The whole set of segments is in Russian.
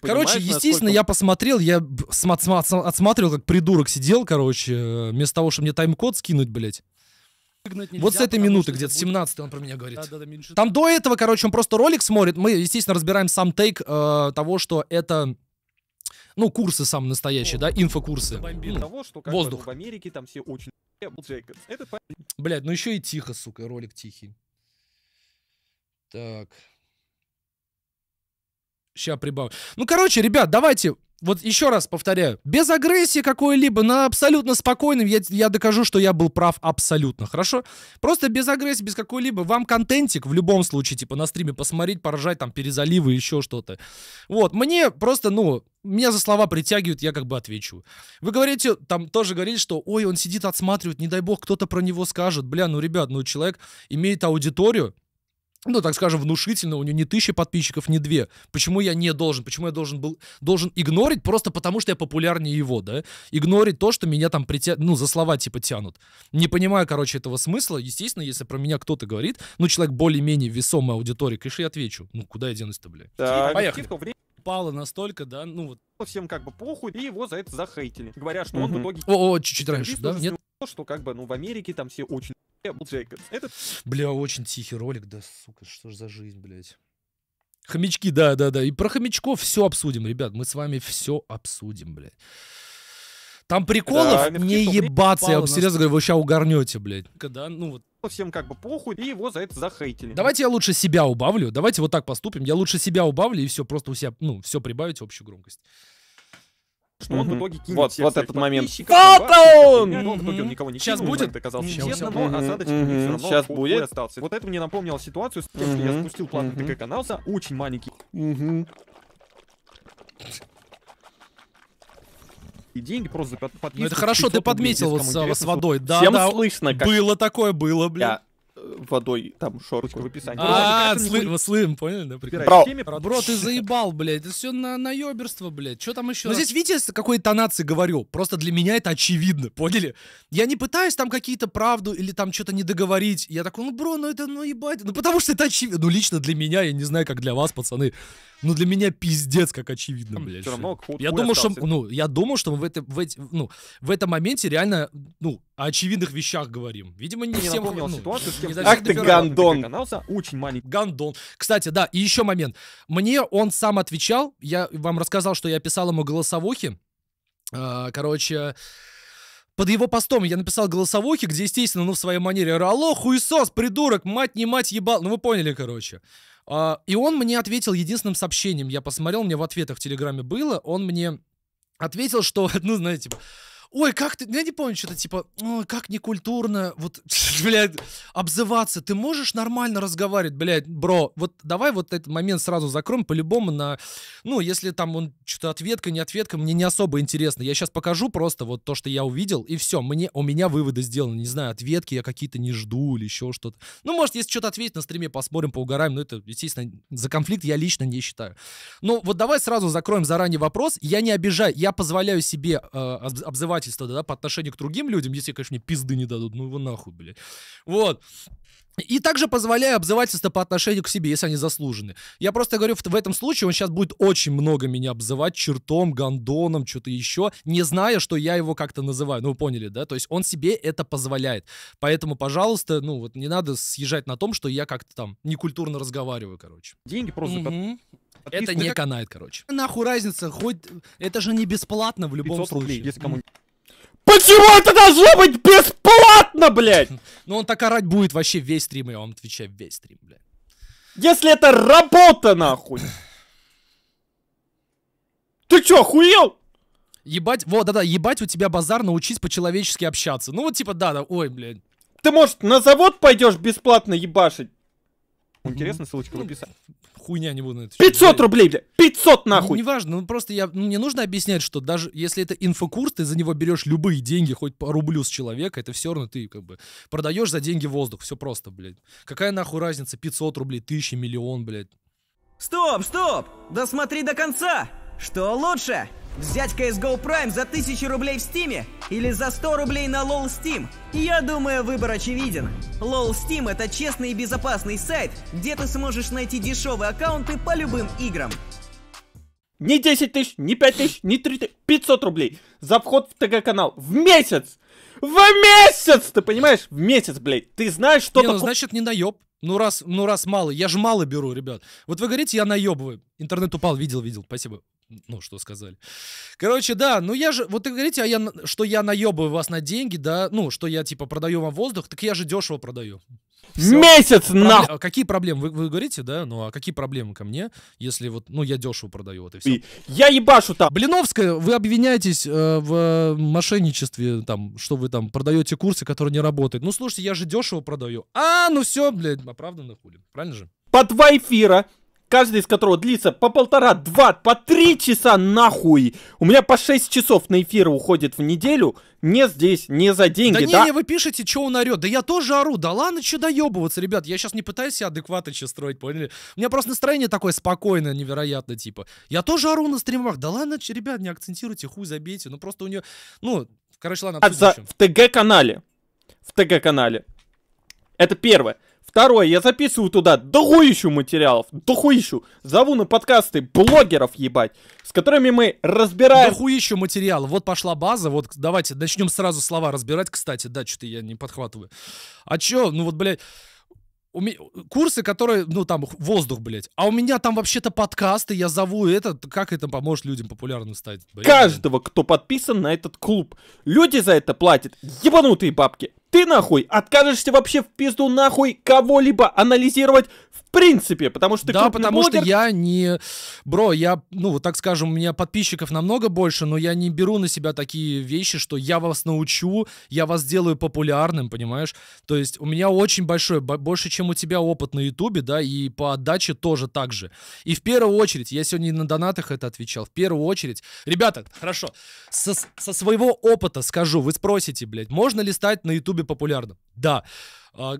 Короче, естественно, насколько... я посмотрел, я отсматривал, как придурок сидел, короче, э, вместо того, чтобы мне тайм-код скинуть, блядь. Нельзя, вот с этой минуты, где-то будет... 17 он про меня говорит. Да, да, да, меньше... Там до этого, короче, он просто ролик смотрит. Мы, естественно, разбираем сам тейк э, того, что это ну, курсы самые настоящие, О, да, инфокурсы. Ну, того, что, воздух. в Америке там все очень... Блять, ну еще и тихо, сука, ролик тихий. Так. Сейчас прибавлю. Ну, короче, ребят, давайте вот еще раз повторяю, без агрессии какой-либо, на абсолютно спокойном я, я докажу, что я был прав абсолютно, хорошо? Просто без агрессии, без какой-либо, вам контентик в любом случае, типа на стриме посмотреть, поражать там, перезаливы, еще что-то. Вот, мне просто, ну, меня за слова притягивают, я как бы отвечу. Вы говорите, там тоже говорили, что, ой, он сидит, отсматривает, не дай бог, кто-то про него скажет. Бля, ну, ребят, ну, человек имеет аудиторию, ну, так скажем, внушительно, у нее не тысяча подписчиков, не две. Почему я не должен? Почему я должен был, должен игнорить просто потому, что я популярнее его, да? Игнорить то, что меня там притя... ну, за слова типа тянут. Не понимаю, короче, этого смысла. Естественно, если про меня кто-то говорит, ну, человек более-менее весомой аудитории, конечно, я отвечу. Ну, куда я денусь-то, бля? Так, Поехали. Пало настолько, да, ну вот. Всем как бы похуй, и его за это захейтили. Говоря, что угу. он в итоге... О, чуть-чуть раньше, да? Нет? Что как бы, ну, в Америке там все очень был Бля, очень тихий ролик, да, сука, что ж за жизнь, блядь. Хомячки, да, да, да. И про хомячков все обсудим, ребят. Мы с вами все обсудим, блядь. Там приколов да, не ебаться, я вам серьезно говорю, вы сейчас угорнете, блядь. Когда, ну вот, ну, всем как бы похуй, и его за это захейтили. Давайте я лучше себя убавлю, давайте вот так поступим. Я лучше себя убавлю, и все, просто у себя, ну, все прибавить общую громкость. Что он в итоге кинет Вот, вот этот момент. Вот Сейчас будет? оказался Сейчас будет. остался. Вот это мне напомнило ситуацию с тем, что я спустил платный ТК-канал за очень маленький. и деньги просто за подписку. Ну это хорошо, ты подметил вот с, с водой. Да, Всем да, слышно, как... Было такое, было, блин. Я водой там шорку в описании. А, а слым, поняли, да? Бро. Бро, ты заебал, блядь. Это все на наеберство, блядь. Что там еще? Ну здесь, видите, с какой тонации говорю. Просто для меня это очевидно, поняли? Я не пытаюсь там какие-то правду или там что-то не договорить. Я такой, ну, бро, ну это, ну ебать. Ну потому что это очевидно. Ну лично для меня, я не знаю, как для вас, пацаны. Ну для меня пиздец, как очевидно, блядь. Я думал, что, ну, я думал, что мы в, это, в, эти, ну, в этом моменте реально, ну, о очевидных вещах говорим. Видимо, не, не всем... ну, ситуацию, с кем Ах ты гандон. Оказался очень маленький. Гандон. Кстати, да, и еще момент. Мне он сам отвечал. Я вам рассказал, что я писал ему голосовухи. А, короче, под его постом я написал голосовухи, где, естественно, ну, в своей манере «Алло, хуесос, придурок, мать не мать, ебал». Ну, вы поняли, короче. А, и он мне ответил единственным сообщением. Я посмотрел, мне в ответах в Телеграме было. Он мне ответил, что, ну, знаете, типа, ой, как ты, ну, я не помню, что-то типа, ой, как некультурно, вот, блядь, обзываться, ты можешь нормально разговаривать, блядь, бро, вот давай вот этот момент сразу закроем, по-любому на, ну, если там он что-то ответка, не ответка, мне не особо интересно, я сейчас покажу просто вот то, что я увидел, и все, мне, у меня выводы сделаны, не знаю, ответки я какие-то не жду или еще что-то, ну, может, если что-то ответить на стриме, посмотрим, поугараем, но это, естественно, за конфликт я лично не считаю, но ну, вот давай сразу закроем заранее вопрос, я не обижаю, я позволяю себе э, обзывать издевательство, да, по отношению к другим людям, если, конечно, мне пизды не дадут, ну его нахуй, блядь. Вот. И также позволяю обзывательства по отношению к себе, если они заслужены. Я просто говорю, в, этом случае он сейчас будет очень много меня обзывать чертом, гандоном, что-то еще, не зная, что я его как-то называю. Ну, вы поняли, да? То есть он себе это позволяет. Поэтому, пожалуйста, ну, вот не надо съезжать на том, что я как-то там некультурно разговариваю, короче. Деньги просто... Угу. Это не канает, короче. Нахуй разница, хоть... Э, это же не бесплатно в любом случае. Рублей, если кому... Почему это должно быть бесплатно, блядь? Ну он так орать будет вообще весь стрим, я вам отвечаю, весь стрим, блядь. Если это работа, нахуй. Ты чё, охуел? Ебать, вот, да-да, ебать у тебя базар, научись по-человечески общаться. Ну вот типа, да-да, ой, блядь. Ты, может, на завод пойдешь бесплатно ебашить? Интересно, ссылочка в ну, описании хуйня, не буду на это. 500 блядь. рублей, блядь! 500 нахуй! Ну, неважно, ну просто я, ну, мне нужно объяснять, что даже если это инфокурс, ты за него берешь любые деньги, хоть по рублю с человека, это все равно ты как бы продаешь за деньги воздух, все просто, блядь. Какая нахуй разница, 500 рублей, 1000, миллион, блядь. Стоп, стоп! Досмотри до конца! Что лучше? Взять CSGO Prime за 1000 рублей в Steam или за 100 рублей на LOL Steam? Я думаю, выбор очевиден. LOL Steam это честный и безопасный сайт, где ты сможешь найти дешевые аккаунты по любым играм. Не 10 тысяч, не 5 тысяч, не 3 тысячи, 500 рублей за вход в ТГ-канал в месяц! В месяц! Ты понимаешь? В месяц, блядь. Ты знаешь, что не, ну, такое... ну значит не наеб. Ну раз, ну раз мало. Я же мало беру, ребят. Вот вы говорите, я наебываю. Интернет упал, видел, видел. Спасибо ну, что сказали. Короче, да, ну я же, вот вы говорите, а я, что я наебываю вас на деньги, да, ну, что я, типа, продаю вам воздух, так я же дешево продаю. Все. Месяц Пробле... нахуй! А какие проблемы? Вы, вы говорите, да? Ну, а какие проблемы ко мне, если вот, ну, я дешево продаю, вот и все. я ебашу там! Блиновская, вы обвиняетесь э, в мошенничестве, там, что вы там продаете курсы, которые не работают. Ну, слушайте, я же дешево продаю. А, ну все, блядь, оправданно хули. Правильно же? Под вайфира каждый из которого длится по полтора, два, по три часа нахуй. У меня по шесть часов на эфир уходит в неделю. Не здесь, не за деньги, да? не, да? не, вы пишете, что он орет. Да я тоже ору. Да ладно, что доебываться, ребят. Я сейчас не пытаюсь себя адекватно сейчас строить, поняли? У меня просто настроение такое спокойное, невероятно, типа. Я тоже ору на стримах. Да ладно, ребят, не акцентируйте, хуй забейте. Ну просто у нее, ну, короче, ладно. А за, в ТГ-канале. В ТГ-канале. Это первое. Второе, я записываю туда дохуищу материалов, дохуищу. Зову на подкасты блогеров, ебать, с которыми мы разбираем... Дохуищу материалов. Вот пошла база, вот давайте начнем сразу слова разбирать, кстати, да, что-то я не подхватываю. А чё, ну вот, блядь у меня, курсы, которые, ну, там, воздух, блядь. А у меня там вообще-то подкасты, я зову это. Как это поможет людям популярным стать? Блядь, Каждого, кто подписан на этот клуб. Люди за это платят. Ебанутые бабки. Ты нахуй откажешься вообще в пизду нахуй кого-либо анализировать принципе, потому что ты Да, потому блогер. что я не... Бро, я, ну, вот так скажем, у меня подписчиков намного больше, но я не беру на себя такие вещи, что я вас научу, я вас сделаю популярным, понимаешь? То есть у меня очень большой, больше, чем у тебя опыт на Ютубе, да, и по отдаче тоже так же. И в первую очередь, я сегодня на донатах это отвечал, в первую очередь, ребята, хорошо, со, со своего опыта скажу, вы спросите, блядь, можно ли стать на Ютубе популярным? Да. А,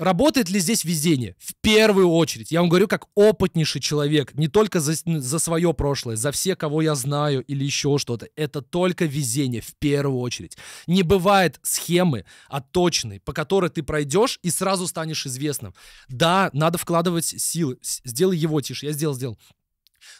работает ли здесь везение? В первую очередь, я вам говорю, как опытнейший человек, не только за, за свое прошлое, за все, кого я знаю или еще что-то. Это только везение в первую очередь. Не бывает схемы отточенной, а по которой ты пройдешь и сразу станешь известным. Да, надо вкладывать силы. Сделай его тише, я сделал, сделал.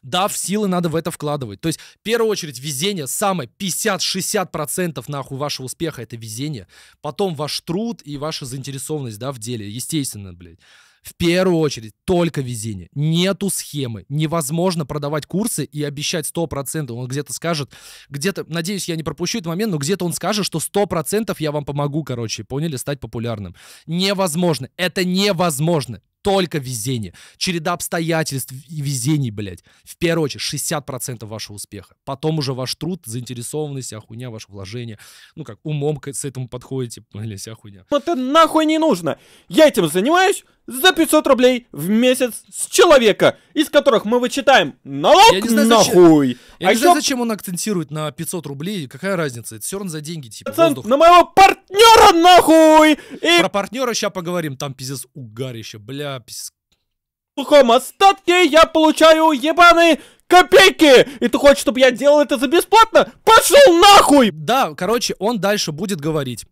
Да, в силы надо в это вкладывать. То есть, в первую очередь, везение самое 50-60% нахуй вашего успеха это везение. Потом ваш труд и ваша заинтересованность, да, в деле. Естественно, блядь. В первую очередь, только везение. Нету схемы. Невозможно продавать курсы и обещать 100%. Он где-то скажет, где-то, надеюсь, я не пропущу этот момент, но где-то он скажет, что 100% я вам помогу, короче, поняли, стать популярным. Невозможно. Это невозможно только везение. Череда обстоятельств и везений, блядь. В первую очередь 60% вашего успеха. Потом уже ваш труд, заинтересованность, вся хуйня, ваше вложение. Ну как, умом к, с этому подходите, блядь, вся хуйня. Ну, это нахуй не нужно. Я этим занимаюсь, за 500 рублей в месяц с человека, из которых мы вычитаем налог я не знаю, нахуй. Зачем... Я а не еще... знаю, зачем он акцентирует на 500 рублей, какая разница, это все равно за деньги, типа, воздух. На моего партнера нахуй! И... Про партнера сейчас поговорим, там пиздец угарище, бля, пиздец. В сухом остатке я получаю ебаные копейки! И ты хочешь, чтобы я делал это за бесплатно? Пошел нахуй! Да, короче, он дальше будет говорить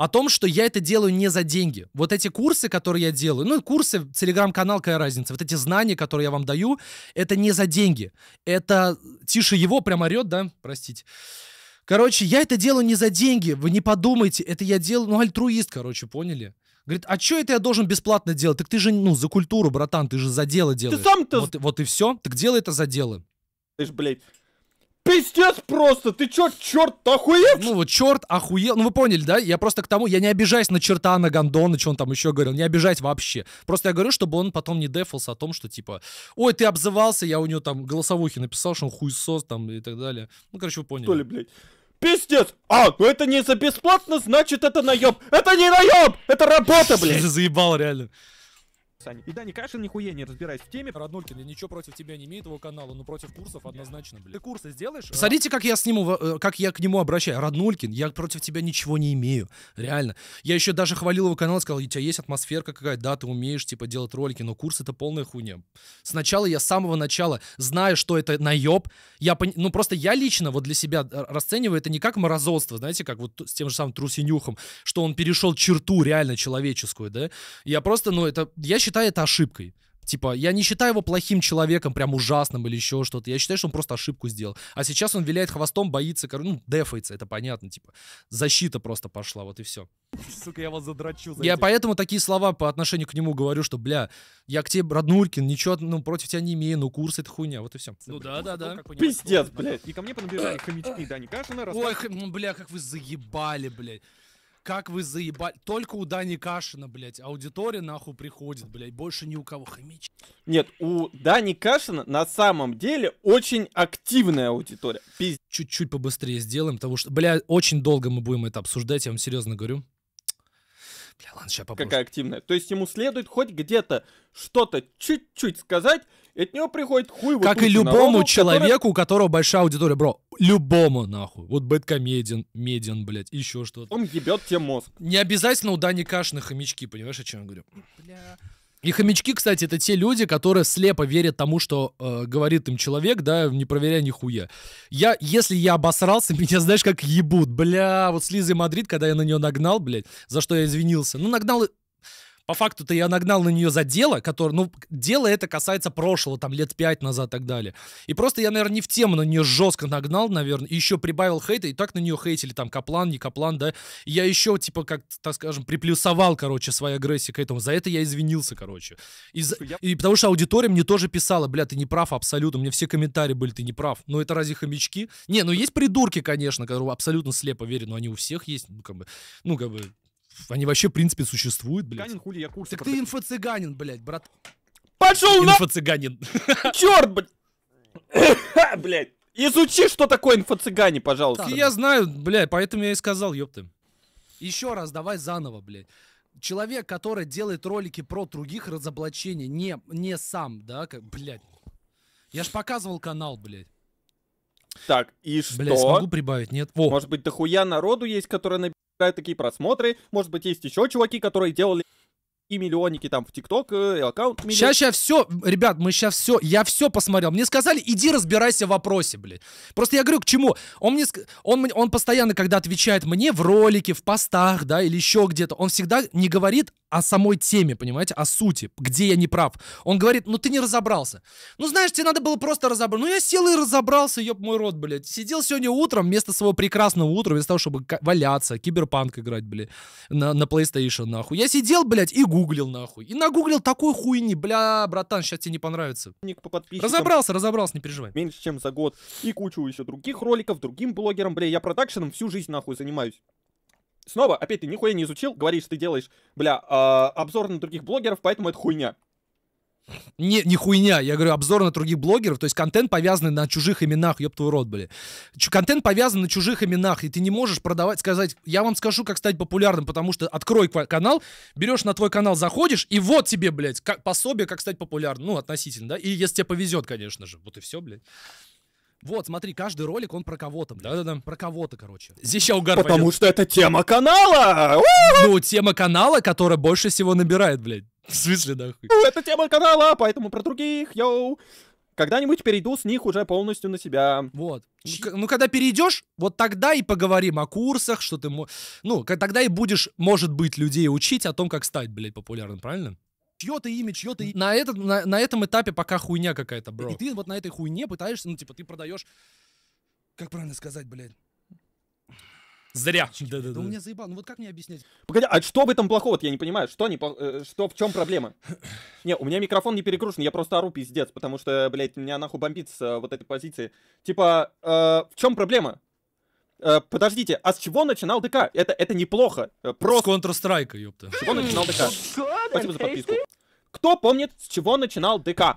о том, что я это делаю не за деньги. Вот эти курсы, которые я делаю, ну, курсы, телеграм-канал, какая разница, вот эти знания, которые я вам даю, это не за деньги. Это тише его прямо орет, да, простите. Короче, я это делаю не за деньги, вы не подумайте, это я делаю, ну, альтруист, короче, поняли? Говорит, а что это я должен бесплатно делать? Так ты же, ну, за культуру, братан, ты же за дело делаешь. Ты сам-то... Вот, вот и все, так делай это за дело. Ты ж, блядь, Пиздец просто! Ты чё, черт охуел? Ну вот черт охуел. Ну вы поняли, да? Я просто к тому, я не обижаюсь на черта, на гондона, что он там еще говорил. Не обижать вообще. Просто я говорю, чтобы он потом не дефался о том, что типа, ой, ты обзывался, я у него там голосовухи написал, что он хуесос там и так далее. Ну, короче, вы поняли. Что ли, блядь? Пиздец! А, ну это не за бесплатно, значит это наеб! Это не наеб! Это работа, блядь! Заебал реально. Саня. И Дани Кашин нихуя не разбираясь в теме. Роднулькин, я ничего против тебя не имею, твоего канала, но ну, против курсов однозначно, блядь. Ты курсы сделаешь? Посмотрите, как я с ним, э, как я к нему обращаюсь. Роднулькин, я против тебя ничего не имею. Реально. Я еще даже хвалил его канал и сказал, у тебя есть атмосферка какая-то, да, ты умеешь, типа, делать ролики, но курс это полная хуйня. Сначала я с самого начала, зная, что это наеб, я, пон... ну, просто я лично вот для себя э, расцениваю это не как морозолство, знаете, как вот с тем же самым Трусенюхом, что он перешел черту реально человеческую, да. Я просто, ну, это, я считаю, считаю это ошибкой. Типа, я не считаю его плохим человеком, прям ужасным или еще что-то. Я считаю, что он просто ошибку сделал. А сейчас он виляет хвостом, боится, ну, дефается, это понятно, типа. Защита просто пошла, вот и все. Сука, я вас задрачу. За я этих. поэтому такие слова по отношению к нему говорю, что, бля, я к тебе, роднулькин, ничего ну, против тебя не имею, ну, курс это хуйня, вот и все. Ну, да, да, да. Пиздец, блядь. И ко мне понабежали хомячки, да, не кажется, Ой, ну, бля, как вы заебали, блядь. Как вы заебали. Только у Дани Кашина, блядь, аудитория нахуй приходит, блядь. Больше ни у кого хомич. Нет, у Дани Кашина на самом деле очень активная аудитория. Пиз... Чуть-чуть побыстрее сделаем, потому что, бля, очень долго мы будем это обсуждать, я вам серьезно говорю. Бля, ладно, сейчас попробую. Какая активная. То есть ему следует хоть где-то что-то чуть-чуть сказать, от него приходит хуй вот Как и любому народу, человеку, который... у которого большая аудитория, бро. Любому, нахуй. Вот бэткомедиан, медиан, блядь, еще что-то. Он ебет тебе мозг. Не обязательно у Дани Кашина хомячки, понимаешь, о чем я говорю? Бля. И хомячки, кстати, это те люди, которые слепо верят тому, что э, говорит им человек, да, не проверяя нихуя. Я, если я обосрался, меня, знаешь, как ебут. Бля, вот с Лизой Мадрид, когда я на нее нагнал, блядь, за что я извинился. Ну, нагнал по факту-то я нагнал на нее за дело, которое, ну, дело это касается прошлого, там, лет пять назад и так далее. И просто я, наверное, не в тему на нее жестко нагнал, наверное, и еще прибавил хейта, и так на нее хейтили, там, Каплан, не Каплан, да. И я еще, типа, как, так скажем, приплюсовал, короче, своей агрессии к этому. За это я извинился, короче. И, за... я... и потому что аудитория мне тоже писала, бля, ты не прав абсолютно, мне все комментарии были, ты не прав. Но это разве хомячки? Не, ну есть придурки, конечно, которые абсолютно слепо верят, но они у всех есть, ну, как бы, ну, как бы, они вообще, в принципе, существуют, блядь. Цыганин, хули, я курсы. Так ты инфо-цыганин, блядь, брат. Пошел на... Инфо-цыганин. Черт, блядь. блядь. Изучи, что такое инфо-цыгане, пожалуйста. Так, я знаю, блядь, поэтому я и сказал, ёпты. Еще раз, давай заново, блядь человек, который делает ролики про других разоблачения, не, не сам, да, как, блядь. Я ж показывал канал, блядь. Так, и что? Блядь, смогу прибавить, нет? О. Может быть, дохуя народу есть, который на такие просмотры. Может быть, есть еще чуваки, которые делали и миллионники там в ТикТок, э, и аккаунт миллион. Сейчас, сейчас все, ребят, мы сейчас все, я все посмотрел. Мне сказали, иди разбирайся в вопросе, блядь. Просто я говорю, к чему? Он мне, он, он постоянно, когда отвечает мне в ролике, в постах, да, или еще где-то, он всегда не говорит о самой теме, понимаете, о сути, где я не прав. Он говорит, ну ты не разобрался. Ну знаешь, тебе надо было просто разобраться. Ну я сел и разобрался, ёб мой рот, блядь. Сидел сегодня утром вместо своего прекрасного утра, вместо того, чтобы валяться, киберпанк играть, блядь, на, на PlayStation, нахуй. Я сидел, блядь, и гуглил нагуглил нахуй. И нагуглил такой хуйни, бля, братан, сейчас тебе не понравится. Ник по подписчикам. Разобрался, разобрался, не переживай. Меньше чем за год. И кучу еще других роликов, другим блогерам, бля, я продакшеном всю жизнь нахуй занимаюсь. Снова, опять ты нихуя не изучил, говоришь, ты делаешь, бля, э, обзор на других блогеров, поэтому это хуйня. Не, не хуйня, я говорю, обзор на других блогеров, то есть контент повязан на чужих именах, ёб твой рот, блин. Ч- контент повязан на чужих именах, и ты не можешь продавать, сказать, я вам скажу, как стать популярным, потому что открой канал, берешь на твой канал, заходишь, и вот тебе, блядь, как, пособие, как стать популярным, ну, относительно, да, и если тебе повезет, конечно же, вот и все, блядь. Вот, смотри, каждый ролик, он про кого-то. Да-да-да, про кого-то, короче. Здесь я угар Потому пойдет. что это тема канала! Ну, тема канала, которая больше всего набирает, блядь. В смысле, нахуй? Ну, это тема канала, поэтому про других, йоу. Когда-нибудь перейду с них уже полностью на себя. Вот. Ну, когда перейдешь, вот тогда и поговорим о курсах, что ты... Ну, тогда и будешь, может быть, людей учить о том, как стать, блядь, популярным, правильно? чье то имя, чье ты... На, этот, на, на этом этапе пока хуйня какая-то, бро. И ты вот на этой хуйне пытаешься, ну, типа, ты продаешь... Как правильно сказать, блядь? Зря. Да, да, да. да у меня заебал. Ну вот как мне объяснять? Погоди, а что в этом плохого я не понимаю. Что не э, Что, в чем проблема? Не, у меня микрофон не перегружен, я просто ору пиздец, потому что, блядь, меня нахуй бомбит с э, вот этой позиции. Типа, э, в чем проблема? подождите, а с чего начинал ДК? Это, это неплохо. Просто... С Counter-Strike, ёпта. С чего начинал ДК? Спасибо за подписку. Кто помнит, с чего начинал ДК?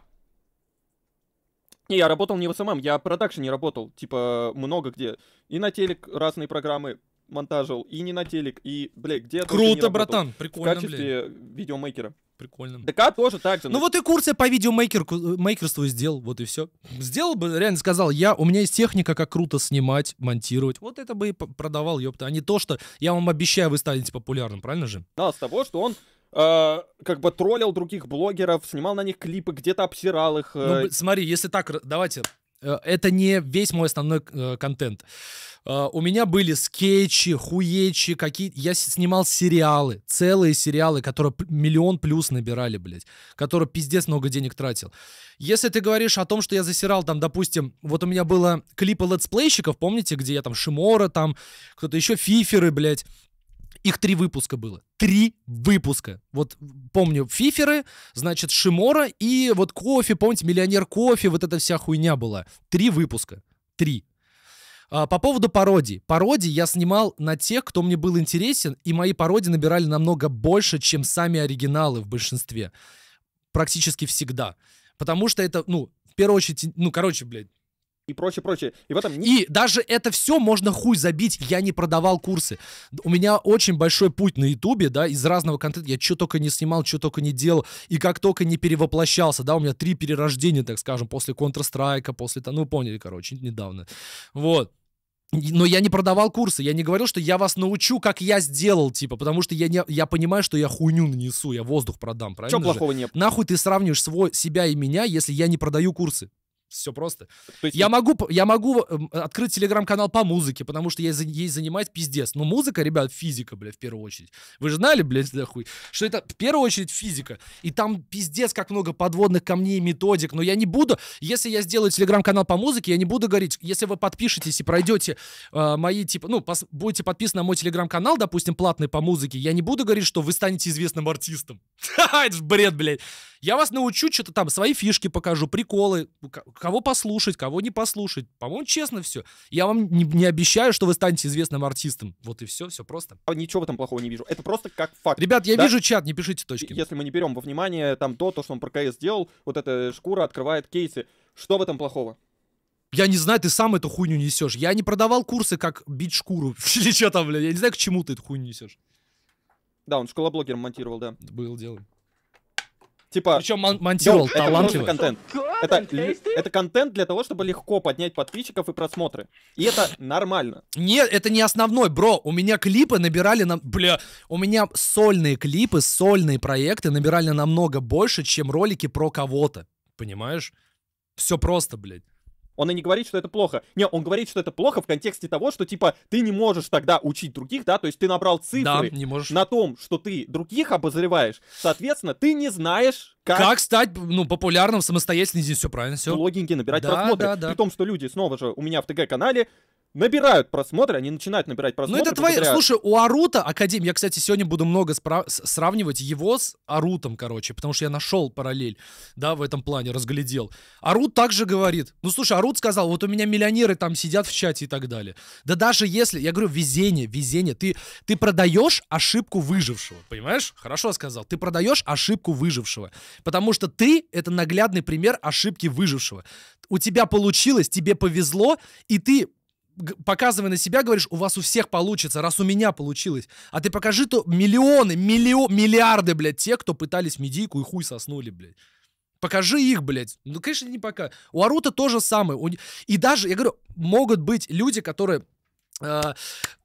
Не, я работал не в СММ, я продакшн не работал, типа, много где. И на телек разные программы монтажил, и не на телек, и, бля, где Круто, братан, прикольно, В качестве бля. видеомейкера. Прикольно. ДК тоже так же. Ну вот и курс я по видеомейкерству э, сделал, вот и все. Сделал бы, реально сказал, я, у меня есть техника, как круто снимать, монтировать. Вот это бы и продавал, ёпта. А не то, что я вам обещаю, вы станете популярным, правильно же? Да, с того, что он Э, как бы троллил других блогеров, снимал на них клипы, где-то обсирал их. Ну, э. смотри, если так, давайте э, это не весь мой основной контент. у меня были скетчи, хуечи, какие... Я снимал сериалы, целые сериалы, которые миллион плюс набирали, блядь. Которые пиздец много денег тратил. Если ты говоришь о том, что я засирал там, допустим, вот у меня было клипы летсплейщиков, помните, где я там Шимора, там кто-то еще, Фиферы, блядь. Их три выпуска было. Три выпуска. Вот помню, Фиферы, значит, Шимора и вот Кофе, помните, Миллионер Кофе, вот эта вся хуйня была. Три выпуска. Три. А, по поводу пародий. Пародии я снимал на тех, кто мне был интересен, и мои пародии набирали намного больше, чем сами оригиналы в большинстве. Практически всегда. Потому что это, ну, в первую очередь, ну, короче, блядь, и прочее, прочее. И в этом... И даже это все можно хуй забить. Я не продавал курсы. У меня очень большой путь на Ютубе, да, из разного контента. Я что только не снимал, что только не делал. И как только не перевоплощался, да, у меня три перерождения, так скажем, после Counter-Strike, после... Ну, поняли, короче, недавно. Вот. Но я не продавал курсы, я не говорил, что я вас научу, как я сделал, типа, потому что я, не, я понимаю, что я хуйню нанесу, я воздух продам, правильно Чего плохого нет? Нахуй ты сравниваешь свой, себя и меня, если я не продаю курсы? все просто. есть... Я могу, я могу эм, открыть телеграм-канал по музыке, потому что я ей занимаюсь пиздец. Но ну, музыка, ребят, физика, блядь, в первую очередь. Вы же знали, блядь, да хуй, что это в первую очередь физика. И там пиздец, как много подводных камней и методик. Но я не буду, если я сделаю телеграм-канал по музыке, я не буду говорить, если вы подпишетесь и пройдете э, мои, типа, ну, пос, будете подписаны на мой телеграм-канал, допустим, платный по музыке, я не буду говорить, что вы станете известным артистом. Это же бред, блядь. Я вас научу что-то там, свои фишки покажу, приколы, кого послушать, кого не послушать. По-моему, честно все. Я вам не, не обещаю, что вы станете известным артистом. Вот и все, все просто. А ничего в этом плохого не вижу. Это просто как факт. Ребят, я да? вижу чат, не пишите точки. Если мы не берем во внимание там то, то, что он про КС сделал, вот эта шкура открывает кейсы. Что в этом плохого? Я не знаю, ты сам эту хуйню несешь. Я не продавал курсы, как бить шкуру. Или что там, блядь? Я не знаю, к чему ты эту хуйню несешь. Да, он школоблогером монтировал, да. Был дело. Типа, Причем мон- монтировал ёлка, талантливо. контент. Это, это контент для того, чтобы легко поднять подписчиков и просмотры. И это нормально. Нет, это не основной, бро. У меня клипы набирали на... Бля, у меня сольные клипы, сольные проекты набирали намного больше, чем ролики про кого-то. Понимаешь? Все просто, блядь. Он и не говорит, что это плохо. Не, он говорит, что это плохо в контексте того, что типа ты не можешь тогда учить других, да, то есть ты набрал цифры да, не можешь. на том, что ты других обозреваешь, соответственно, ты не знаешь, как... Как стать, ну, популярным самостоятельно, здесь все правильно, все. Блогинги, набирать да, просмотры. Да, да. При том, что люди, снова же, у меня в ТГ-канале набирают просмотры, они начинают набирать ну, просмотры. Ну это твои... Слушай, у Арута Академия, я, кстати, сегодня буду много спра... сравнивать его с Арутом, короче, потому что я нашел параллель, да, в этом плане, разглядел. Арут также говорит, ну слушай, Арут сказал, вот у меня миллионеры там сидят в чате и так далее. Да даже если, я говорю, везение, везение, ты, ты продаешь ошибку выжившего, понимаешь? Хорошо сказал, ты продаешь ошибку выжившего, потому что ты — это наглядный пример ошибки выжившего. У тебя получилось, тебе повезло, и ты показывая на себя, говоришь, у вас у всех получится, раз у меня получилось. А ты покажи то миллионы, миллио, миллиарды, блядь, те, кто пытались медийку и хуй соснули, блядь. Покажи их, блядь. Ну, конечно, не пока. У Арута то же самое. И даже, я говорю, могут быть люди, которые Э,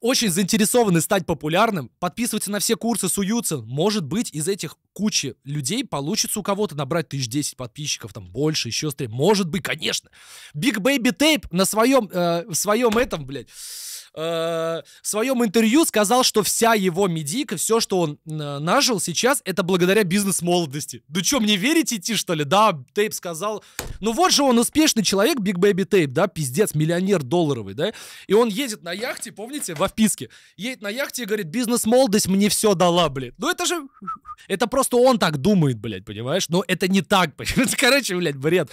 очень заинтересованы стать популярным, подписывайтесь на все курсы Суюцин. Может быть, из этих кучи людей получится у кого-то набрать тысяч десять подписчиков, там больше, еще стрим. Может быть, конечно. Биг Бэйби Тейп на своем, э, в своем этом, блядь, Э, в своем интервью сказал, что вся его медийка, все, что он э, нажил сейчас, это благодаря бизнес-молодости. Да что, мне верить идти, что ли? Да, Тейп сказал. Ну вот же он успешный человек, Биг Бэби Тейп, да, пиздец, миллионер долларовый, да? И он едет на яхте, помните, во вписке, едет на яхте и говорит, бизнес-молодость мне все дала, блядь. Ну это же, это просто он так думает, блядь, понимаешь? Но это не так, понимаешь? Короче, блядь, бред.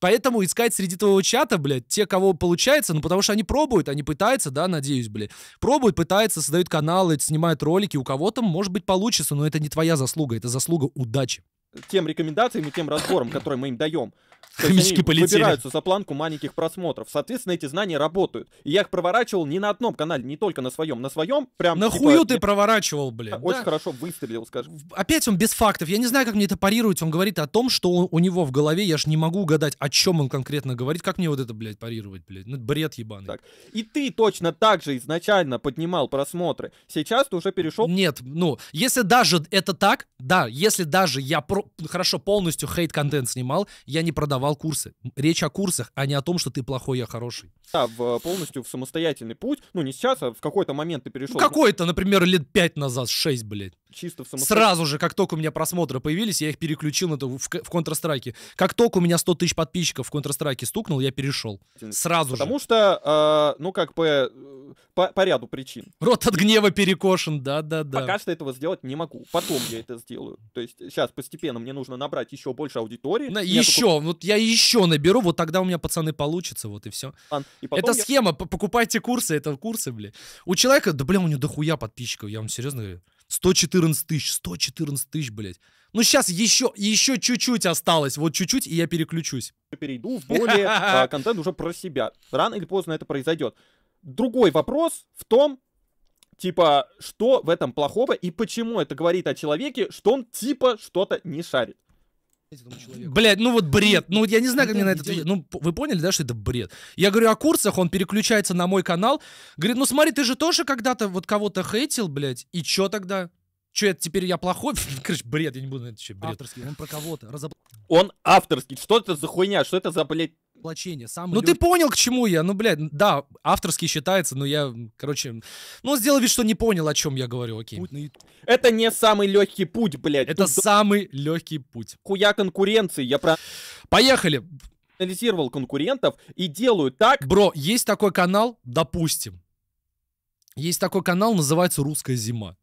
Поэтому искать среди твоего чата, блядь, те, кого получается, ну, потому что они пробуют, они пытаются, да, надеюсь, блядь, пробуют, пытаются, создают каналы, снимают ролики, у кого-то, может быть, получится, но это не твоя заслуга, это заслуга удачи тем рекомендациям и тем разбором, которые мы им даем. То есть полетели. выбираются за планку маленьких просмотров. Соответственно, эти знания работают. И я их проворачивал не на одном канале, не только на своем. На своем прям... нахую типа, ты мне... проворачивал, блин. Очень да? хорошо выстрелил, скажем. Опять он без фактов. Я не знаю, как мне это парировать. Он говорит о том, что он, у него в голове. Я же не могу угадать, о чем он конкретно говорит. Как мне вот это, блядь, парировать, блядь? Ну, бред ебаный. Так. И ты точно так же изначально поднимал просмотры. Сейчас ты уже перешел... Нет, ну, если даже это так, да, если даже я про хорошо, полностью хейт-контент снимал, я не продавал курсы. Речь о курсах, а не о том, что ты плохой, я хороший. Да, в, полностью в самостоятельный путь. Ну, не сейчас, а в какой-то момент ты перешел. Ну, какой-то, например, лет пять назад, шесть, блядь чисто в самостоятельно. Сразу же, как только у меня просмотры появились, я их переключил на, в, в Counter-Strike. Как только у меня 100 тысяч подписчиков в Counter-Strike стукнул, я перешел. Сразу Потому же. Потому что, э, ну, как бы, э, по, по ряду причин. Рот от гнева перекошен, да-да-да. Пока что этого сделать не могу. Потом я это сделаю. То есть сейчас постепенно мне нужно набрать еще больше аудитории. На, еще, только... вот я еще наберу, вот тогда у меня, пацаны, получится, вот и все. А, и это я... схема, покупайте курсы, это курсы, бля. У человека, да, бля, у него дохуя подписчиков, я вам серьезно говорю. 114 тысяч, 114 тысяч, блядь. Ну сейчас еще, еще чуть-чуть осталось, вот чуть-чуть, и я переключусь. Перейду в более а, контент уже про себя. Рано или поздно это произойдет. Другой вопрос в том, типа, что в этом плохого и почему это говорит о человеке, что он типа что-то не шарит этому Блядь, ну вот бред. Ну вот я не знаю, как мне на это отвечать. Ну вы поняли, да, что это бред? Я говорю о курсах, он переключается на мой канал. Говорит, ну смотри, ты же тоже когда-то вот кого-то хейтил, блядь. И чё тогда? Че, это теперь я плохой? Ну, короче, бред, я не буду на это еще бред. Авторский, он про кого-то. Разоб... Он авторский. Что это за хуйня? Что это за, блядь, воплощение. Сам ну люд... ты понял, к чему я. Ну, блядь, да, авторский считается, но я, короче... Ну, сделал вид, что не понял, о чем я говорю, окей. Это не самый легкий путь, блядь. Это Тут... самый легкий путь. Хуя конкуренции, я про... Поехали! Анализировал конкурентов и делаю так... Бро, есть такой канал, допустим. Есть такой канал, называется «Русская зима».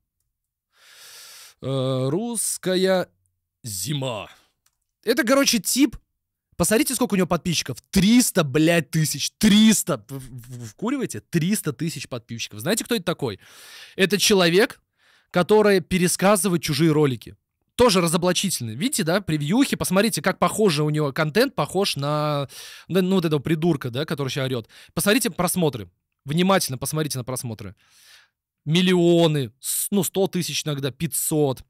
Э, «Русская зима». Это, короче, тип, Посмотрите, сколько у него подписчиков. 300, блядь, тысяч. 300. Вкуриваете? 300 тысяч подписчиков. Знаете, кто это такой? Это человек, который пересказывает чужие ролики. Тоже разоблачительный. Видите, да, превьюхи. Посмотрите, как похоже у него контент, похож на, ну, вот этого придурка, да, который сейчас орет. Посмотрите просмотры. Внимательно посмотрите на просмотры. Миллионы, ну, 100 тысяч иногда, 500.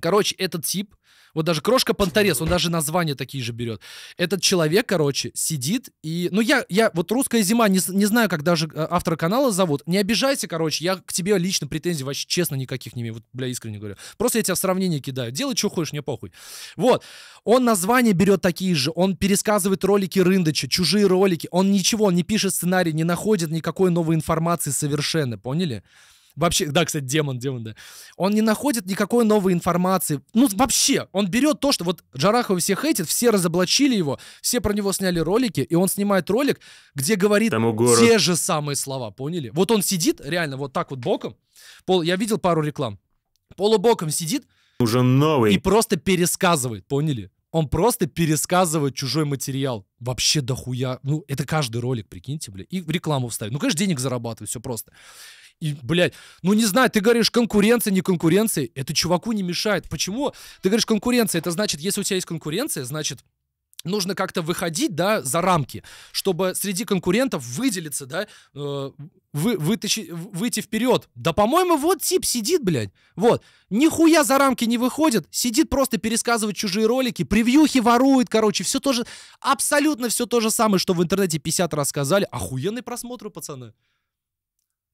Короче, этот тип вот даже Крошка Понторез, он даже названия такие же берет. Этот человек, короче, сидит и... Ну, я, я вот «Русская зима», не, не знаю, как даже э, автора канала зовут. Не обижайся, короче, я к тебе лично претензий вообще честно никаких не имею. Вот, бля, искренне говорю. Просто я тебя в сравнение кидаю. Делай, что хочешь, мне похуй. Вот. Он названия берет такие же. Он пересказывает ролики Рындыча, чужие ролики. Он ничего, он не пишет сценарий, не находит никакой новой информации совершенно, поняли? Вообще, да, кстати, демон, демон, да. Он не находит никакой новой информации. Ну, вообще, он берет то, что вот Джарахова все хейтит, все разоблачили его, все про него сняли ролики, и он снимает ролик, где говорит те же самые слова, поняли? Вот он сидит, реально, вот так вот боком. Пол, я видел пару реклам. Полубоком сидит. Уже новый. И просто пересказывает, поняли? Он просто пересказывает чужой материал. Вообще дохуя. Ну, это каждый ролик, прикиньте, бля. И в рекламу вставит. Ну, конечно, денег зарабатывает, все просто. И, блядь, ну не знаю, ты говоришь конкуренция, не конкуренция. Это чуваку не мешает. Почему? Ты говоришь конкуренция. Это значит, если у тебя есть конкуренция, значит, нужно как-то выходить, да, за рамки, чтобы среди конкурентов выделиться, да, э, вы, вытащи, выйти вперед. Да, по-моему, вот тип сидит, блядь, вот, нихуя за рамки не выходит, сидит просто пересказывать чужие ролики, превьюхи ворует, короче, все то же, абсолютно все то же самое, что в интернете 50 раз сказали. охуенные просмотры, пацаны.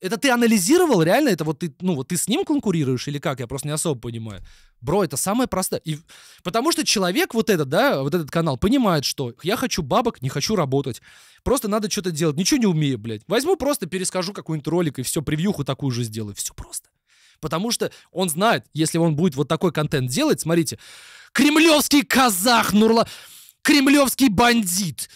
Это ты анализировал, реально? Это вот ты, ну, вот ты с ним конкурируешь или как? Я просто не особо понимаю. Бро, это самое простое. И... Потому что человек вот этот, да, вот этот канал понимает, что я хочу бабок, не хочу работать. Просто надо что-то делать. Ничего не умею, блядь. Возьму просто, перескажу какой-нибудь ролик и все, превьюху такую же сделаю. Все просто. Потому что он знает, если он будет вот такой контент делать, смотрите, кремлевский казах Нурла, кремлевский бандит,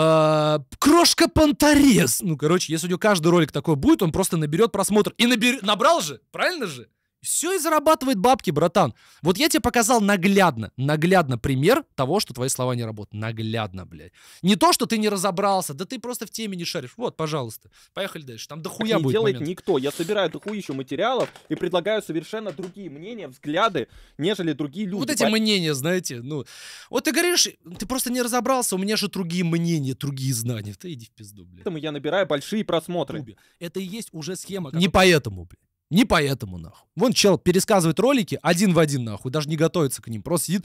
а, крошка Понторез. Ну, короче, если у него каждый ролик такой будет, он просто наберет просмотр. И набер... набрал же, правильно же? Все и зарабатывает бабки, братан. Вот я тебе показал наглядно, наглядно пример того, что твои слова не работают. Наглядно, блядь. Не то, что ты не разобрался, да ты просто в теме не шаришь. Вот, пожалуйста. Поехали дальше. Там дохуя так не будет делает момент. никто. Я собираю дохуищу материалов и предлагаю совершенно другие мнения, взгляды, нежели другие люди. Вот эти Пон... мнения, знаете, ну... Вот ты говоришь, ты просто не разобрался, у меня же другие мнения, другие знания. Ты иди в пизду, блядь. Поэтому я набираю большие просмотры. Это и есть уже схема. Как... Не поэтому, блядь. Не поэтому, нахуй. Вон чел пересказывает ролики один в один, нахуй, даже не готовится к ним, просто сидит.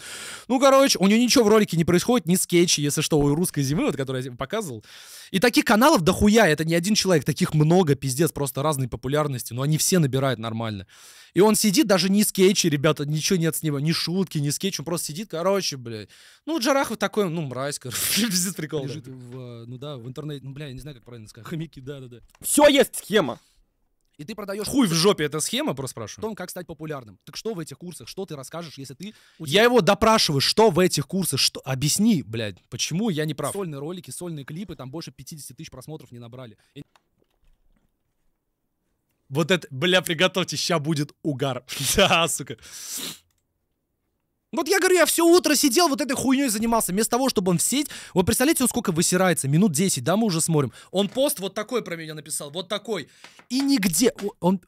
Ну, короче, у него ничего в ролике не происходит, ни скетчи, если что, у русской зимы, вот, которую я показывал. И таких каналов дохуя, это не один человек, таких много, пиздец, просто разной популярности, но они все набирают нормально. И он сидит, даже не скетчи, ребята, ничего нет с него, ни шутки, ни скетч, он просто сидит, короче, блядь. Ну, Джарахов такой, ну, мразь, короче, пиздец прикол. Лежит в, э, ну да, в интернете, ну, бля, я не знаю, как правильно сказать, хомяки, да-да-да. Все есть схема. И ты продаешь... Хуй в жопе эта схема, просто спрашиваю. О том, как стать популярным. Так что в этих курсах, что ты расскажешь, если ты... Я его допрашиваю, что в этих курсах, что... Объясни, блядь, почему я не прав. Сольные ролики, сольные клипы, там больше 50 тысяч просмотров не набрали. И... Вот это, бля, приготовьте, ща будет угар. да, сука. Вот я говорю, я все утро сидел, вот этой хуйней занимался, вместо того, чтобы он в сеть... Вот представляете, он сколько высирается? Минут 10, да, мы уже смотрим. Он пост вот такой про меня написал, вот такой. И нигде... Он,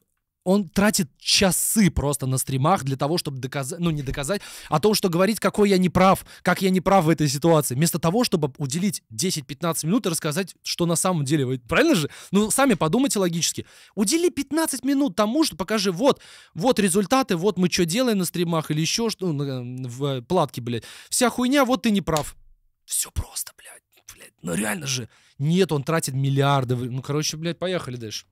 он тратит часы просто на стримах для того, чтобы доказать, ну не доказать, о а том, что говорить, какой я не прав, как я не прав в этой ситуации, вместо того, чтобы уделить 10-15 минут и рассказать, что на самом деле. Вы, правильно же? Ну, сами подумайте логически. Удели 15 минут тому, что покажи, вот, вот результаты, вот мы что делаем на стримах или еще что, ну, в платке, блядь. Вся хуйня, вот ты не прав. Все просто, блядь, блядь, ну реально же. Нет, он тратит миллиарды. Ну, короче, блядь, поехали дальше.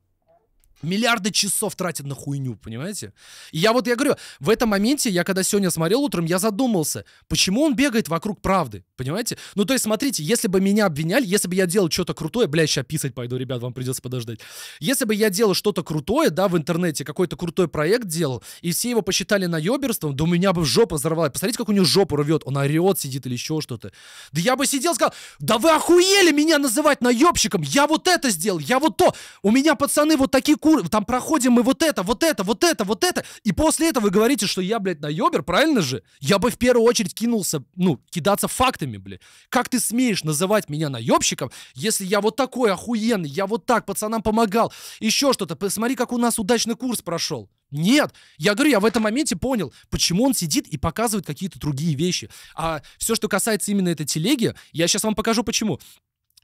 Миллиарды часов тратят на хуйню, понимаете? И я вот, я говорю, в этом моменте, я когда сегодня смотрел утром, я задумался, почему он бегает вокруг правды, понимаете? Ну, то есть, смотрите, если бы меня обвиняли, если бы я делал что-то крутое, бля, сейчас писать пойду, ребят, вам придется подождать. Если бы я делал что-то крутое, да, в интернете, какой-то крутой проект делал, и все его посчитали наеберством, да у меня бы жопа взорвалась. Посмотрите, как у него жопу рвет, он орет, сидит или еще что-то. Да я бы сидел, сказал, да вы охуели меня называть наебщиком, я вот это сделал, я вот то, у меня пацаны вот такие курсы, уровень, там проходим мы вот это, вот это, вот это, вот это, и после этого вы говорите, что я, блядь, наебер, правильно же? Я бы в первую очередь кинулся, ну, кидаться фактами, блядь. Как ты смеешь называть меня наебщиком, если я вот такой охуенный, я вот так пацанам помогал, еще что-то, посмотри, как у нас удачный курс прошел. Нет, я говорю, я в этом моменте понял, почему он сидит и показывает какие-то другие вещи. А все, что касается именно этой телеги, я сейчас вам покажу почему.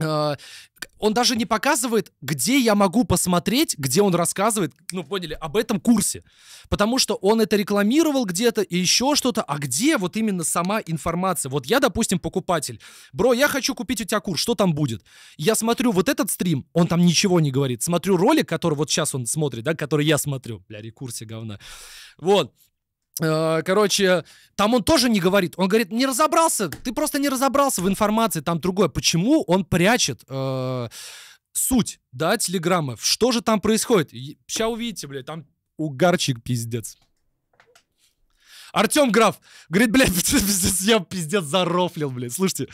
Э, он даже не показывает, где я могу посмотреть, где он рассказывает, ну, поняли, об этом курсе. Потому что он это рекламировал где-то и еще что-то, а где вот именно сама информация. Вот я, допустим, покупатель. Бро, я хочу купить у тебя курс, что там будет? Я смотрю вот этот стрим, он там ничего не говорит. Смотрю ролик, который вот сейчас он смотрит, да, который я смотрю. Бля, рекурсия говна. Вот. Э, короче, там он тоже не говорит. Он говорит, не разобрался, ты просто не разобрался в информации, там другое. Почему он прячет э, суть, да, телеграммы? Что же там происходит? Сейчас увидите, блядь, там угарчик пиздец. Артем Граф говорит, блядь, пиздец, я пиздец зарофлил, блядь, слушайте.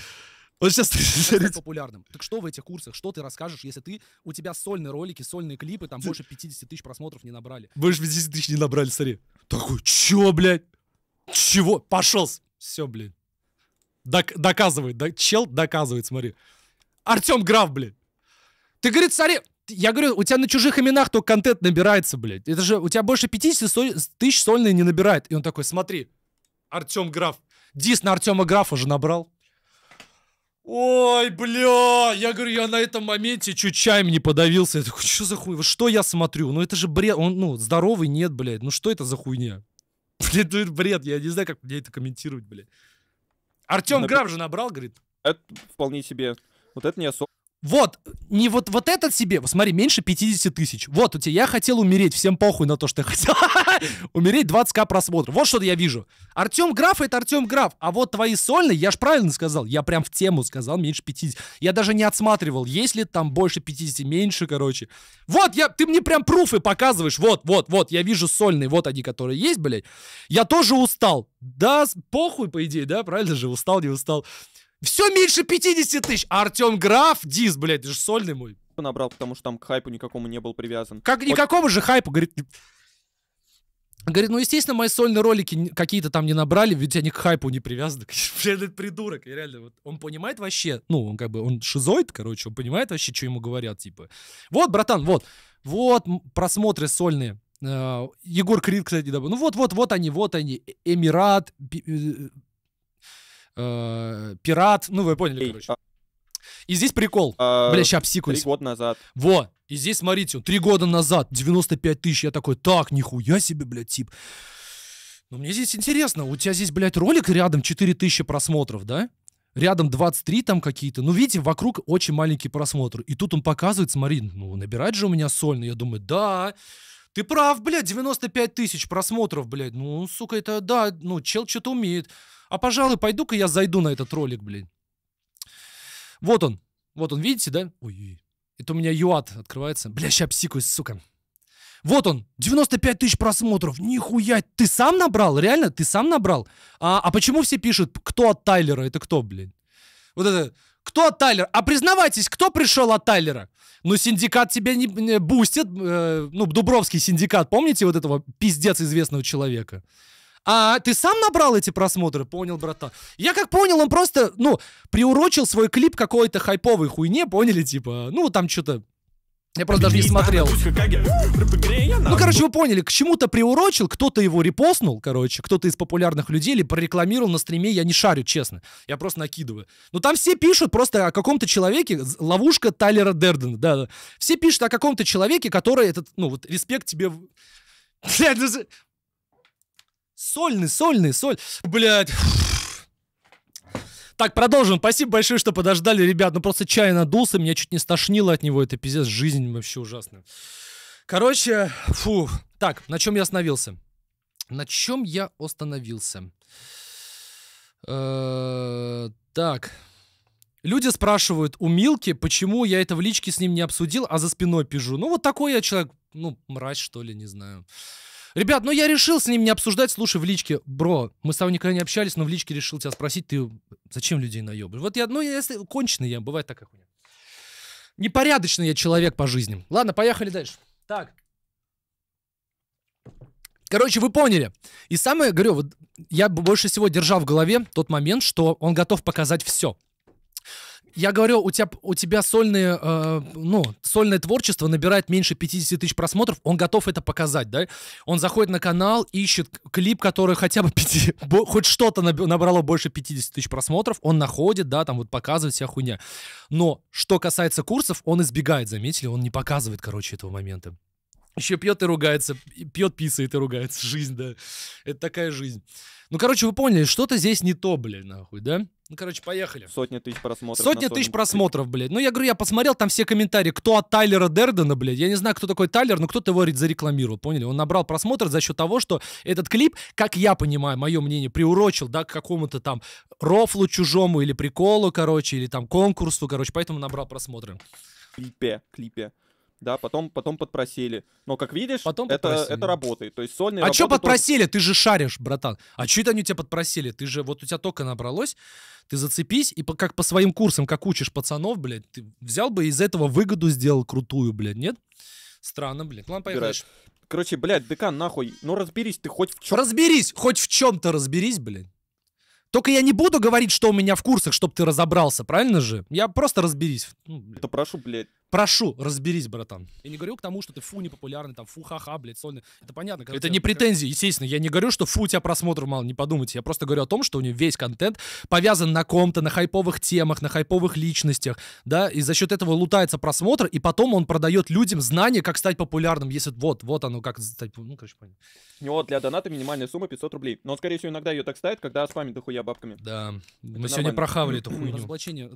Он сейчас... сейчас популярным. Так что в этих курсах? Что ты расскажешь, если ты... У тебя сольные ролики, сольные клипы, там больше 50 тысяч просмотров не набрали. Больше 50 тысяч не набрали, смотри. Такой, чё, блядь? Чего? Пошел. Все, блядь. Док доказывает. Док чел доказывает, смотри. Артем Граф, блядь. Ты, говорит, смотри... Я говорю, у тебя на чужих именах только контент набирается, блядь. Это же у тебя больше 50 соль... тысяч сольные не набирает. И он такой, смотри, Артем Граф. Дис на Артема Графа же набрал. Ой, бля! Я говорю, я на этом моменте чуть чаем не подавился. Я такой, что за хуйня? Что я смотрю? Ну это же бред. Он, ну, здоровый нет, блядь. Ну что это за хуйня? Блядь, ну это бред. Я не знаю, как мне это комментировать, блядь. Артем Наб... Грав же набрал, говорит. Это вполне себе. Вот это не особо. Вот, не вот, вот этот себе, смотри, меньше 50 тысяч. Вот у тебя, я хотел умереть, всем похуй на то, что я хотел. умереть 20к просмотров. Вот что я вижу. Артем Граф это Артем Граф, а вот твои сольные, я ж правильно сказал, я прям в тему сказал, меньше 50. Я даже не отсматривал, есть ли там больше 50, меньше, короче. Вот, я, ты мне прям пруфы показываешь, вот, вот, вот, я вижу сольные, вот они, которые есть, блядь. Я тоже устал. Да, похуй, по идее, да, правильно же, устал, не устал. Все меньше 50 тысяч. А Артем Граф, Диз, блядь, ты же сольный мой. Набрал, потому что там к хайпу никакому не был привязан. Как вот. никакому же хайпу, говорит... Говорит, ну, естественно, мои сольные ролики какие-то там не набрали, ведь они к хайпу не привязаны. Блин, ну, этот придурок, я реально, вот, он понимает вообще, ну, он как бы, он шизоид, короче, он понимает вообще, что ему говорят, типа. Вот, братан, вот, вот просмотры сольные. Э, Егор Крид, кстати, добавил. Ну вот, вот, вот они, вот они. Э, Эмират, э, э, пират, ну вы поняли, короче. И здесь прикол. А, Бля, сейчас обсикуюсь. Три года назад. Во, и здесь, смотрите, три года назад, 95 тысяч, я такой, так, нихуя себе, блядь, тип. Но ну, мне здесь интересно, у тебя здесь, блядь, ролик рядом тысячи просмотров, да? Рядом 23 там какие-то. Ну, видите, вокруг очень маленький просмотр. И тут он показывает, смотри, ну, набирать же у меня сольно. Я думаю, да. Ты прав, блядь, 95 тысяч просмотров, блядь. Ну, сука, это да, ну, чел что-то умеет. А, пожалуй, пойду-ка я зайду на этот ролик, блядь. Вот он. Вот он, видите, да? Ой-ой. Это у меня ЮАД открывается. Бля, ща псикуюсь, сука. Вот он, 95 тысяч просмотров. Нихуя, ты сам набрал? Реально, ты сам набрал? А, а почему все пишут, кто от Тайлера? Это кто, блин? Вот это, кто от Тайлера? А признавайтесь, кто пришел от Тайлера? Ну, синдикат тебя не, не бустит. Э, ну, Дубровский синдикат. Помните вот этого пиздец известного человека? А ты сам набрал эти просмотры? Понял, братан. Я как понял, он просто, ну, приурочил свой клип какой-то хайповой хуйне, поняли, типа, ну, там что-то я просто даже не смотрел. Ну, короче, вы поняли, к чему-то приурочил, кто-то его репостнул, короче, кто-то из популярных людей или прорекламировал на стриме, я не шарю, честно. Я просто накидываю. Но ну, там все пишут просто о каком-то человеке, ловушка Тайлера Дердена, да, да. Все пишут о каком-то человеке, который этот, ну, вот, респект тебе... Блядь, ну, Сольный, сольный, соль. Блядь. Так, продолжим. Спасибо большое, что подождали, ребят. Ну просто чай надулся, меня чуть не стошнило от него. Это пиздец, жизнь вообще ужасная. Короче, фу. Так, на чем я остановился? На чем я остановился? Э, так. Люди спрашивают у Милки, почему я это в личке с ним не обсудил, а за спиной пижу. Ну, вот такой я человек, ну, мразь, что ли, не знаю. Ребят, ну я решил с ним не обсуждать, слушай, в личке. Бро, мы с тобой никогда не общались, но в личке решил тебя спросить, ты зачем людей наебаешь? Вот я, ну если конченый я, бывает такая хуйня. Непорядочный я человек по жизни. Ладно, поехали дальше. Так. Короче, вы поняли. И самое, говорю, вот я больше всего держал в голове тот момент, что он готов показать все я говорю, у тебя, у тебя сольные, э, ну, сольное творчество набирает меньше 50 тысяч просмотров, он готов это показать, да? Он заходит на канал, ищет клип, который хотя бы 5, хоть что-то набрало больше 50 тысяч просмотров, он находит, да, там вот показывает вся хуйня. Но что касается курсов, он избегает, заметили, он не показывает, короче, этого момента. Еще пьет и ругается, пьет, писает и ругается. Жизнь, да. Это такая жизнь. Ну, короче, вы поняли, что-то здесь не то, блядь, нахуй, да? Ну, короче, поехали. Сотни тысяч просмотров. Сотни тысяч просмотров, блядь. Ну, я говорю, я посмотрел там все комментарии, кто от Тайлера Дердена, блядь. Я не знаю, кто такой Тайлер, но кто-то его зарекламировал, поняли? Он набрал просмотр за счет того, что этот клип, как я понимаю, мое мнение, приурочил, да, к какому-то там рофлу чужому или приколу, короче, или там конкурсу, короче, поэтому набрал просмотры. Клипе, клипе да, потом, потом подпросили. Но, как видишь, потом это, это работает. То есть сольные А что подпросили? Тоже... Ты же шаришь, братан. А что это они тебя подпросили? Ты же, вот у тебя только набралось, ты зацепись, и по, как по своим курсам, как учишь пацанов, блядь, ты взял бы из этого выгоду сделал крутую, блядь, нет? Странно, блядь. Ладно, поехали. Короче, блядь, декан, нахуй, ну разберись ты хоть в чем. Разберись, хоть в чем-то разберись, блядь. Только я не буду говорить, что у меня в курсах, чтобы ты разобрался, правильно же? Я просто разберись. Ну, блядь. Это прошу, блядь. Прошу, разберись, братан. Я не говорю к тому, что ты фу непопулярный, там фу ха-ха, блядь, сольный. Это понятно. Это не претензии, естественно. Я не говорю, что фу, у тебя просмотр мало, не подумайте. Я просто говорю о том, что у него весь контент повязан на ком-то, на хайповых темах, на хайповых личностях, да, и за счет этого лутается просмотр, и потом он продает людям знания, как стать популярным, если вот, вот оно, как стать, типа, ну, короче, понятно. У ну него для доната минимальная сумма 500 рублей. Но он, скорее всего, иногда ее так ставит, когда с спамит дохуя бабками. Да, это мы нормально. сегодня прохавали эту хуйню. Разоблачение,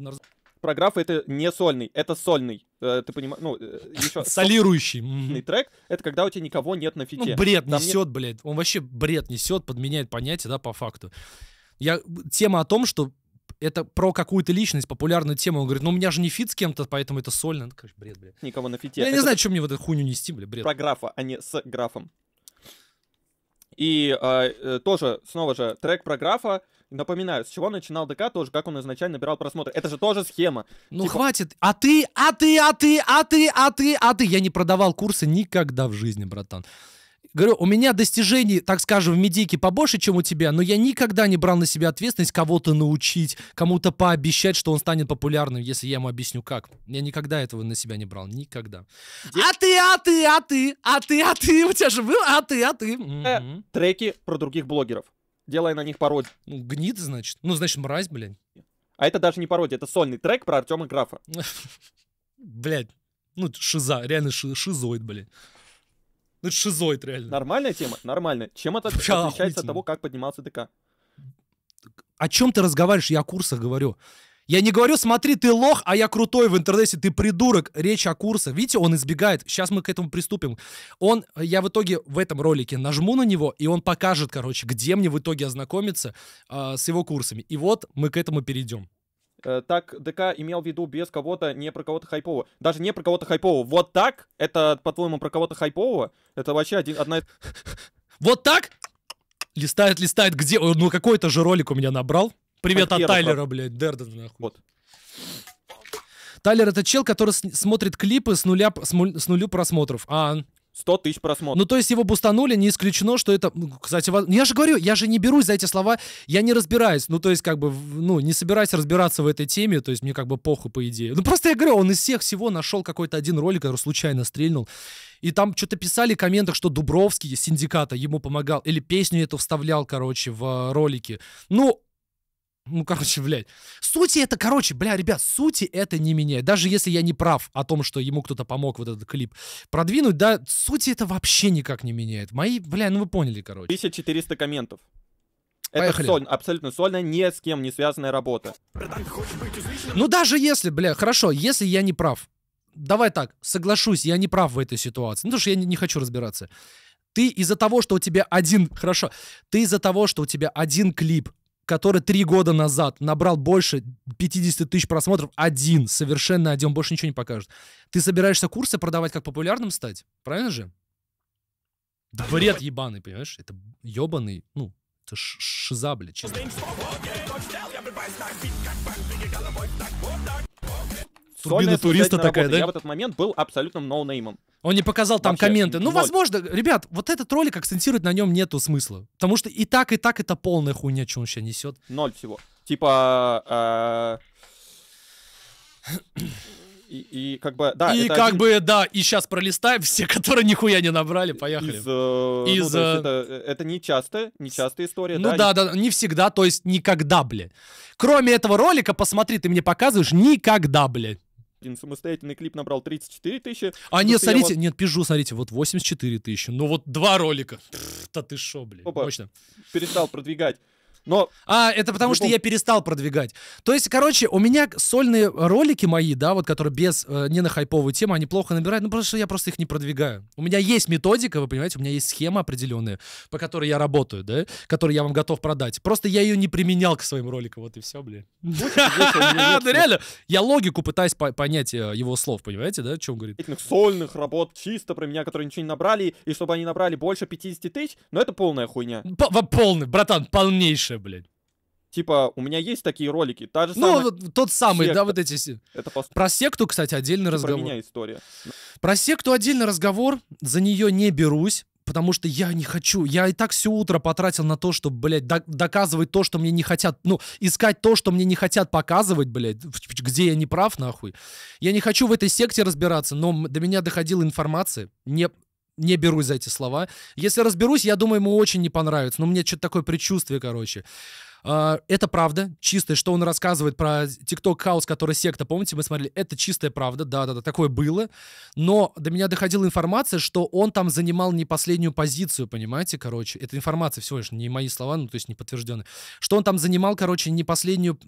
про графа это не сольный, это сольный. Э, ты понимаешь, ну, э, еще... Солирующий. Сольный трек — это когда у тебя никого нет на фите. Ну, бред Там несет, нет... блядь. Он вообще бред несет, подменяет понятие, да, по факту. Я... Тема о том, что это про какую-то личность, популярную тему. Он говорит, ну у меня же не фит с кем-то, поэтому это сольно. Ну, короче, бред, блядь. Никого на фите. Я это... не знаю, что мне вот эту хуйню нести, блядь, бред. Про графа, а не с графом. И а, э, тоже, снова же, трек про графа — Напоминаю, с чего начинал ДК тоже, как он изначально набирал просмотры. Это же тоже схема. Ну типа... хватит. А ты, а ты, а ты, а ты, а ты, а ты. Я не продавал курсы никогда в жизни, братан. Говорю, у меня достижений, так скажем, в медике побольше, чем у тебя, но я никогда не брал на себя ответственность кого-то научить, кому-то пообещать, что он станет популярным, если я ему объясню как. Я никогда этого на себя не брал, никогда. Где... А ты, а ты, а ты, а ты, а ты, у тебя же был, а ты, а ты. Э, треки про других блогеров делая на них пародию. Ну, гнид, значит. Ну, значит, мразь, блядь. А это даже не пародия, это сольный трек про Артема Графа. Блядь. Ну, шиза, реально ши шизоид, блядь. Ну, это шизоид, реально. Нормальная тема, нормальная. Чем это отличается от того, как поднимался ДК? О чем ты разговариваешь? Я о курсах говорю. Я не говорю, смотри, ты лох, а я крутой в интернете, ты придурок. Речь о курсах. Видите, он избегает. Сейчас мы к этому приступим. Он, я в итоге в этом ролике нажму на него, и он покажет, короче, где мне в итоге ознакомиться э, с его курсами. И вот мы к этому перейдем. Э, так ДК имел в виду без кого-то, не про кого-то хайпового. Даже не про кого-то хайпового. Вот так? Это, по-твоему, про кого-то хайпового? Это вообще один, одна... Вот так? Листает, листает, где... Ну, какой-то же ролик у меня набрал. Привет от Тайлера, а? блядь, Дерден, нахуй. Вот. Тайлер — это чел, который смотрит клипы с нуля, с, нулю просмотров. А, 100 тысяч просмотров. Ну, то есть его бустанули, не исключено, что это... Ну, кстати, я же говорю, я же не берусь за эти слова, я не разбираюсь. Ну, то есть, как бы, ну, не собираюсь разбираться в этой теме, то есть мне как бы похуй по идее. Ну, просто я говорю, он из всех всего нашел какой-то один ролик, который случайно стрельнул. И там что-то писали в комментах, что Дубровский из синдиката ему помогал, или песню эту вставлял, короче, в э, ролики. Ну, ну, короче, блядь. Сути это, короче, бля, ребят, сути это не меняет. Даже если я не прав о том, что ему кто-то помог вот этот клип продвинуть, да, сути это вообще никак не меняет. Мои, бля, ну вы поняли, короче. 1400 комментов. Поехали. Это соль, абсолютно сольно, ни с кем не связанная работа. Ну даже если, бля, хорошо, если я не прав. Давай так, соглашусь, я не прав в этой ситуации. Ну, потому что я не, не хочу разбираться. Ты из-за того, что у тебя один... Хорошо. Ты из-за того, что у тебя один клип который три года назад набрал больше 50 тысяч просмотров, один, совершенно один, больше ничего не покажет. Ты собираешься курсы продавать, как популярным стать, правильно же? Бред ебаный, понимаешь? Это ебаный, ну, это шиза, блядь, Сольная Турбина туриста такая, работа. да? Я в этот момент был абсолютным ноунеймом. Он не показал там Вообще, комменты. Ну, ноль. возможно, ребят, вот этот ролик акцентирует на нем нету смысла. Потому что и так, и так это полная хуйня, что он сейчас несет. Ноль всего. Типа... А, и, и как бы, да. И как один... бы, да, и сейчас пролистаем все, которые нихуя не набрали, поехали. Из, э, ну, Из, ну, э... это, э, это не часто, не частая история, ну, да? да, да, не всегда, то есть никогда, бля. Кроме этого ролика, посмотри, ты мне показываешь, никогда, бля самостоятельный клип набрал 34 тысячи. А нет, смотрите, вот... нет, пижу, смотрите, вот 84 тысячи. Ну вот два ролика. да ты шо, блин, Опа. мощно. Перестал продвигать. Но а, это потому что я перестал продвигать. То есть, короче, у меня сольные ролики мои, да, вот которые без, э, не на хайповую тему, они плохо набирают, ну потому что я просто их не продвигаю. У меня есть методика, вы понимаете, у меня есть схема определенная, по которой я работаю, да, которую я вам готов продать. Просто я ее не применял к своим роликам, вот и все, блин. Да ну, реально, я логику пытаюсь понять э, его слов, понимаете, да, о чем говорит. Сольных работ чисто про меня, которые ничего не набрали, и чтобы они набрали больше 50 тысяч, но ну, это полная хуйня. Полный, братан, полнейший дальше, блядь. Типа, у меня есть такие ролики, та же ну, самая... Ну, тот самый, секта. да, вот эти... Это пост... Про секту, кстати, отдельный Это типа, разговор. Про меня история. Про секту отдельный разговор, за нее не берусь, потому что я не хочу. Я и так все утро потратил на то, чтобы, блядь, доказывать то, что мне не хотят, ну, искать то, что мне не хотят показывать, блядь, где я не прав, нахуй. Я не хочу в этой секте разбираться, но до меня доходила информация, не, не берусь за эти слова. Если разберусь, я думаю, ему очень не понравится. Но ну, мне что-то такое предчувствие, короче. А, это правда, чистое, что он рассказывает про TikTok хаус, который секта, помните, мы смотрели, это чистая правда, да-да-да, такое было, но до меня доходила информация, что он там занимал не последнюю позицию, понимаете, короче, это информация всего лишь, не мои слова, ну, то есть не подтвержденные, что он там занимал, короче, не последнюю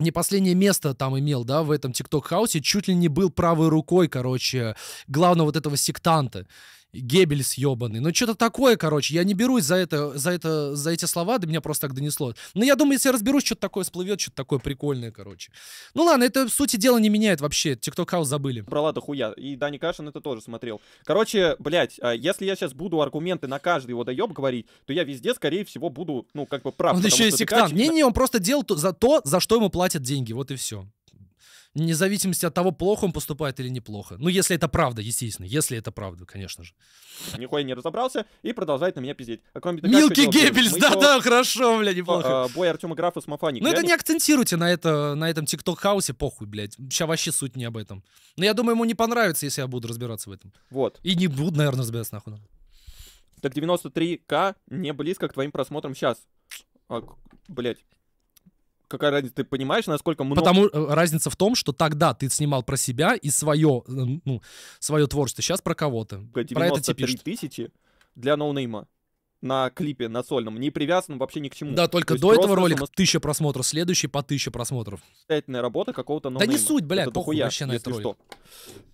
не последнее место там имел, да, в этом ТикТок-хаусе, чуть ли не был правой рукой, короче, главного вот этого сектанта. Гебель съебанный, Ну, что-то такое, короче. Я не берусь за это, за это, за эти слова, да меня просто так донесло. Но я думаю, если я разберусь, что-то такое всплывет, что-то такое прикольное, короче. Ну ладно, это, в сути дела, не меняет вообще. Тикток Хаус забыли. Про Лада хуя. И Дани Кашин это тоже смотрел. Короче, блять, а, если я сейчас буду аргументы на каждый его доеб говорить, то я везде, скорее всего, буду, ну, как бы прав. Он еще и сектант. Не-не, он просто делал за то, за что ему платят деньги. Вот и все вне зависимости от того, плохо он поступает или неплохо. Ну, если это правда, естественно. Если это правда, конечно же. Нихуя не разобрался и продолжает на меня пиздеть. А кроме Милки Геббельс, да-да, хорошо, бля, неплохо. Э, бой Артема Графа с Мафани. Ну, это не акцентируйте на, это, на этом тикток-хаусе, похуй, блядь. Сейчас вообще суть не об этом. Но я думаю, ему не понравится, если я буду разбираться в этом. Вот. И не буду, наверное, разбираться нахуй. Так 93к не близко к твоим просмотрам сейчас. А, блять какая разница, ты понимаешь, насколько много... Потому э, разница в том, что тогда ты снимал про себя и свое, э, ну, свое творчество, сейчас про кого-то. Про это типишь. тысячи для ноунейма на клипе, на сольном, не привязан вообще ни к чему. Да, только То до этого ролик самос... 1000 просмотров, следующий по 1000 просмотров. Самостоятельная работа какого-то ну, Да не суть, блядь, это похуй вообще на этот ролик.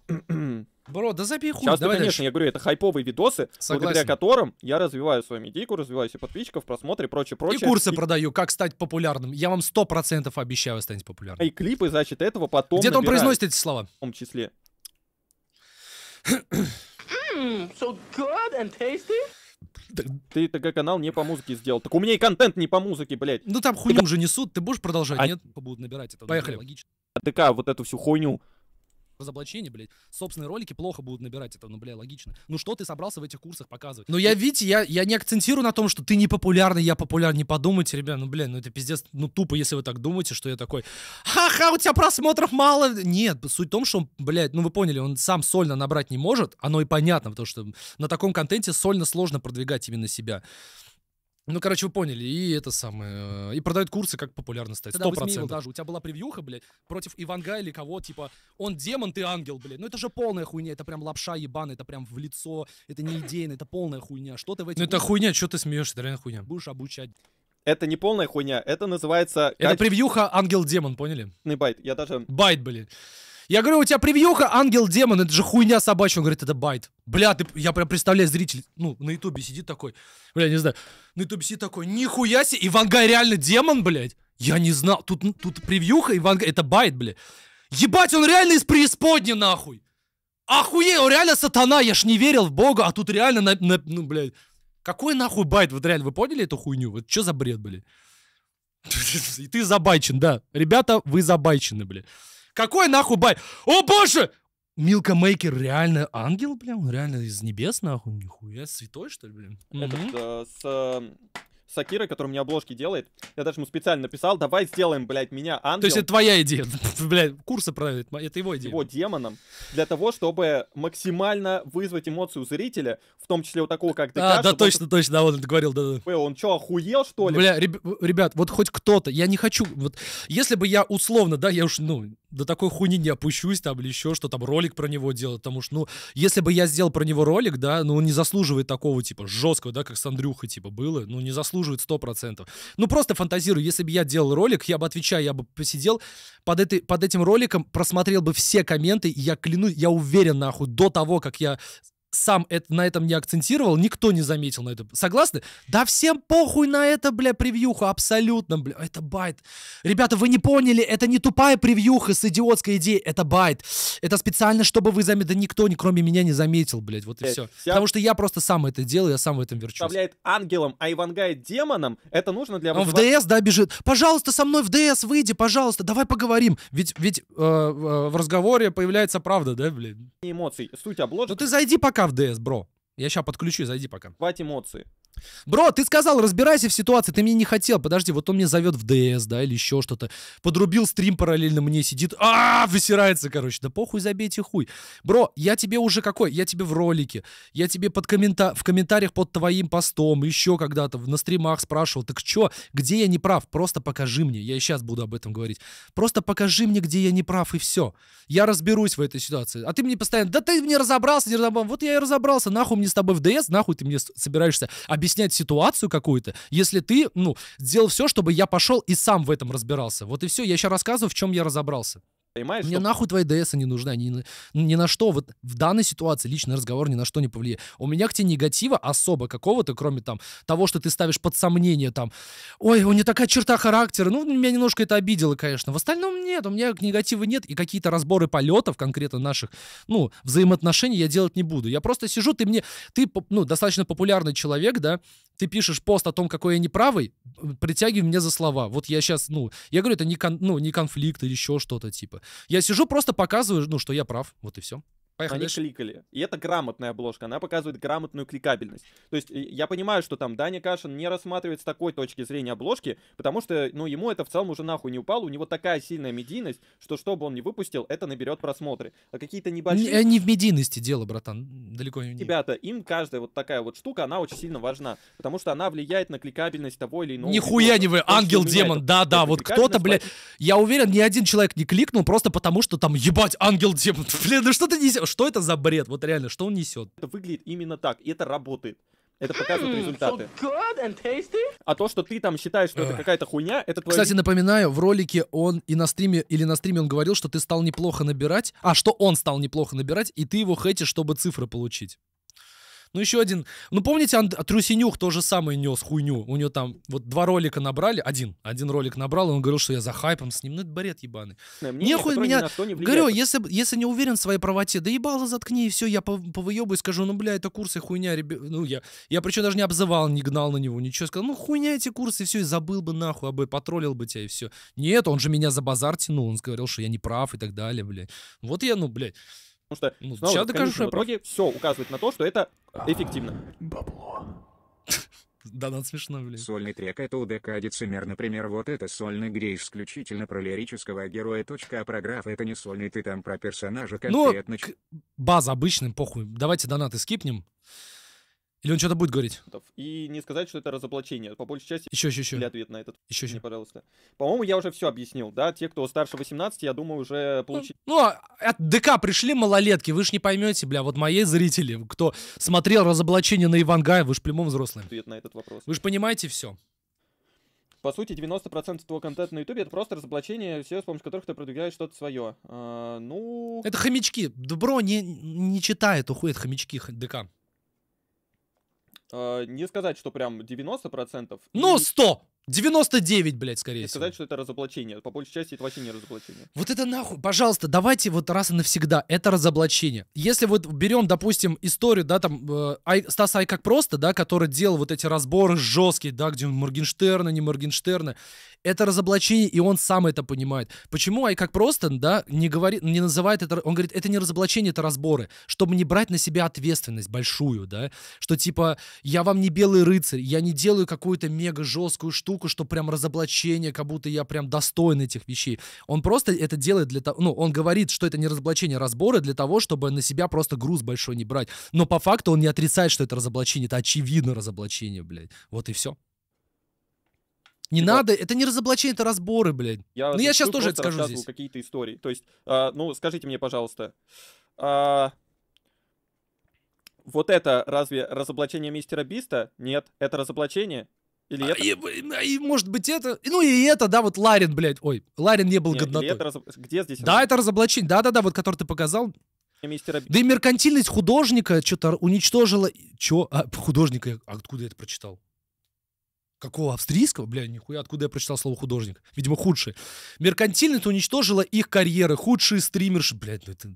Что. Бро, да забей хуй, Сейчас, давай конечно, дальше. я говорю, это хайповые видосы, Согласен. благодаря которым я развиваю свою медийку, развиваюсь и подписчиков, просмотры и прочее, прочее. И курсы и... продаю, как стать популярным. Я вам сто процентов обещаю, стать популярным. И клипы, значит, этого потом Где-то он произносит эти слова. В том числе. Mm, so good and tasty. Ты ТГ канал не по музыке сделал. Так у меня и контент не по музыке, блядь. Ну там хуйню уже несут, ты будешь продолжать? А нет, буду набирать это. Поехали. АДК вот эту всю хуйню разоблачение, блядь, собственные ролики плохо будут набирать это, ну, бля, логично. Ну что ты собрался в этих курсах показывать? Ну я, видите, я, я не акцентирую на том, что ты не популярный, я популярный, не подумайте, ребят, ну, бля, ну это пиздец, ну тупо, если вы так думаете, что я такой, ха-ха, у тебя просмотров мало. Нет, суть в том, что, блядь, ну вы поняли, он сам сольно набрать не может, оно и понятно, потому что на таком контенте сольно сложно продвигать именно себя. Ну, короче, вы поняли, и это самое. Э, и продают курсы, как популярно стать. Сто процентов. даже. У тебя была превьюха, блядь, против Иванга или кого, типа, он демон, ты ангел, блядь. Ну, это же полная хуйня, это прям лапша ебаная, это прям в лицо, это не идейно, это полная хуйня. Что ты в этом? Ну, это хуйня, что ты смеешься, это реально хуйня. Будешь обучать. Это не полная хуйня, это называется... Это превьюха ангел-демон, поняли? Не байт, я даже... Байт, блядь. Я говорю, у тебя превьюха, ангел, демон, это же хуйня собачья. Он говорит, это байт. Бля, ты, я прям представляю, зритель, ну, на ютубе сидит такой, бля, не знаю, на ютубе сидит такой, нихуя себе, Ивангай реально демон, блядь. Я не знал, тут, ну, тут превьюха, Ивангай, это байт, блядь. Ебать, он реально из преисподни, нахуй. Охуеть, он реально сатана, я ж не верил в бога, а тут реально, на, на, ну, блядь. Какой нахуй байт, вот реально, вы поняли эту хуйню? Вот что за бред, блядь? И ты забайчен, да. Ребята, вы забайчены, блядь. Какой нахуй бай? О боже! Милка Мейкер реально ангел, блин, реально из небес, нахуй, нихуя, святой, что ли, блин? Этот, угу. э, с э, Сакира, который мне обложки делает. Я даже ему специально написал, давай сделаем, блядь, меня ангелом. То есть это твоя идея, блядь, курсы продают, это его идея. Его демоном, для того, чтобы максимально вызвать эмоцию зрителя, в том числе вот такого, как ты. А, да, точно, точно, да, вот, это говорил, да, да. Он что, охуел, что ли? Бля, ребят, вот хоть кто-то, я не хочу, вот, если бы я условно, да, я уж, ну, до такой хуйни не опущусь, там, или еще что, там, ролик про него делать, потому что, ну, если бы я сделал про него ролик, да, ну, он не заслуживает такого, типа, жесткого, да, как с Андрюхой, типа, было, ну, не заслуживает заслуживает 100%. Ну, просто фантазирую, если бы я делал ролик, я бы, отвечаю, я бы посидел под, этой, под этим роликом, просмотрел бы все комменты, и я клянусь, я уверен, нахуй, до того, как я сам это, на этом не акцентировал, никто не заметил на это. Согласны? Да всем похуй на это, бля, превьюха, абсолютно, бля, это байт. Ребята, вы не поняли, это не тупая превьюха с идиотской идеей, это байт. Это специально, чтобы вы заметили, да никто, кроме меня, не заметил, блядь, вот и э, все. Вся... Потому что я просто сам это делаю, я сам в этом верчусь. Представляет ангелом, а Ивангай демоном, это нужно для... Он в ДС, да, бежит. Пожалуйста, со мной в ДС выйди, пожалуйста, давай поговорим. Ведь, ведь э, э, в разговоре появляется правда, да, блядь? Эмоций, суть обложки. Ну ты зайди пока пока в DS, бро. Я сейчас подключу, зайди пока. Хватит эмоции. Бро, ты сказал, разбирайся в ситуации, ты мне не хотел. Подожди, вот он мне зовет в ДС, да, или еще что-то. Подрубил стрим параллельно мне, сидит, а, высирается, короче. Да похуй, забейте хуй. Бро, я тебе уже какой? Я тебе в ролике, я тебе под коммента в комментариях под твоим постом, еще когда-то на стримах спрашивал, так что, где я не прав? Просто покажи мне, я и сейчас буду об этом говорить. Просто покажи мне, где я не прав, и все. Я разберусь в этой ситуации. А ты мне постоянно, да ты мне разобрался, не разобрался. Вот я и разобрался, нахуй мне с тобой в ДС, нахуй ты мне собираешься объяснять ситуацию какую-то, если ты, ну, сделал все, чтобы я пошел и сам в этом разбирался. Вот и все, я сейчас рассказываю, в чем я разобрался. Понимаешь, Мне что... нахуй твои ДС не нужны, они ни, ну, ни на что, вот в данной ситуации личный разговор ни на что не повлияет. У меня к тебе негатива особо какого-то, кроме там того, что ты ставишь под сомнение там, ой, у нее такая черта характера, ну, меня немножко это обидело, конечно. В остальном нет, у меня негатива нет, и какие-то разборы полетов конкретно наших, ну, взаимоотношений я делать не буду. Я просто сижу, ты мне, ты, ну, достаточно популярный человек, да, ты пишешь пост о том, какой я неправый, притягивай меня за слова. Вот я сейчас, ну, я говорю, это не, кон, ну, не конфликт или еще что-то типа. Я сижу, просто показываю, ну, что я прав, вот и все. Поехали Они кликали. И это грамотная обложка, она показывает грамотную кликабельность. То есть я понимаю, что там Даня Кашин не рассматривает с такой точки зрения обложки, потому что, ну, ему это в целом уже нахуй не упало, у него такая сильная медийность, что что бы он ни выпустил, это наберет просмотры. А какие-то небольшие... Не, не в медийности дело, братан, далеко не в Ребята, им каждая вот такая вот штука, она очень сильно важна, потому что она влияет на кликабельность того или иного... Нихуя не вы, ангел-демон, да-да, вот кто-то, блядь, я уверен, ни один человек не кликнул просто потому, что там, ебать, ангел-демон, блядь, ну что ты несешь? что это за бред? Вот реально, что он несет? Это выглядит именно так, и это работает. Это показывает результаты. So а то, что ты там считаешь, что это какая-то хуйня, это твоя... Кстати, напоминаю, в ролике он и на стриме, или на стриме он говорил, что ты стал неплохо набирать, а что он стал неплохо набирать, и ты его хэтишь, чтобы цифры получить. Ну, еще один. Ну, помните, Анд... Трусенюх то же самое нес хуйню. У него там вот два ролика набрали. Один. Один ролик набрал, и он говорил, что я за хайпом с ним. Ну, это бред ебаный. Да, мне хуй меня... Не Говорю, если, если не уверен в своей правоте, да ебало заткни, и все, я повыебаю и скажу, ну, бля, это курсы, хуйня, ребят. Ну, я, я причем даже не обзывал, не гнал на него, ничего. Сказал, ну, хуйня эти курсы, и все, и забыл бы нахуй, а бы потроллил бы тебя, и все. Нет, он же меня за базар тянул, он говорил, что я не прав и так далее, бля. Вот я, ну, блядь. Потому что ну, снова сейчас докажу, что я прав. все указывает на то, что это эффективно. Бабло. Да, надо смешно, блин. Сольный трек это УДК Децимер, например, вот это сольный грей исключительно про лирического героя. Точка, а про граф это не сольный, ты там про персонажа конкретно. Ну, база обычным, похуй. Давайте донаты скипнем. Или он что-то будет говорить? И не сказать, что это разоблачение. По большей части... Еще, еще, еще. Или ответ на этот. Еще, еще. пожалуйста. По-моему, я уже все объяснил, да? Те, кто старше 18, я думаю, уже получили... Ну, ну а от ДК пришли малолетки, вы ж не поймете, бля, вот мои зрители, кто смотрел разоблачение на Ивангая, вы ж прямом взрослым. Ответ на этот вопрос. Вы ж понимаете все. По сути, 90% твоего контента на Ютубе это просто разоблачение все, с помощью которых ты продвигаешь что-то свое. А, ну... Это хомячки. Добро не, не читает, уходит хомячки ДК. Э, не сказать, что прям 90%. Ну, 100! 99, блядь, скорее всего. Сказать, что это разоблачение. По большей части это вообще не разоблачение. Вот это нахуй, пожалуйста, давайте вот раз и навсегда. Это разоблачение. Если вот берем, допустим, историю, да, там, э, Ай, Стас Ай как просто, да, который делал вот эти разборы жесткие, да, где он Моргенштерна, не Моргенштерна. Это разоблачение, и он сам это понимает. Почему Ай как просто, да, не говорит, не называет это, он говорит, это не разоблачение, это разборы, чтобы не брать на себя ответственность большую, да, что типа, я вам не белый рыцарь, я не делаю какую-то мега жесткую штуку, штуку, что прям разоблачение, как будто я прям достоин этих вещей. Он просто это делает для того, ну, он говорит, что это не разоблачение, а разборы для того, чтобы на себя просто груз большой не брать. Но по факту он не отрицает, что это разоблачение, это очевидно разоблачение, блядь. Вот и все. Не типа... надо, это не разоблачение, это разборы, блядь. Я ну я сейчас тоже это скажу здесь. какие-то истории. То есть, а, ну, скажите мне, пожалуйста, а, вот это разве разоблачение мистера Биста? Нет, это разоблачение. Или а, это? И, ну, и, может быть это... Ну и это, да, вот Ларин, блядь. Ой, Ларин не был Нет, годнотой. Это раз... Где здесь? Да, это разоблачение. Да-да-да, вот который ты показал. Мистера... Да и меркантильность художника что-то уничтожила... Чё? А, художника, а откуда я это прочитал? Какого австрийского? Бля, нихуя, откуда я прочитал слово художник? Видимо, худший. Меркантильность уничтожила их карьеры. Худшие стримерши. Блядь, ну это...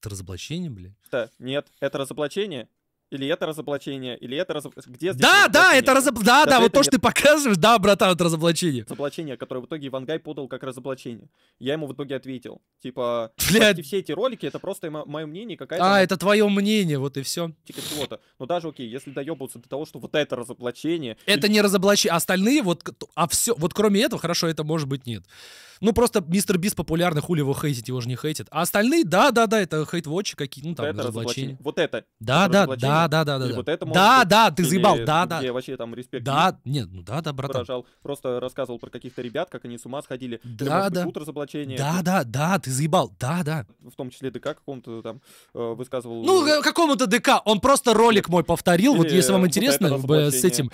Это разоблачение, блядь? Да, нет, это разоблачение или это разоблачение, или это раз... Где здесь да, да, это разоб... да, да, да, вот то, что нет. ты показываешь, да, братан, это разоблачение. Разоблачение, которое в итоге Ивангай подал как разоблачение. Я ему в итоге ответил, типа, Блядь. все эти ролики, это просто мое мнение какая-то... А, на... это твое мнение, вот и все. Типа чего-то. Но ну даже окей, если доебываться до того, что вот это разоблачение... Это и... не разоблачение, а остальные вот, а все, вот кроме этого, хорошо, это может быть нет. Ну, просто мистер Бис популярный, хули его хейтить, его же не хейтит. А остальные, да-да-да, это хейт-вотчи какие-то, ну, там, вот это разоблачение. Вот это. Да-да, да-да-да. да. вот это, Да-да, ты заебал, да-да. Я вообще там респект. Да, нет, ну да-да, братан. Поражал, просто рассказывал про каких-то ребят, как они с ума сходили. Да-да. Тут разоблачение. Да-да-да, ты заебал, да-да. В том числе ДК какому-то там э, высказывал. Ну, э, какому-то ДК, он просто ролик мой повторил, вот если вам интересно, э, с этим,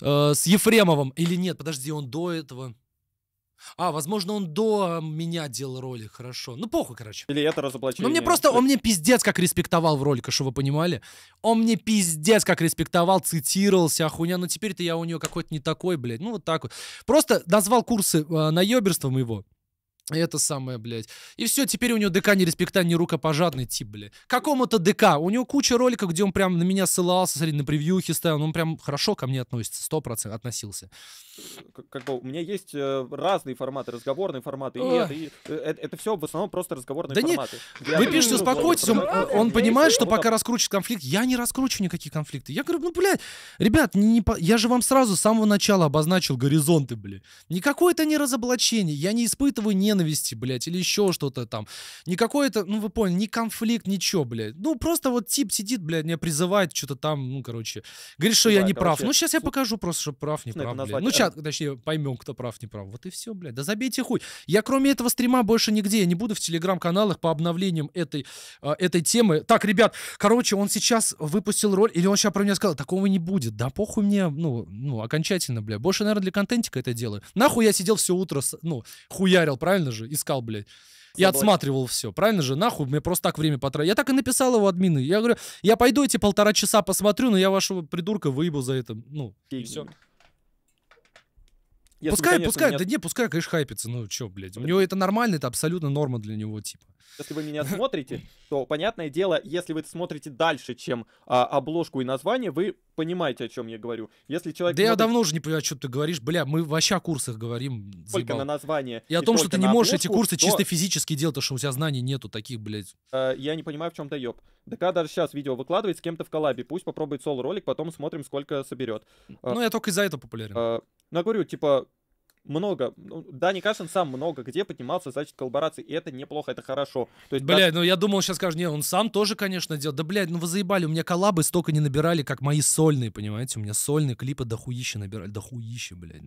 с Ефремовым. Или нет, подожди, он до этого... А, возможно, он до меня делал ролик, хорошо. Ну, похуй, короче. Или это разоблачение. Ну, мне просто, он мне пиздец как респектовал в ролике, что вы понимали. Он мне пиздец как респектовал, цитировался, охуня. Но ну, теперь-то я у него какой-то не такой, блядь. Ну, вот так вот. Просто назвал курсы э, наеберством его. Это самое, блядь. И все, теперь у него ДК не респекта, не рукопожатный тип, блядь. Какому-то ДК. У него куча роликов, где он прям на меня ссылался, смотри, на превьюхи ставил. Он прям хорошо ко мне относится, сто процентов относился. Как, бы у меня есть э, разные форматы, разговорные форматы, и это, и, э, э это все в основном просто разговорные да форматы. Нет, я вы пишете, успокойтесь, он, он понимает, что пока раскручивает конфликт, я не раскручу никакие конфликты. Я говорю, ну, блядь, ребят, не, не, я же вам сразу с самого начала обозначил горизонты, блядь. Никакое это не разоблачение, я не испытываю ненависти ненависти, блядь, или еще что-то там. Не какой-то, ну вы поняли, не конфликт, ничего, блядь. Ну просто вот тип сидит, блядь, меня призывает, что-то там, ну короче, говорит, что да, я не короче, прав. Ну сейчас я покажу просто, что прав, не прав, блядь. Ну чат, точнее, поймем, кто прав, не прав. Вот и все, блядь. Да забейте хуй. Я кроме этого стрима больше нигде, я не буду в телеграм-каналах по обновлениям этой, э, этой темы. Так, ребят, короче, он сейчас выпустил роль, или он сейчас про меня сказал, такого не будет. Да похуй мне, ну, ну окончательно, бля. Больше, наверное, для контентика это делаю. Нахуй я сидел все утро, ну, хуярил, правильно? правильно же? Искал, блядь. И отсматривал все, правильно же? Нахуй, мне просто так время потратил. Я так и написал его админу, Я говорю, я пойду эти полтора часа посмотрю, но я вашего придурка выебу за это. Ну, и все. Если, пускай, конечно, пускай, меня... да не, пускай, конечно, хайпится, ну чё, блядь. У э, него это нормально, это абсолютно норма для него, типа. Если вы меня смотрите, то, понятное дело, если вы смотрите дальше, чем а, обложку и название, вы понимаете, о чем я говорю. Если человек... Да смотрит... я давно уже не понимаю, о чем ты говоришь. Бля, мы вообще о курсах говорим. Заебал. Только на название. И, и о том, что ты не можешь обложку, эти курсы то... чисто физически делать, потому что у тебя знаний нету таких, блядь. Э, я не понимаю, в чем доеб. ДК даже сейчас видео выкладывает с кем-то в коллабе. Пусть попробует соло-ролик, потом смотрим, сколько соберет. Э, ну, а... я только из-за этого популярен. А... Но ну, говорю, типа, много, ну, Дани Кашин сам много где поднимался, значит, коллаборации, и это неплохо, это хорошо. То есть, блядь, даже... ну я думал, сейчас скажешь, не, он сам тоже, конечно, делал. Да, блядь, ну вы заебали, у меня коллабы столько не набирали, как мои сольные, понимаете? У меня сольные клипы дохуище набирали, дохуище, блядь.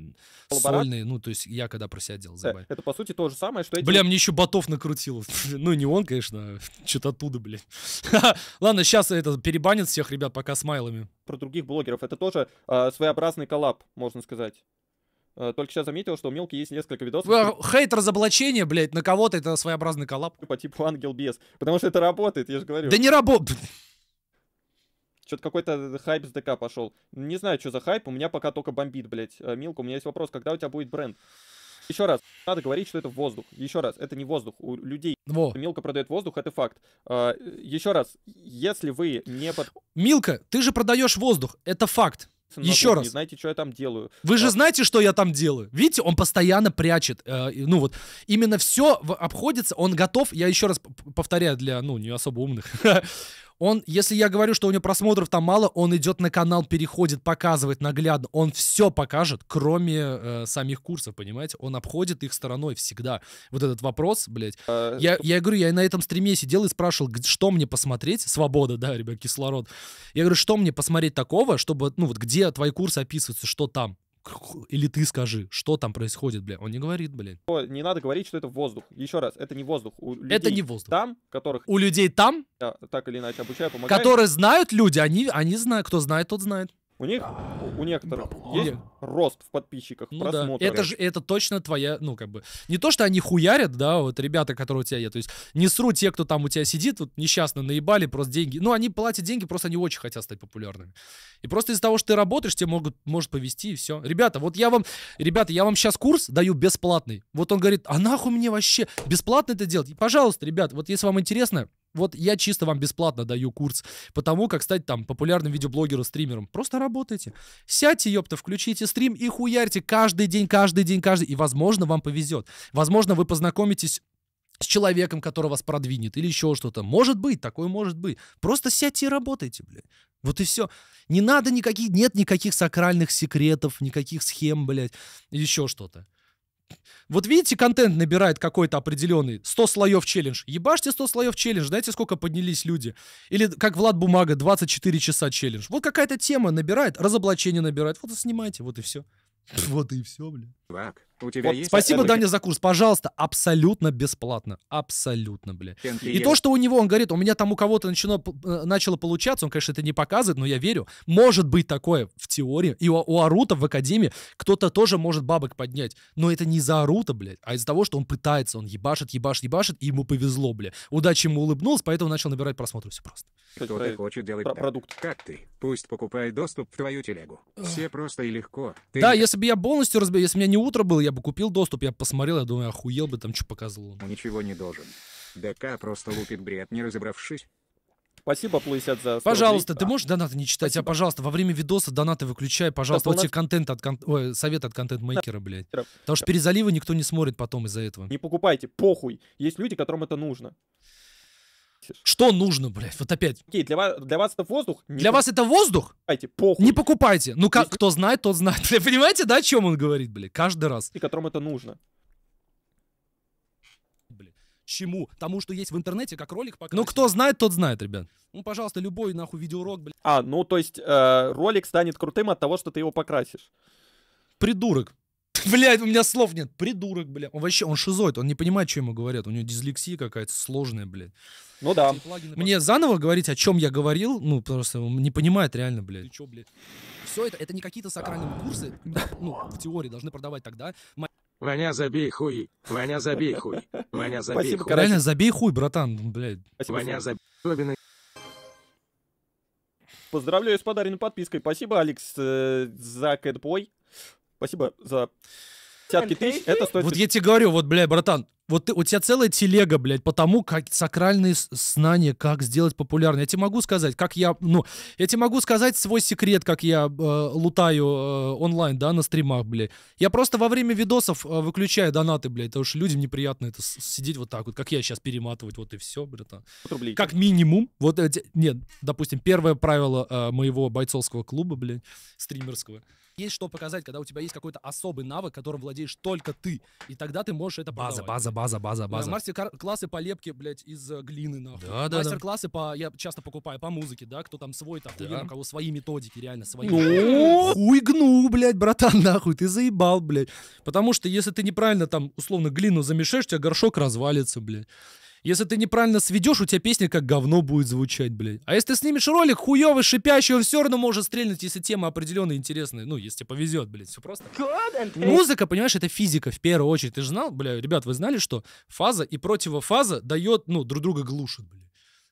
Коллаборат? Сольные, ну, то есть я когда про себя делал, э, заебали. Это, по сути, то же самое, что эти... Бля, мне еще ботов накрутило. ну, не он, конечно, а что-то оттуда, блядь. Ладно, сейчас это перебанит всех ребят пока смайлами. Про других блогеров, это тоже а, своеобразный коллаб, можно сказать. Э, только сейчас заметил, что у Мелки есть несколько видосов. Хейт разоблачение, блядь, на кого-то это своеобразный коллап. По типа, типу Ангел Бес. Потому что это работает, я же говорю. Да не работает. Что-то какой-то э, хайп с ДК пошел. Не знаю, что за хайп, у меня пока только бомбит, блядь. Э, Милка, у меня есть вопрос, когда у тебя будет бренд? Еще раз, надо говорить, что это воздух. Еще раз, это не воздух. У людей Во. Милка продает воздух, это факт. Еще раз, если вы не под... Милка, ты же продаешь воздух, это факт. Еще ногу, раз. Не знаете, что я там делаю. Вы да. же э, знаете, что я там делаю. Видите, он постоянно прячет. Э, ну вот, именно все обходится, он готов, я еще раз повторяю для, ну, не особо умных, Он, если я говорю, что у него просмотров там мало, он идет на канал, переходит, показывает наглядно. Он все покажет, кроме э, самих курсов, понимаете? Он обходит их стороной всегда. Вот этот вопрос, блядь. Э, я, я говорю, я на этом стриме сидел и спрашивал, что мне посмотреть? Свобода, да, ребят, кислород. Я говорю, что мне посмотреть такого, чтобы, ну вот где твои курсы описываются, что там? Или ты скажи, что там происходит, бля. Он не говорит, блин. Не надо говорить, что это воздух. Еще раз, это не воздух. У людей это не воздух. Там, которых... У людей там? Я так или иначе обучаю, помогаю. Которые знают люди, они, они знают. Кто знает, тот знает. У них, у некоторых есть рост в подписчиках, ну, просмотрах. Да. Это же, это точно твоя, ну, как бы, не то, что они хуярят, да, вот ребята, которые у тебя есть, то есть не сру те, кто там у тебя сидит, вот несчастно наебали просто деньги, ну, они платят деньги, просто они очень хотят стать популярными. И просто из-за того, что ты работаешь, тебе могут, может повести и все. Ребята, вот я вам, ребята, я вам сейчас курс даю бесплатный. Вот он говорит, а нахуй мне вообще бесплатно это делать? Пожалуйста, ребят, вот если вам интересно, вот я чисто вам бесплатно даю курс по тому, как стать там популярным видеоблогером-стримером. Просто работайте. Сядьте, ёпта, включите стрим и хуярьте каждый день, каждый день, каждый. И, возможно, вам повезет. Возможно, вы познакомитесь с человеком, который вас продвинет, или еще что-то. Может быть, такое может быть. Просто сядьте и работайте, блядь. Вот и все. Не надо никаких, нет никаких сакральных секретов, никаких схем, блядь, еще что-то. Вот видите, контент набирает какой-то определенный. 100 слоев челлендж. Ебашьте 100 слоев челлендж. Знаете, сколько поднялись люди? Или как Влад Бумага, 24 часа челлендж. Вот какая-то тема набирает, разоблачение набирает. Вот и снимайте, вот и все. Вот и все, блин. Чувак, у тебя вот, есть... Спасибо, остаточек? Даня, за курс. Пожалуйста, абсолютно бесплатно. Абсолютно, бля. и то, что у него, он говорит, у меня там у кого-то начало, э, начало получаться, он, конечно, это не показывает, но я верю. Может быть такое в теории. И у, у Арута в Академии кто-то тоже может бабок поднять. Но это не за Арута, блядь, а из-за того, что он пытается, он ебашит, ебашит, ебашит, и ему повезло, бля. Удача ему улыбнулась, поэтому начал набирать просмотры. Все просто. Кто ты хочет делать Про продукт? Как ты? Пусть покупает доступ в твою телегу. Все просто и легко. Ты... Да, если бы я полностью разбил, если меня не утро было, я бы купил доступ, я бы посмотрел, я думаю, охуел бы там, что показывал. Ничего не должен. ДК просто лупит бред, не разобравшись. Спасибо, Плысят, за Пожалуйста, рублей. ты можешь донаты не читать? А, Спасибо. А, пожалуйста, во время видоса донаты выключай, пожалуйста. Так, вот нас... тебе контент от кон... Ой, совет от контент-мейкера, блядь. Потому что перезаливы никто не смотрит потом из-за этого. Не покупайте, похуй. Есть люди, которым это нужно. Что нужно, блядь? Вот опять. Окей, для вас, для вас это воздух? Не для вас это воздух? Покупайте, похуй. Не покупайте. Ну как, кто знает, тот знает. Понимаете, да, о чем он говорит, блядь? Каждый раз. И которым это нужно. Блядь. Чему? Тому, что есть в интернете, как ролик пока. Ну, кто знает, тот знает, ребят. Ну, пожалуйста, любой, нахуй, видеоурок, блядь. А, ну, то есть, э, ролик станет крутым от того, что ты его покрасишь. Придурок. Блять, у меня слов нет. Придурок, блядь. Он вообще, он шизоид, он не понимает, что ему говорят. У него дислексия какая-то сложная, блядь. Ну да. Мне заново говорить, о чем я говорил, ну просто он не понимает реально, блядь. Ты чё, блядь? Все это, это не какие-то сакральные курсы, ну, ну в теории должны продавать тогда. Ваня, забей хуй. Ваня, забей хуй. Ваня, забей Спасибо, хуй. Короче. Реально, забей хуй, братан, ну, блядь. Спасибо, Ваня, забей. Поздравляю с подаренной подпиской. Спасибо, Алекс, э, за кэтбой. Спасибо за десятки тысяч. Это стоит... Вот я тебе говорю, вот, бля, братан, вот ты, у тебя целая телега, блядь, по тому как сакральные знания, как сделать популярным. Я тебе могу сказать, как я, ну, я тебе могу сказать свой секрет, как я э, лутаю э, онлайн, да, на стримах, блядь. Я просто во время видосов э, выключаю донаты, блядь, потому что людям неприятно это сидеть вот так вот, как я сейчас перематывать, вот и все, блядь. Как минимум, вот, э, нет, допустим, первое правило э, моего бойцовского клуба, блядь, стримерского. Есть что показать, когда у тебя есть какой-то особый навык, которым владеешь только ты, и тогда ты можешь это База, продавать. база, база, база, э, база. Мастер-классы по лепке, блядь, из э, глины, нахуй. Да, да, Мастер-классы по, я часто покупаю, по музыке, да, кто там свой, так, да. у кого свои методики, реально свои. Ну, хуй гну, блядь, братан, нахуй, ты заебал, блядь. Потому что если ты неправильно там, условно, глину замешаешь, у тебя горшок развалится, блядь. Если ты неправильно сведешь, у тебя песня как говно будет звучать, блядь. А если ты снимешь ролик хуёвый, шипящий, он все равно может стрельнуть, если тема определенная интересная. Ну, если тебе повезет, блядь, все просто. Музыка, понимаешь, это физика в первую очередь. Ты же знал, бля, ребят, вы знали, что фаза и противофаза дает, ну, друг друга глушит, блядь.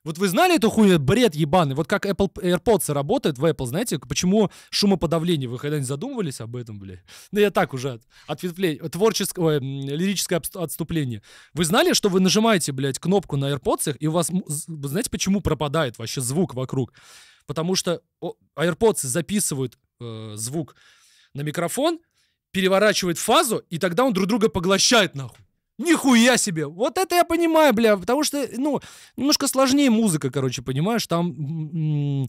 Вот вы знали эту хуйню, бред ебаный? Вот как Apple AirPods работает в Apple, знаете, почему шумоподавление? Вы когда-нибудь задумывались об этом, блядь? Ну, я так уже от, ответвление, творческое, лирическое отступление. Вы знали, что вы нажимаете, блядь, кнопку на AirPods, и у вас, знаете, почему пропадает вообще звук вокруг? Потому что AirPods записывают э, звук на микрофон, переворачивает фазу, и тогда он друг друга поглощает, нахуй. Нихуя себе! Вот это я понимаю, бля, потому что, ну, немножко сложнее музыка, короче, понимаешь, там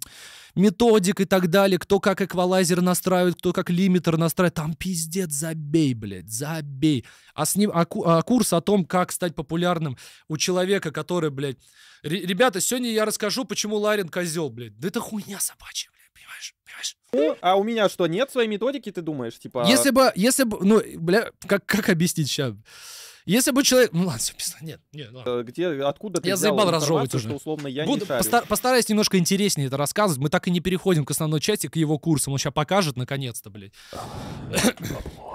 методик и так далее, кто как эквалайзер настраивает, кто как лимитер настраивает, там пиздец, забей, блядь, забей. А, с ним, а, а курс о том, как стать популярным у человека, который, блядь, ребята, сегодня я расскажу, почему Ларин козел, блядь, да это хуйня собачья, понимаешь? Понимаешь? Ну, а у меня что, нет своей методики, ты думаешь, типа? Если бы, если бы, ну, бля, как, как объяснить сейчас? Если бы человек... Ну ладно, все, писано, нет, нет, ну ладно. Э, где, откуда ты Я заебал разжевывать уже. Что, условно, я Буду, не шарю. Постар, постараюсь немножко интереснее это рассказывать. Мы так и не переходим к основной части, к его курсам. Он сейчас покажет, наконец-то, блядь.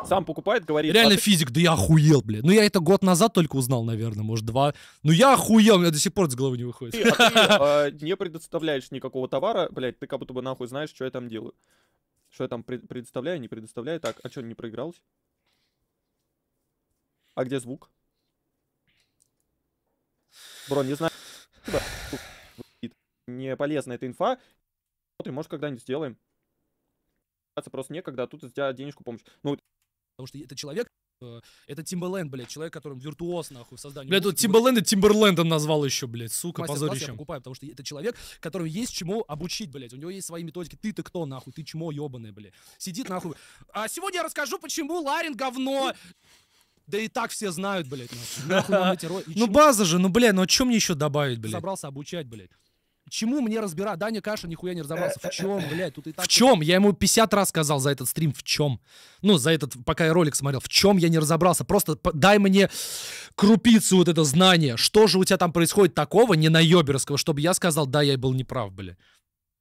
Сам покупает, говорит... Реально а физик, да я охуел, блядь. Ну я это год назад только узнал, наверное, может, два. Ну я охуел, у меня до сих пор с головы не выходит. Ты, а ты э, не предоставляешь никакого товара, блядь, ты как будто бы нахуй знаешь, что я там делаю. Что я там пред- предоставляю, не предоставляю. Так, а что, не проигралось? А где звук? Бро, не знаю. Не полезная эта инфа. Смотрим, может, когда-нибудь сделаем. Просто некогда, а тут из тебя денежку помощь. Ну, потому что это человек, э, это Тимберленд, блядь, человек, которым виртуоз, нахуй, в создании Блядь, тут и Тимберлендом назвал еще, блядь, сука, позорище. я покупаю, потому что это человек, которому есть чему обучить, блядь, у него есть свои методики. Ты-то кто, нахуй, ты чмо ебаный, блядь. Сидит, нахуй. А сегодня я расскажу, почему Ларин говно. Да и так все знают, блядь. Ну база же, ну, блядь, ну а что мне еще добавить, блядь? Собрался обучать, блядь. Чему мне разбирать? Даня Каша нихуя не разобрался. В чем, блядь? Тут и так... В чем? Я ему 50 раз сказал за этот стрим, в чем? Ну, за этот, пока я ролик смотрел. В чем я не разобрался? Просто дай мне крупицу вот это знание. Что же у тебя там происходит такого не на наеберского, чтобы я сказал, да, я был неправ, блядь.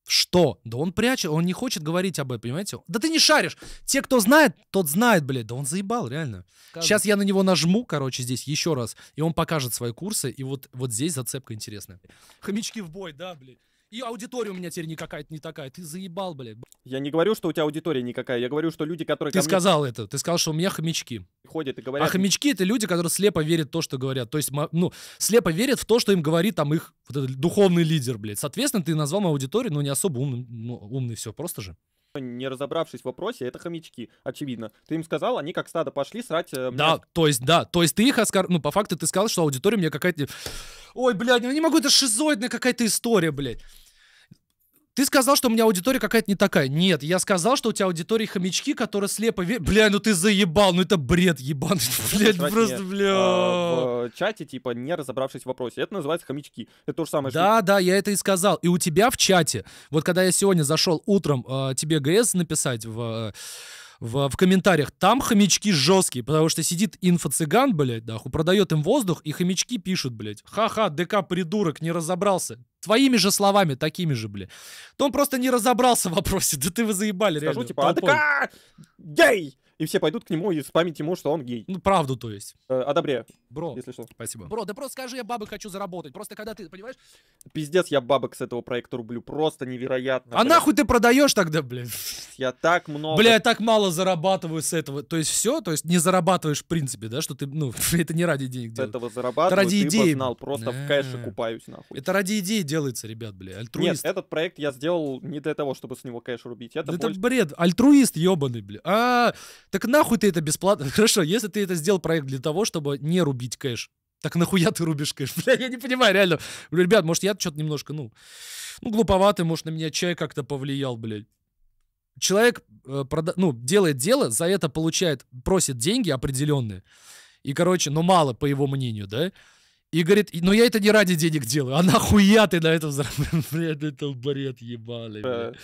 Что? Да он прячет, он не хочет говорить об этом, понимаете? Да ты не шаришь! Те, кто знает, тот знает, блядь. Да он заебал, реально. Как? Сейчас я на него нажму, короче, здесь еще раз, и он покажет свои курсы, и вот, вот здесь зацепка интересная. Хомячки в бой, да, блядь? И аудитория у меня теперь никакая не такая. Ты заебал, блядь. Я не говорю, что у тебя аудитория никакая. Я говорю, что люди, которые... Ты сказал это. Ты сказал, что у меня хомячки. Ходят и а говорят... А хомячки — это люди, которые слепо верят в то, что говорят. То есть, ну, слепо верят в то, что им говорит там их вот этот духовный лидер, блядь. Соответственно, ты назвал мою аудиторию, ну, не особо умный, ну, умный все, просто же не разобравшись в вопросе, это хомячки, очевидно. Ты им сказал, они как стадо пошли срать... Э, да, то есть, да, то есть ты их оскор... Ну, по факту ты сказал, что аудитория мне какая-то... Ой, блядь, ну не могу, это шизоидная какая-то история, блядь. Ты сказал, что у меня аудитория какая-то не такая. Нет, я сказал, что у тебя аудитория хомячки, которые слепо верят. Бля, ну ты заебал, ну это бред ебаный. А, бля, просто, нет. бля. А, в э, чате, типа, не разобравшись в вопросе. Это называется хомячки. Это то же самое. Да, что... да, я это и сказал. И у тебя в чате, вот когда я сегодня зашел утром э, тебе ГС написать в... Э, в, в комментариях, там хомячки жесткие, потому что сидит инфо-цыган, блядь, нахуй, продает им воздух, и хомячки пишут, блядь, ха-ха, ДК придурок, не разобрался. Твоими же словами, такими же, бля. То он просто не разобрался в вопросе. Да ты вы заебали, Скажу, реально. Скажу, типа, а, а гей! и все пойдут к нему и спамить ему, что он гей. Ну, правду, то есть. Э, одобряю. Бро. Если что. Спасибо. Бро, да просто скажи, я бабы хочу заработать. Просто когда ты, понимаешь? Пиздец, я бабок с этого проекта рублю. Просто невероятно. А блядь. нахуй ты продаешь тогда, блин? Я так много. Бля, я так мало зарабатываю с этого. То есть все? То есть не зарабатываешь в принципе, да? Что ты, ну, это не ради денег С этого зарабатываю, ради идеи. знал, просто в кэше купаюсь, нахуй. Это ради идеи делается, ребят, бля, альтруист. Нет, этот проект я сделал не для того, чтобы с него кэш рубить. Это, это бред, альтруист ебаный, бля. А, так нахуй ты это бесплатно? Хорошо, если ты это сделал проект для того, чтобы не рубить кэш, так нахуя ты рубишь кэш? Бля, я не понимаю, реально. Бля, ребят, может, я что-то немножко, ну, ну, глуповатый, может, на меня чай как-то повлиял, блядь. Человек э, прода- ну, делает дело, за это получает, просит деньги определенные. И, короче, ну, мало, по его мнению, да? И говорит, но ну, я это не ради денег делаю, а нахуя ты на этом заработал? Блядь, это бред ебаный, блядь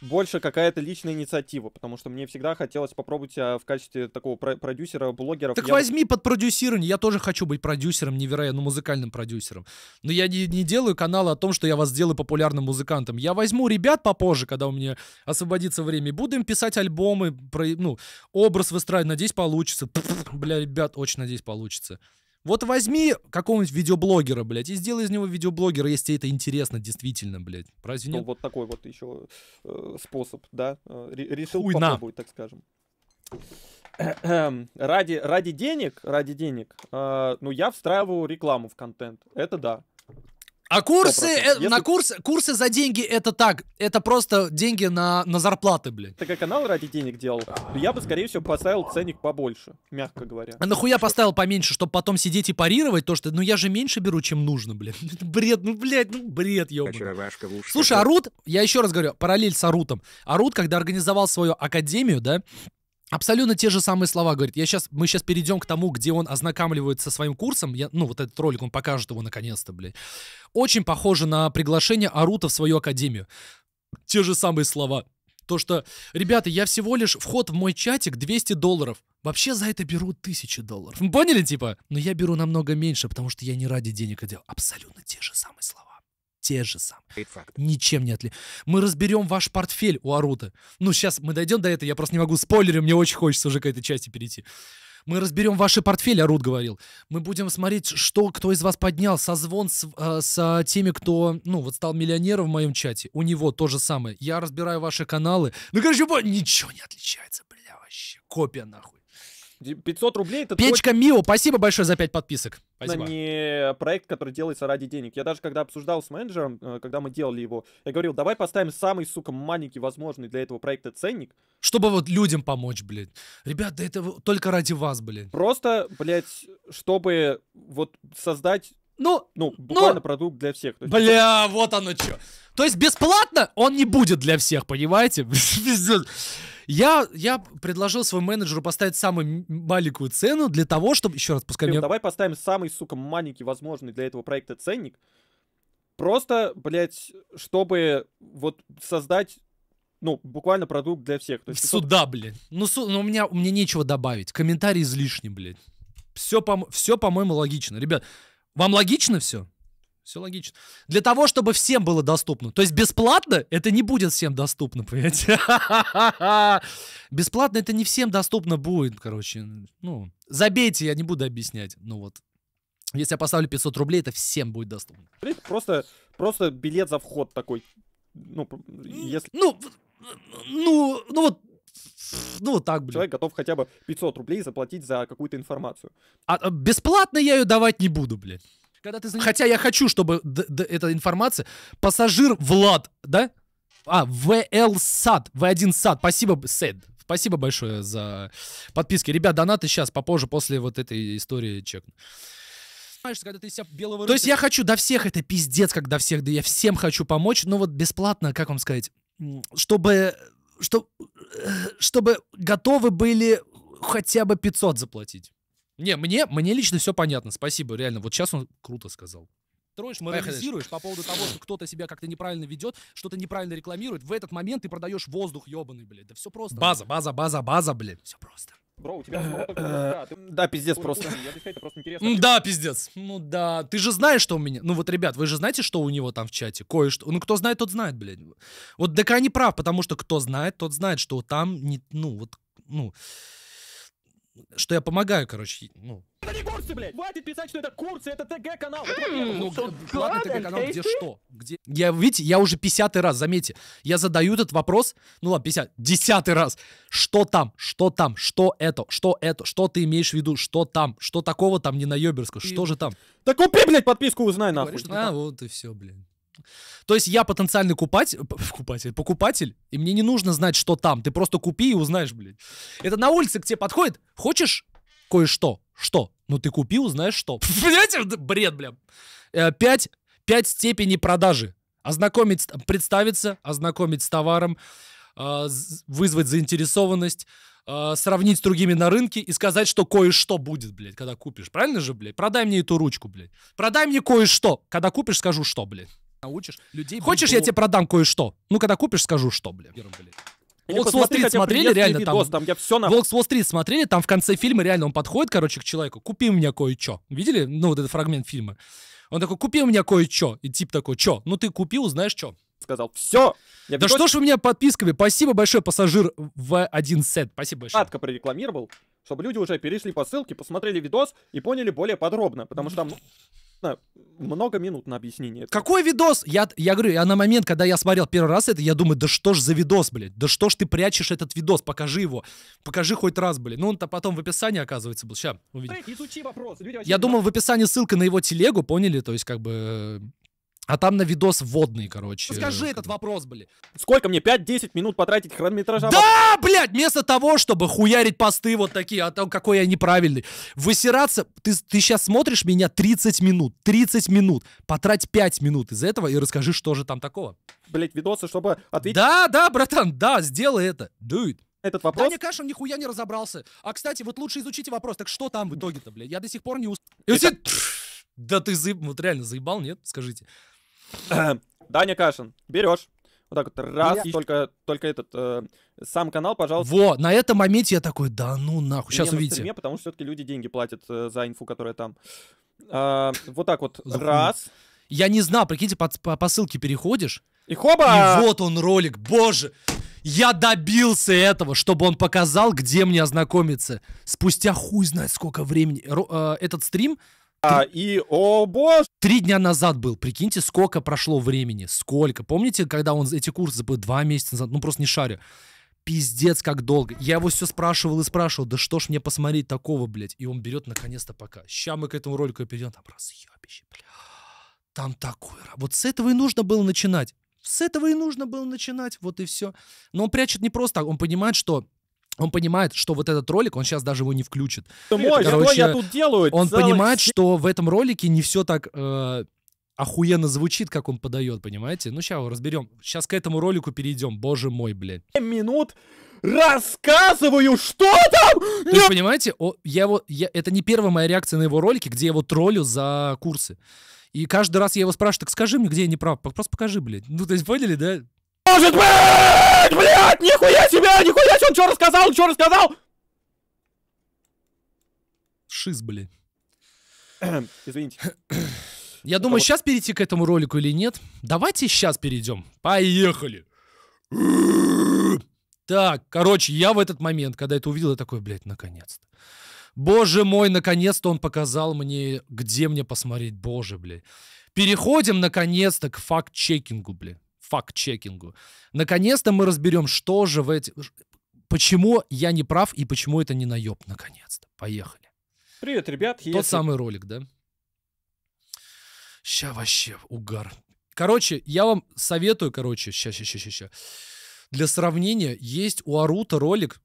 больше какая-то личная инициатива, потому что мне всегда хотелось попробовать себя в качестве такого про- продюсера, блогера. Так я... возьми под продюсирование, я тоже хочу быть продюсером, невероятно ну, музыкальным продюсером. Но я не, не делаю канал о том, что я вас сделаю популярным музыкантом. Я возьму ребят попозже, когда у меня освободится время, и буду им писать альбомы, про, ну, образ выстраивать, надеюсь, получится. бля, ребят, очень надеюсь, получится. Вот возьми какого-нибудь видеоблогера, блядь, и сделай из него видеоблогера, если это интересно действительно, блядь. Разве ну, вот такой вот еще э, способ, да? Э, решил Хуй попробовать, на. так скажем. Эм, ради, ради денег, ради денег, э, ну, я встраиваю рекламу в контент. Это да. А курсы, э, Если... на курс, курсы за деньги это так, это просто деньги на, на зарплаты, блин. Так как канал ради денег делал, я бы, скорее всего, поставил ценник побольше, мягко говоря. А нахуя поставил поменьше, чтобы потом сидеть и парировать то, что, ну я же меньше беру, чем нужно, блин. Бред, ну, блядь, ну, бред, ёбаный. Слушай, Арут, а я еще раз говорю, параллель с Арутом. Арут, когда организовал свою академию, да, Абсолютно те же самые слова, говорит. Я сейчас, мы сейчас перейдем к тому, где он ознакомливается со своим курсом. Я, ну, вот этот ролик, он покажет его наконец-то, блядь. Очень похоже на приглашение Арута в свою академию. Те же самые слова. То, что, ребята, я всего лишь вход в мой чатик 200 долларов. Вообще за это беру тысячи долларов. Поняли, типа? Но я беру намного меньше, потому что я не ради денег это делал. Абсолютно те же самые слова те же самые. Ничем не отли. Мы разберем ваш портфель у Аруда. Ну, сейчас мы дойдем до этого, я просто не могу спойлеры, мне очень хочется уже к этой части перейти. Мы разберем ваши портфели, Арут говорил. Мы будем смотреть, что кто из вас поднял. Созвон с, э, с теми, кто, ну, вот стал миллионером в моем чате. У него то же самое. Я разбираю ваши каналы. Ну, короче, ничего не отличается, бля, вообще. Копия, нахуй. 500 рублей это... Печка точно... Мио, спасибо большое за 5 подписок. Спасибо. не проект, который делается ради денег. Я даже когда обсуждал с менеджером, э, когда мы делали его, я говорил, давай поставим самый, сука, маленький возможный для этого проекта ценник. Чтобы вот людям помочь, блядь. Ребят, да это только ради вас, блядь. Просто, блядь, чтобы вот создать ну, ну, ну буквально ну, продукт для всех. Есть, бля, вот оно что. То есть бесплатно он не будет для всех, понимаете? Я, я предложил своему менеджеру поставить самую маленькую цену для того, чтобы... Еще раз, пускай Фил, мне... Давай поставим самый, сука, маленький возможный для этого проекта ценник. Просто, блядь, чтобы вот создать ну, буквально продукт для всех. То есть, Суда, блин. Ну, су... ну у меня, у меня нечего добавить. Комментарий излишний, блядь. Все, по... все, по-моему, логично. Ребят, вам логично все? Все логично. Для того, чтобы всем было доступно. То есть бесплатно это не будет всем доступно, понимаете? Бесплатно это не всем доступно будет, короче. Ну, забейте, я не буду объяснять. Ну вот. Если я поставлю 500 рублей, это всем будет доступно. Просто, просто билет за вход такой. Ну, если... Ну, ну, ну вот ну, вот так, блин. Человек готов хотя бы 500 рублей заплатить за какую-то информацию. А, а бесплатно я ее давать не буду, блядь. Когда ты заним... Хотя я хочу, чтобы эта информация... Пассажир Влад, да? А, ВЛ САД, В1 САД, спасибо, СЭД. Спасибо большое за подписки. Ребят, донаты сейчас, попозже, после вот этой истории чекну. Когда ты себя белого То есть я хочу до всех, это пиздец, как до всех, да я всем хочу помочь, но вот бесплатно, как вам сказать, чтобы, чтобы, э, чтобы готовы были хотя бы 500 заплатить. Не, мне, мне лично все понятно. Спасибо, реально. Вот сейчас он круто сказал строишь, морализируешь по поводу того, что кто-то себя как-то неправильно ведет, что-то неправильно рекламирует. В этот момент ты продаешь воздух ебаный, блядь. Да все просто. База, база, база, база, блядь. Все просто. Бро, у тебя э, да, э, да, пиздец просто. Да, пиздец. Ну да, ты же знаешь, что у меня... Ну вот, ребят, вы же знаете, что у него там в чате? Кое-что... Ну кто знает, тот знает, блядь. Вот ДК не прав, потому что кто знает, тот знает, что там не... Ну вот... Ну что я помогаю, короче, ну. Это не курсы, блядь! Хватит писать, что это курсы, это ТГ-канал! Хм, ну, ладно, ТГ-канал, где что? Где? Я, видите, я уже 50 раз, заметьте, я задаю этот вопрос, ну ладно, 50, десятый раз. Что там? Что там? Что это? Что это? Что ты имеешь в виду? Что там? Что такого там не на наеберского? Что же там? Да купи, блядь, подписку, узнай, нахуй. А, вот и все, блядь. То есть я потенциальный купатель, купатель, покупатель, и мне не нужно знать, что там. Ты просто купи и узнаешь, блядь. Это на улице к тебе подходит. Хочешь кое-что? Что? Ну ты купи, узнаешь что. Понимаете? Бред, бля. Э, пять, пять степеней продажи. Ознакомить, представиться, ознакомить с товаром, э, вызвать заинтересованность, э, сравнить с другими на рынке и сказать, что кое-что будет, блядь, когда купишь. Правильно же, блядь? Продай мне эту ручку, блядь. Продай мне кое-что. Когда купишь, скажу, что, блядь научишь людей... Хочешь, я тебе продам кое-что? Ну, когда купишь, скажу, что, блин. Волк с Уолл-стрит смотрели реально видос, там? там на... Волк Уолл-стрит смотрели, там в конце фильма реально он подходит, короче, к человеку, купи мне кое-что. Видели? Ну, вот этот фрагмент фильма. Он такой, купи мне кое-что. И тип такой, что? Ну, ты купил, знаешь, что? Сказал, все. да видос... что ж вы меня подписками? Спасибо большое, пассажир в один сет. Спасибо большое. Кратко прорекламировал, чтобы люди уже перешли по ссылке, посмотрели видос и поняли более подробно, потому что там ну, много минут на объяснение. Этого. Какой видос? Я, я говорю, я на момент, когда я смотрел первый раз это, я думаю, да что ж за видос, блядь? Да что ж ты прячешь этот видос? Покажи его. Покажи хоть раз, блядь. Ну, он-то потом в описании, оказывается, был. Сейчас увидим. Изучи вопрос. я думал, в описании ссылка на его телегу, поняли? То есть, как бы... Э, а там на видос вводный, короче. Скажи этот вопрос, блин. Сколько мне, 5-10 минут потратить хронометража? Да, блядь, вместо того, чтобы хуярить посты вот такие, а там какой я неправильный. Высираться, ты, ты сейчас смотришь меня 30 минут, 30 минут. Потрать 5 минут из этого и расскажи, что же там такого. Блядь, видосы, чтобы ответить. Да, да, братан, да, сделай это. Дует этот вопрос. Да, мне кажется, он нихуя не разобрался. А, кстати, вот лучше изучите вопрос. Так что там в итоге-то, блядь? Я до сих пор не... Ус... Это... Да ты заеб... Вот реально заебал, нет? Скажите. Даня Кашин, берешь. Вот так вот, раз, я... только, только этот, э, сам канал, пожалуйста. Во, на этом моменте я такой, да ну нахуй, сейчас ну, увидите. Стриме, потому что все-таки люди деньги платят э, за инфу, которая там. Э, вот так вот, раз. Я не знал, прикиньте, по, по, по ссылке переходишь. И хоба! И вот он ролик, боже! Я добился этого, чтобы он показал, где мне ознакомиться. Спустя хуй знает сколько времени. Ро, э, этот стрим а, и, о боже! Три дня назад был, прикиньте, сколько прошло времени, сколько. Помните, когда он эти курсы был два месяца назад, ну просто не шарю. Пиздец, как долго. Я его все спрашивал и спрашивал, да что ж мне посмотреть такого, блядь. И он берет наконец-то пока. Ща мы к этому ролику перейдем, там разъебище, блядь. Там такое. вот с этого и нужно было начинать. С этого и нужно было начинать, вот и все. Но он прячет не просто так, он понимает, что он понимает, что вот этот ролик, он сейчас даже его не включит. Ты мой, Короче, что я тут делаю? Он понимает, что в этом ролике не все так э, охуенно звучит, как он подает, понимаете? Ну, сейчас его разберем. Сейчас к этому ролику перейдем. Боже мой, блядь. 7 минут рассказываю, что там! То есть, понимаете, о, я его, я, это не первая моя реакция на его ролики, где я его троллю за курсы. И каждый раз я его спрашиваю, так скажи мне, где я не прав, просто покажи, блядь. Ну, то есть, поняли, да? может быть! блять, нихуя себе, нихуя себе, он что рассказал, что рассказал? Шиз, блядь. Извините. Я а думаю, сейчас перейти к этому ролику или нет. Давайте сейчас перейдем. Поехали. Так, короче, я в этот момент, когда это увидел, я такой, блядь, наконец-то. Боже мой, наконец-то он показал мне, где мне посмотреть, боже, блядь. Переходим, наконец-то, к факт-чекингу, блядь факт-чекингу. Наконец-то мы разберем, что же в эти... Почему я не прав и почему это не наеб, наконец-то. Поехали. Привет, ребят. Тот если... самый ролик, да? Ща вообще угар. Короче, я вам советую, короче, ща, ща, ща, ща, Для сравнения, есть у Арута ролик,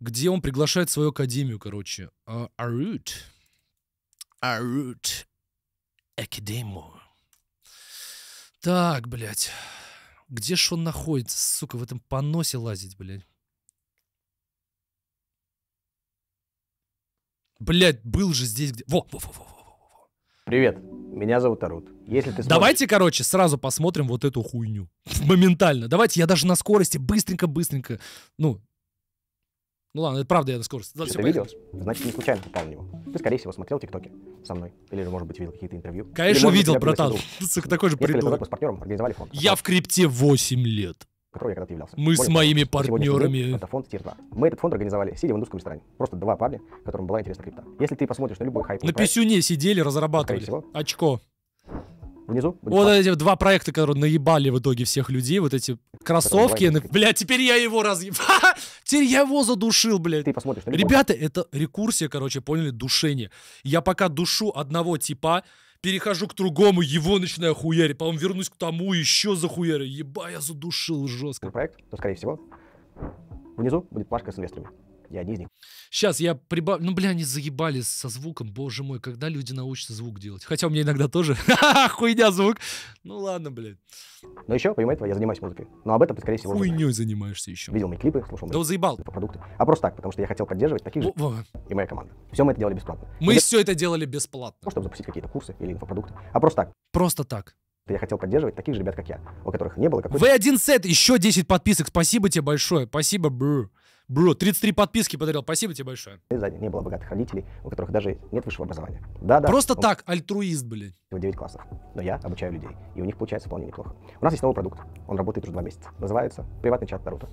где он приглашает свою академию, короче. А, Арут. Арут. Академию. Так, блядь. Где ж он находится, сука, в этом поносе лазить, блядь? Блядь, был же здесь где... Во, во, во, во, во, во. Привет, меня зовут Арут. Если ты сможешь... Давайте, короче, сразу посмотрим вот эту хуйню. Моментально. Давайте, я даже на скорости быстренько-быстренько. Ну, ну ладно, это правда я на скорости. Да, ты Значит, не случайно попал в него. Ты, скорее всего, смотрел ТикТоки со мной. Или же, может быть, видел какие-то интервью. Конечно, Или, видел, братан. такой же придурок. с партнером организовали фонд. Я в крипте 8 лет. Которого я когда-то являлся. Мы Более с моими партнерами. это фонд Тир 2. Мы этот фонд организовали, сидя в индусском ресторане. Просто два парня, которым была интересна крипта. Если ты посмотришь на любой хайп. На писюне сидели, разрабатывали. Всего, Очко внизу. Вот эти два проекта, которые наебали в итоге всех людей, вот эти кроссовки. Ну, Бля, теперь я его разъеб... теперь я его задушил, блядь. Ты посмотришь. Ребята, это рекурсия, короче, поняли, душение. Я пока душу одного типа, перехожу к другому, его начинаю хуярить, потом вернусь к тому, еще за захуярю. Еба, я задушил жестко. Проект, то, скорее всего, внизу будет плашка с инвесторами я одни из них. Сейчас я прибавлю. Ну, бля, они заебались со звуком. Боже мой, когда люди научатся звук делать? Хотя у меня иногда тоже хуйня звук. Ну ладно, блядь. Но еще, помимо этого, я занимаюсь музыкой. Но об этом ты, скорее всего, Хуйней занимаешься еще. Видел мои клипы, слушал мои Да заебал. продукты. А просто так, потому что я хотел поддерживать таких же и моя команда. Все мы это делали бесплатно. Мы все это делали бесплатно. Ну, чтобы запустить какие-то курсы или инфопродукты. А просто так. Просто так. Я хотел поддерживать таких же ребят, как я, у которых не было какой-то... V1 сет, еще 10 подписок, спасибо тебе большое, спасибо, брю. Бро, 33 подписки подарил, спасибо тебе большое. Сзади не было богатых родителей, у которых даже нет высшего образования. Да, да. Просто он... Ну, так, альтруист, блин. 9 классов, но я обучаю людей, и у них получается вполне неплохо. У нас есть новый продукт, он работает уже два месяца. Называется «Приватный чат Наруто».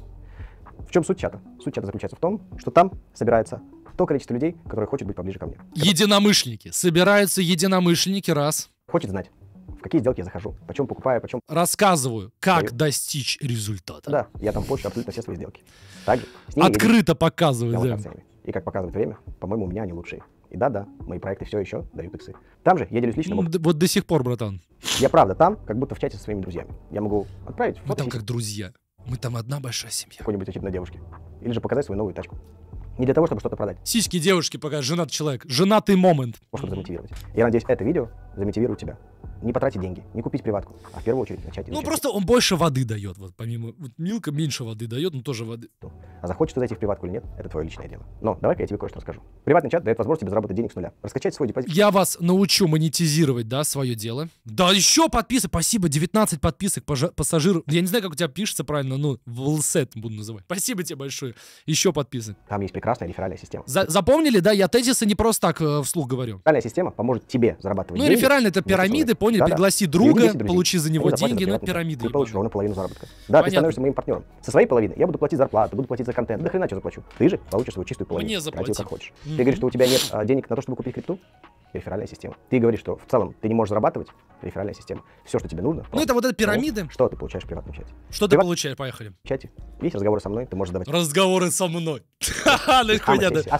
В чем суть чата? Суть чата заключается в том, что там собирается то количество людей, которые хочет быть поближе ко мне. Единомышленники. Собираются единомышленники, раз. Хочет знать, в какие сделки я захожу, почем покупаю, почем... Рассказываю, как Даю. достичь результата. Да, я там почту абсолютно все свои сделки. Также Открыто показываю, да. И как показывает время, по-моему, у меня они лучшие. И да-да, мои проекты все еще дают иксы. Там же я делюсь лично... Вот, вот до сих пор, братан. Я правда там, как будто в чате со своими друзьями. Я могу отправить... Мы там как друзья. Мы там одна большая семья. Какой-нибудь очередной типа девушке. Или же показать свою новую тачку. Не для того, чтобы что-то продать. Сиськи девушки пока женат человек. Женатый момент. Чтобы замотивировать. Я надеюсь, это видео замотивирует тебя. Не потратить деньги, не купить приватку, а в первую очередь начать ну, изучать. Ну, просто он больше воды дает, вот помимо... Вот Милка меньше воды дает, но тоже воды. А захочешь ты зайти в приватку или нет, это твое личное дело. Но давай-ка я тебе кое-что расскажу. Приватный чат дает возможность тебе заработать денег с нуля. Раскачать свой депозит. Я вас научу монетизировать, да, свое дело. Да, еще подписок, спасибо, 19 подписок, пож пассажир. Я не знаю, как у тебя пишется правильно, но волсет буду называть. Спасибо тебе большое. Еще подписок. Там есть прекрасная реферальная система. За запомнили, да, я тезисы не просто так э, вслух говорю. Реферальная система поможет тебе зарабатывать ну, деньги реферально это пирамиды, понял? Да, Пригласи да. друга, Приведите, получи за него деньги, но ну, это пирамиды. Ты получишь ровно половину заработка. Да, Понятно. ты становишься моим партнером. Со своей половины я буду платить зарплату, буду платить за контент, да хрена тебе заплачу. Ты же получишь свою чистую половину. Мне заплати. как хочешь. Ты говоришь, что у тебя нет а, денег на то, чтобы купить крипту? реферальная система. Ты говоришь, что в целом ты не можешь зарабатывать, реферальная система. Все, что тебе нужно. Ну, это вот это пирамиды. Что ты получаешь в приватном чате? Что ты получаешь? Поехали. В чате. Есть разговоры со мной, ты можешь задавать. Разговоры со мной. Ask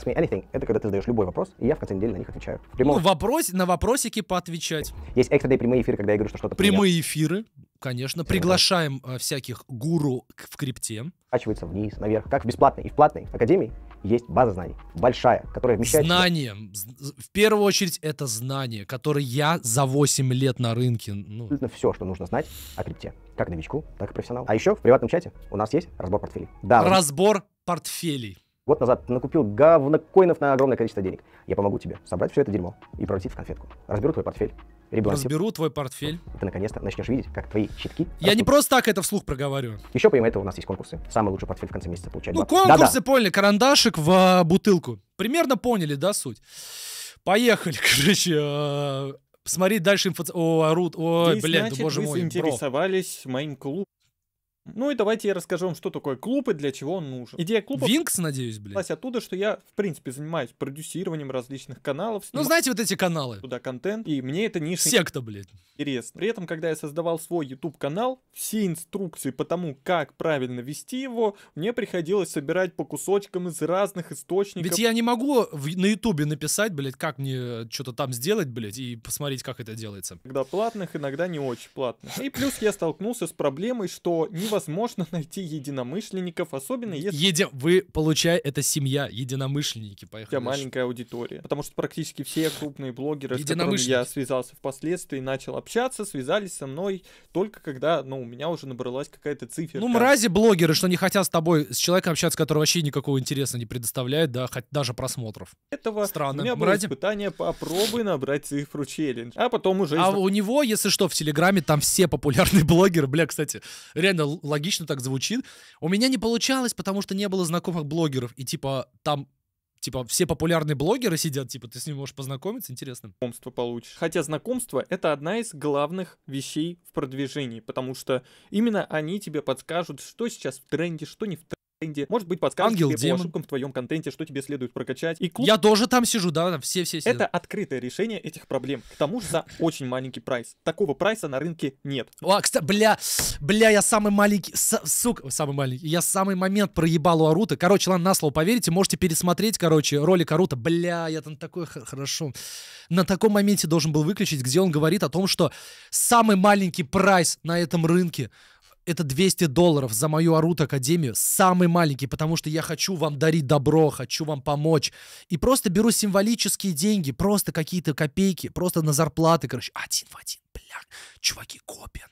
me anything. Это когда ты задаешь любой вопрос, и я в конце недели на них отвечаю. Ну, вопрос, на вопросики по отвечать. Есть экстренные прямые эфиры, когда я говорю, что что-то... Прямые меня... эфиры, конечно. Все Приглашаем э, всяких гуру в крипте. Скачивается вниз, наверх. Как в бесплатной и в платной академии есть база знаний. Большая, которая вмещает... Знания. В первую очередь это знания, которые я за 8 лет на рынке... Ну... Все, что нужно знать о крипте. Как новичку, так и профессионалу. А еще в приватном чате у нас есть разбор портфелей. Да, разбор портфелей. Год назад ты накупил говнокоинов на огромное количество денег. Я помогу тебе собрать все это дерьмо и превратить в конфетку. Разберу твой портфель. Ребенок. Разберу твой портфель. Ты наконец-то начнешь видеть, как твои щитки. Я растут. не просто так это вслух проговариваю. Еще помимо этого у нас есть конкурсы. Самый лучший портфель в конце месяца получает. Ну, конкурсы да -да. поняли, карандашик в а, бутылку. Примерно поняли, да, суть? Поехали, короче. А, смотреть дальше инфо... О, орут. Ой, блядь, значит, боже вы заинтересовались моим клубом. Ну и давайте я расскажу вам, что такое клуб и для чего он нужен. Идея клуба... Винкс, надеюсь, блин. оттуда, что я, в принципе, занимаюсь продюсированием различных каналов. Ну, знаете, вот эти каналы. Туда контент, и мне это ниша... Секта, блин. Интересно. При этом, когда я создавал свой YouTube-канал, все инструкции по тому, как правильно вести его, мне приходилось собирать по кусочкам из разных источников. Ведь я не могу в... на YouTube написать, блядь, как мне э, что-то там сделать, блядь, и посмотреть, как это делается. Когда платных, иногда не очень платных. И плюс я столкнулся с проблемой, что невозможно невозможно найти единомышленников, особенно если... Едем, вы, получай, это семья, единомышленники, поехали. У тебя маленькая аудитория, потому что практически все крупные блогеры, с которыми я связался впоследствии, начал общаться, связались со мной только когда, ну, у меня уже набралась какая-то цифра. Ну, мрази блогеры, что не хотят с тобой, с человеком общаться, который вообще никакого интереса не предоставляет, да, хоть даже просмотров. Этого Странно. у меня было испытание попробуй набрать цифру челлендж, а потом уже... А у него, если что, в Телеграме там все популярные блогеры, бля, кстати, реально логично так звучит. У меня не получалось, потому что не было знакомых блогеров. И типа там типа все популярные блогеры сидят, типа ты с ним можешь познакомиться, интересно. Знакомство получишь. Хотя знакомство это одна из главных вещей в продвижении, потому что именно они тебе подскажут, что сейчас в тренде, что не в тренде контенте. Может быть, подсказки Ангел, тебе по ошибкам в твоем контенте, что тебе следует прокачать. И клуб... Я тоже там сижу, да, там все, все сидят. Это открытое решение этих проблем. К тому же за очень маленький прайс. Такого прайса на рынке нет. О, кстати, бля, бля, я самый маленький, с, сука, самый маленький, я самый момент проебал у Арута. Короче, ладно, на слово поверите, можете пересмотреть, короче, ролик Арута. Бля, я там такой хорошо. На таком моменте должен был выключить, где он говорит о том, что самый маленький прайс на этом рынке это 200 долларов за мою Арут Академию, самый маленький, потому что я хочу вам дарить добро, хочу вам помочь. И просто беру символические деньги, просто какие-то копейки, просто на зарплаты, короче, один в один, бля, чуваки, копия,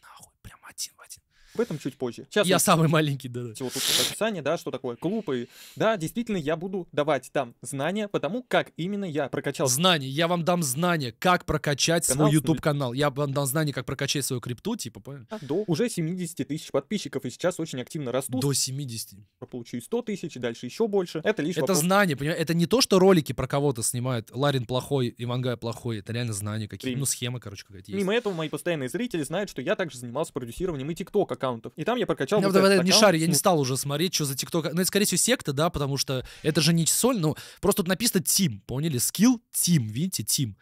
об этом чуть позже. Сейчас я вот, самый маленький, да. Вот тут вот описание, да, что такое клуб. И, да, действительно, я буду давать там знания потому как именно я прокачал. Знания. Я вам дам знания, как прокачать канал свой YouTube-канал. Я вам дам знания, как прокачать свою крипту, типа, понял? А, до уже 70 тысяч подписчиков, и сейчас очень активно растут. До 70. Получу 100 тысяч, и дальше еще больше. Это лишь Это вопрос... знание, понимаешь? Это не то, что ролики про кого-то снимают. Ларин плохой, Ивангай плохой. Это реально знания какие-то. Ну, схема, короче, какая-то есть. Мимо этого мои постоянные зрители знают, что я также занимался продюсированием и ТикТока аккаунтов. И там я прокачал... Ну, вот давай, не шарю, я не ну. стал уже смотреть, что за ТикТок. Ну, это, скорее всего, секта, да, потому что это же не соль, Но ну, просто тут написано Тим, поняли? Скилл Тим, видите, Тим.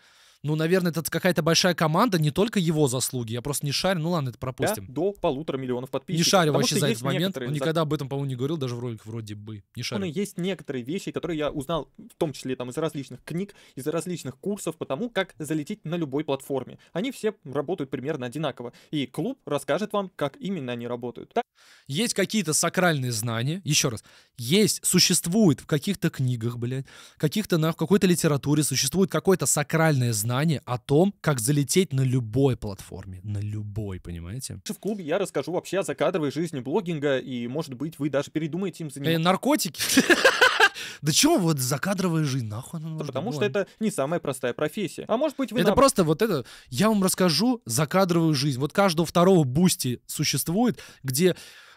Ну, наверное, это какая-то большая команда, не только его заслуги. Я просто не шарю. Ну ладно, это пропустим. до полутора миллионов подписчиков. Не шарю Потому вообще за этот момент. Он никогда об этом, по-моему, не говорил, даже в роликах вроде бы. Не шарю. Ну, есть некоторые вещи, которые я узнал, в том числе там из различных книг, из различных курсов, потому как залететь на любой платформе. Они все работают примерно одинаково. И клуб расскажет вам, как именно они работают. Так? Есть какие-то сакральные знания. Еще раз. Есть, существует в каких-то книгах, блядь, каких-то, на, в какой-то литературе существует какое-то сакральное знание, знания о том, как залететь на любой платформе. На любой, понимаете? В клубе я расскажу вообще о закадровой жизни блогинга, и, может быть, вы даже передумаете им э, заниматься. Э, наркотики? Да чего вот закадровая жизнь, нахуй она нужна? Потому что это не самая простая профессия. А может быть вы... Это просто вот это... Я вам расскажу закадровую жизнь. Вот каждого второго бусти существует, где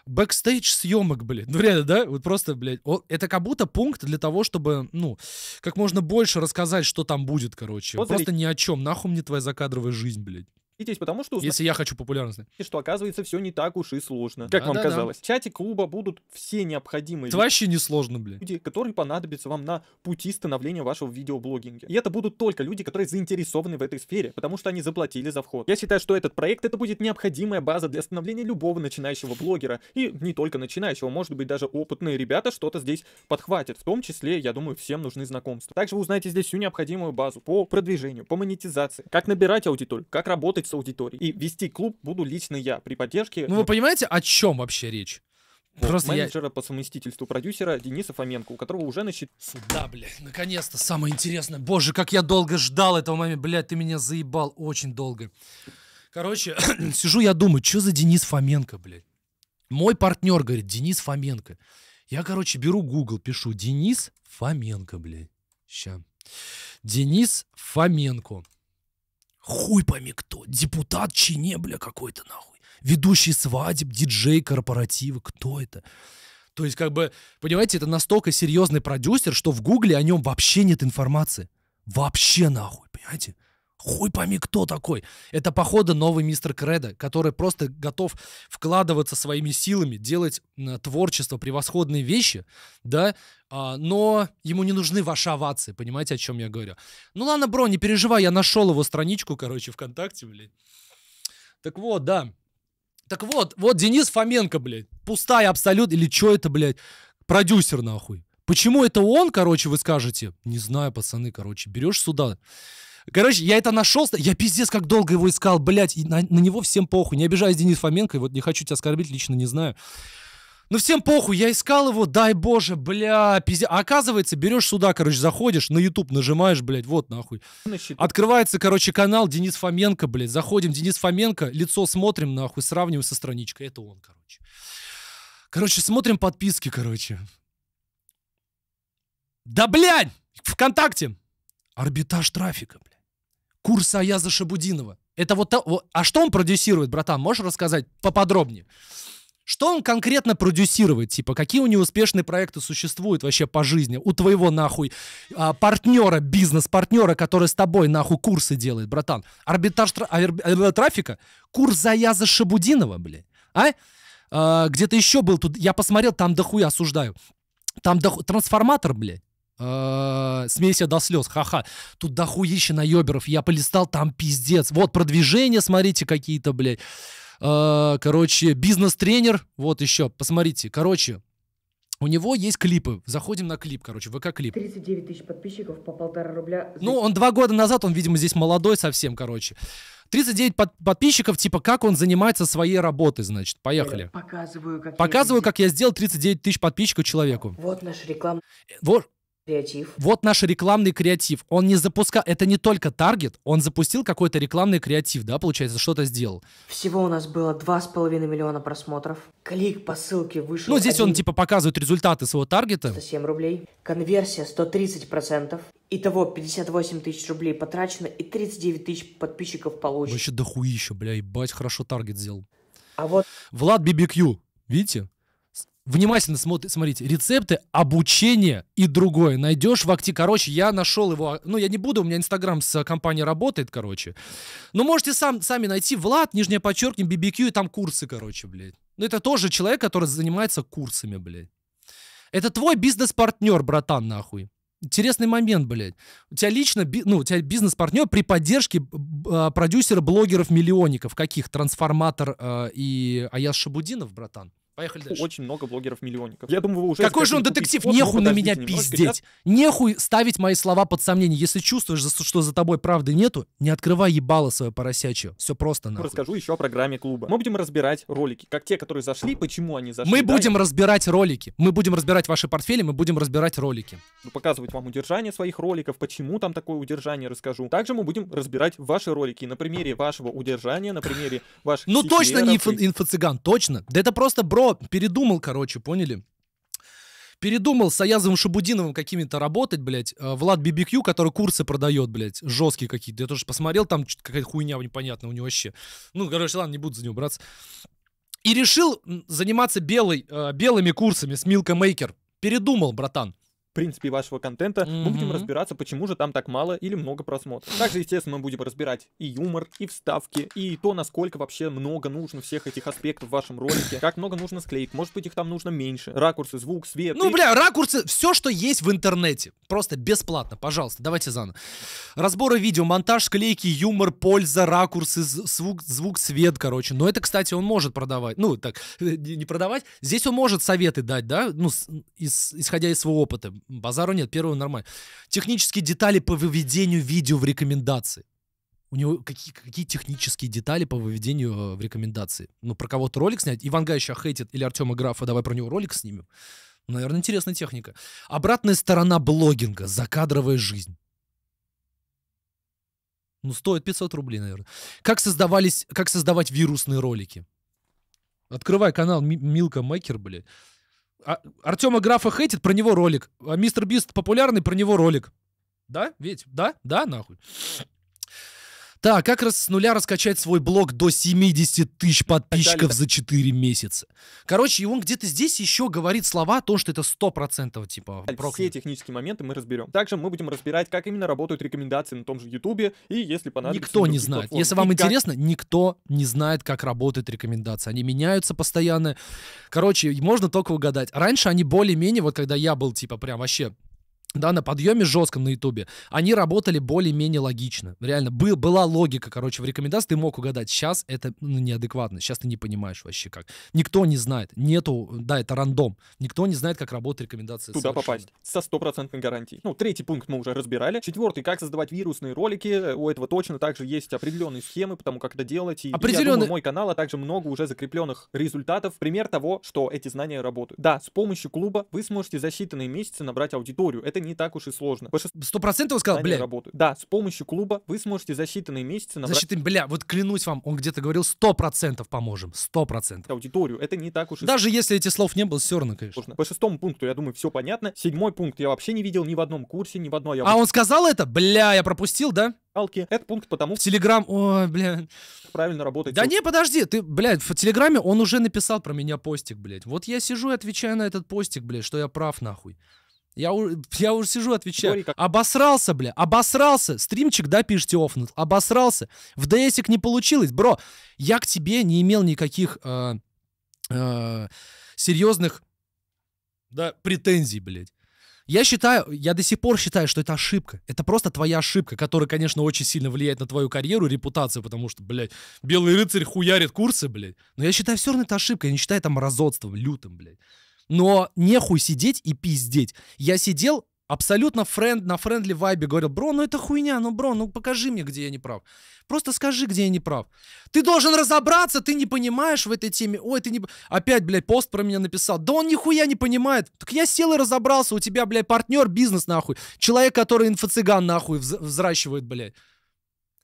бэкстейдж съемок, блядь. Ну реально, да? Вот просто, блядь. это как будто пункт для того, чтобы, ну, как можно больше рассказать, что там будет, короче. Вот просто ни о чем. Нахуй мне твоя закадровая жизнь, блядь. Идите, потому что... Если я хочу популярность И что, оказывается, все не так уж и сложно. Как да, вам да, казалось? Да. В чате клуба будут все необходимые... Это вообще не сложно, блин. Люди, которые понадобятся вам на пути становления вашего видеоблогинга. И это будут только люди, которые заинтересованы в этой сфере, потому что они заплатили за вход. Я считаю, что этот проект это будет необходимая база для становления любого начинающего блогера. И не только начинающего, может быть, даже опытные ребята что-то здесь подхватят. В том числе, я думаю, всем нужны знакомства. Также вы узнаете здесь всю необходимую базу по продвижению, по монетизации, как набирать аудиторию, как работать с аудиторией. И вести клуб буду лично я при поддержке... Ну вы понимаете, о чем вообще речь? Вот, Просто менеджера я... по совместительству продюсера Дениса Фоменко, у которого уже насчет... Сюда, блядь, наконец-то, самое интересное. Боже, как я долго ждал этого момента. Блядь, ты меня заебал очень долго. Короче, сижу я думаю, что за Денис Фоменко, блядь? Мой партнер говорит, Денис Фоменко. Я, короче, беру Google, пишу Денис Фоменко, блядь. Ща. Денис Фоменко. Хуй пойми кто. Депутат чи не, бля, какой-то нахуй. Ведущий свадеб, диджей корпоративы. Кто это? То есть, как бы, понимаете, это настолько серьезный продюсер, что в Гугле о нем вообще нет информации. Вообще нахуй, понимаете? Хуй пойми, кто такой. Это, походу, новый мистер Кредо, который просто готов вкладываться своими силами, делать творчество, превосходные вещи, да, а, но ему не нужны ваши овации, понимаете, о чем я говорю. Ну ладно, бро, не переживай, я нашел его страничку, короче, ВКонтакте, блядь. Так вот, да. Так вот, вот Денис Фоменко, блядь, пустая абсолютно, или что это, блядь, продюсер, нахуй. Почему это он, короче, вы скажете? Не знаю, пацаны, короче, берешь сюда Короче, я это нашел. Я пиздец, как долго его искал, блядь. И на, на него всем похуй. Не обижаюсь, Денис Фоменко. И вот не хочу тебя оскорбить, лично не знаю. Ну всем похуй, я искал его, дай боже, бля, пиздец. А оказывается, берешь сюда, короче, заходишь, на YouTube нажимаешь, блядь, вот нахуй. Открывается, короче, канал Денис Фоменко, блядь. Заходим, Денис Фоменко, лицо смотрим, нахуй, сравниваем со страничкой. Это он, короче. Короче, смотрим подписки, короче. Да, блядь, ВКонтакте. Арбитаж трафика, Курсы Аяза Шабудинова. Это вот... Та... А что он продюсирует, братан? Можешь рассказать поподробнее? Что он конкретно продюсирует? Типа, какие у него успешные проекты существуют вообще по жизни? У твоего нахуй а, партнера, бизнес-партнера, который с тобой нахуй курсы делает, братан. Арбитраж тра... А, арб... Э, трафика? Курс Заяза Шабудинова, блин. А? а где-то еще был тут. Я посмотрел, там дохуя осуждаю. Там доху... трансформатор, блядь э, до слез, ха-ха. Тут дохуище наеберов, я полистал, там пиздец. Вот продвижение, смотрите, какие-то, блядь. Э, короче, бизнес-тренер, вот еще, посмотрите. Короче, у него есть клипы. Заходим на клип, короче, ВК-клип. 39 тысяч подписчиков по полтора рубля. Ну, он два года назад, он, видимо, здесь молодой совсем, короче. 39 под подписчиков, типа, как он занимается своей работой, значит. Поехали. Показываю, как, Показываю, я, как я сделал 39 тысяч подписчиков человеку. Вот наш реклам. Вот, Креатив. Вот наш рекламный креатив. Он не запускал, это не только таргет, он запустил какой-то рекламный креатив, да, получается, что-то сделал. Всего у нас было 2,5 миллиона просмотров. Клик по ссылке вышел. Ну, здесь 1... он типа показывает результаты своего таргета. 107 рублей. Конверсия 130%. процентов. Итого 58 тысяч рублей потрачено и 39 тысяч подписчиков получено. Вообще дохуища, бля, ебать, хорошо таргет сделал. А вот... Влад BBQ, видите? внимательно смотри, смотрите, рецепты обучения и другое. Найдешь в акте. Короче, я нашел его. Ну, я не буду, у меня Инстаграм с э, компанией работает, короче. Но можете сам, сами найти Влад, нижнее подчеркивание, BBQ, и там курсы, короче, блядь. Ну, это тоже человек, который занимается курсами, блядь. Это твой бизнес-партнер, братан, нахуй. Интересный момент, блядь. У тебя лично, ну, у тебя бизнес-партнер при поддержке э, а, продюсера блогеров-миллионников, каких? Трансформатор э, и Аяс Шабудинов, братан. Поехали дальше. Очень много блогеров-миллионников. Я думаю, вы уже... Какой же он детектив? Фото, Нехуй на меня пиздеть. Нехуй ставить мои слова под сомнение. Если чувствуешь, что за тобой правды нету, не открывай ебало свое поросячье. Все просто нахуй. Расскажу еще о программе клуба. Мы будем разбирать ролики. Как те, которые зашли, почему они зашли. Мы да? будем разбирать ролики. Мы будем разбирать ваши портфели, мы будем разбирать ролики. Ну, показывать вам удержание своих роликов, почему там такое удержание, расскажу. Также мы будем разбирать ваши ролики. На примере вашего удержания, на примере ваших... Ну точно не инфо-цыган, точно. Да это просто бро передумал, короче, поняли? Передумал с Аязовым Шабудиновым какими-то работать, блядь. Э, Влад Бибикю, который курсы продает, блядь, жесткие какие-то. Я тоже посмотрел, там какая-то хуйня непонятная у него вообще. Ну, короче, ладно, не буду за него браться. И решил заниматься белой, э, белыми курсами с Милка Мейкер. Передумал, братан принципе, вашего контента, mm-hmm. мы будем разбираться, почему же там так мало или много просмотров. Также, естественно, мы будем разбирать и юмор, и вставки, и то, насколько вообще много нужно всех этих аспектов в вашем ролике, как много нужно склеить, может быть, их там нужно меньше, ракурсы, звук, свет. Ну, и... бля, ракурсы, все, что есть в интернете, просто бесплатно, пожалуйста, давайте заново. Разборы видео, монтаж, склейки, юмор, польза, ракурсы, звук, звук, свет, короче. Но это, кстати, он может продавать, ну, так, не продавать, здесь он может советы дать, да, ну, с, исходя из своего опыта базару нет, первого нормально. Технические детали по выведению видео в рекомендации. У него какие, какие технические детали по выведению э, в рекомендации? Ну, про кого-то ролик снять? Иван Гаевича хейтит или Артема Графа, давай про него ролик снимем. Ну, наверное, интересная техника. Обратная сторона блогинга, закадровая жизнь. Ну, стоит 500 рублей, наверное. Как, создавались, как создавать вирусные ролики? Открывай канал Милка Мэкер, блядь. А, Артема Графа хейтит, про него ролик. А Мистер Бист популярный, про него ролик. Да, ведь? Да? Да, нахуй. Так, как раз с нуля раскачать свой блог до 70 тысяч подписчиков за 4 месяца? Короче, и он где-то здесь еще говорит слова о том, что это 100% типа проклят. Все технические моменты мы разберем. Также мы будем разбирать, как именно работают рекомендации на том же Ютубе, и если понадобится... Никто не знает. Если вам и интересно, как... никто не знает, как работают рекомендации. Они меняются постоянно. Короче, можно только угадать. Раньше они более-менее, вот когда я был типа прям вообще да, на подъеме жестком на Ютубе, они работали более-менее логично. Реально, был, была логика, короче, в рекомендации, ты мог угадать. Сейчас это ну, неадекватно, сейчас ты не понимаешь вообще как. Никто не знает, нету, да, это рандом. Никто не знает, как работает рекомендация. Туда совершенно. попасть со стопроцентной гарантией. Ну, третий пункт мы уже разбирали. Четвертый, как создавать вирусные ролики. Э, у этого точно также есть определенные схемы, потому как это делать. И, Определенный... я думаю, мой канал, а также много уже закрепленных результатов. Пример того, что эти знания работают. Да, с помощью клуба вы сможете за считанные месяцы набрать аудиторию. Это это не так уж и сложно. Сто процентов сказал, бля. Работают. Да, с помощью клуба вы сможете за считанные месяцы набрать... За считанные, бля, вот клянусь вам, он где-то говорил, сто процентов поможем, сто процентов. Аудиторию, это не так уж и... Даже если этих слов не было, все равно, конечно. Сложно. По шестому пункту, я думаю, все понятно. Седьмой пункт я вообще не видел ни в одном курсе, ни в одной... А он сказал это? Бля, я пропустил, да? Алки. Это пункт потому... В Телеграм... Ой, бля. Правильно работает. Да не, подожди, ты, блядь, в Телеграме он уже написал про меня постик, блядь. Вот я сижу и отвечаю на этот постик, блядь, что я прав, нахуй. Я, я уже сижу, отвечаю. Теория, как... Обосрался, бля, обосрался. Стримчик, да, пишите офнут. Обосрался. В ДСик не получилось. Бро, я к тебе не имел никаких э, э, серьезных да, претензий, блядь. Я считаю, я до сих пор считаю, что это ошибка. Это просто твоя ошибка, которая, конечно, очень сильно влияет на твою карьеру, репутацию, потому что, блядь, белый рыцарь хуярит курсы, блядь. Но я считаю, все равно это ошибка. Я не считаю это мразотством, лютым, блядь но нехуй сидеть и пиздеть. Я сидел абсолютно френд, на френдли вайбе говорил, бро, ну это хуйня, ну бро, ну покажи мне, где я не прав. Просто скажи, где я не прав. Ты должен разобраться, ты не понимаешь в этой теме. Ой, ты не... Опять, блядь, пост про меня написал. Да он нихуя не понимает. Так я сел и разобрался, у тебя, блядь, партнер, бизнес, нахуй. Человек, который инфо-цыган, нахуй, взращивает, блядь.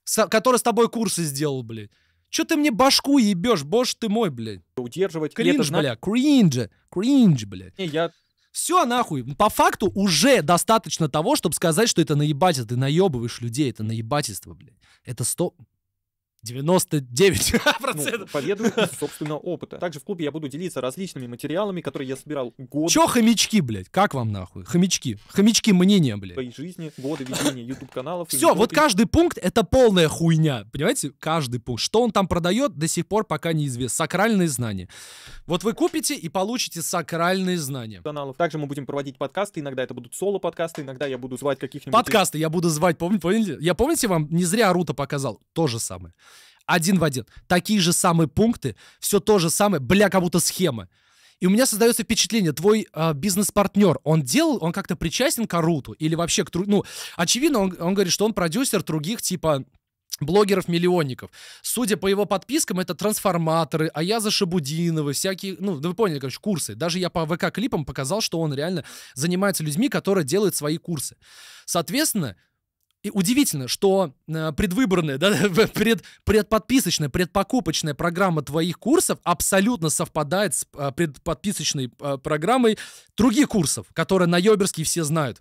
С который с тобой курсы сделал, блядь. Че ты мне башку ебешь, боже ты мой, блядь. Удерживать. Кринж, зна... бля, кринж, кринж, блядь. Не, я... Все, нахуй. Ну, по факту уже достаточно того, чтобы сказать, что это наебательство. Ты наебываешь людей, это наебательство, блядь. Это сто... 99%. Ну, поведаю из собственного опыта. Также в клубе я буду делиться различными материалами, которые я собирал год. Чё хомячки, блядь? Как вам нахуй? Хомячки. Хомячки мнения, блядь. Своей жизни, годы ведения YouTube каналов. Все, вот каждый пункт это полная хуйня. Понимаете? Каждый пункт. Что он там продает, до сих пор пока неизвестно. Сакральные знания. Вот вы купите и получите сакральные знания. Каналов. Также мы будем проводить подкасты. Иногда это будут соло-подкасты, иногда я буду звать каких-нибудь... Подкасты я буду звать, помните? Я, помните, вам не зря Рута показал. То же самое. Один в один. Такие же самые пункты, все то же самое, бля, как будто схемы. И у меня создается впечатление, твой э, бизнес-партнер, он делал, он как-то причастен к Аруту или вообще к Ну, очевидно, он, он говорит, что он продюсер других типа блогеров-миллионников. Судя по его подпискам, это трансформаторы, а я за Шабудиновы, всякие, ну, вы поняли, короче, курсы. Даже я по ВК-клипам показал, что он реально занимается людьми, которые делают свои курсы. Соответственно, и удивительно, что э, предвыборная, да, пред, предподписочная, предпокупочная программа твоих курсов абсолютно совпадает с э, предподписочной э, программой других курсов, которые на наеберские все знают.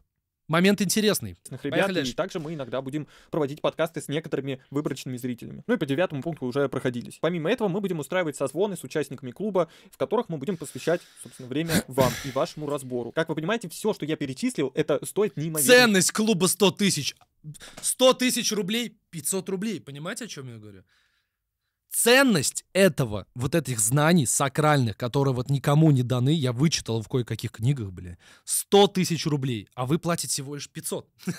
Момент интересный. Ребят, И также мы иногда будем проводить подкасты с некоторыми выборочными зрителями. Ну и по девятому пункту уже проходились. Помимо этого, мы будем устраивать созвоны с участниками клуба, в которых мы будем посвящать, собственно, время вам и вашему разбору. Как вы понимаете, все, что я перечислил, это стоит неимоверно. Ценность клуба 100 тысяч. 100 тысяч рублей, 500 рублей. Понимаете, о чем я говорю? ценность этого, вот этих знаний сакральных, которые вот никому не даны, я вычитал в кое-каких книгах, бля, 100 тысяч рублей, а вы платите всего лишь 500.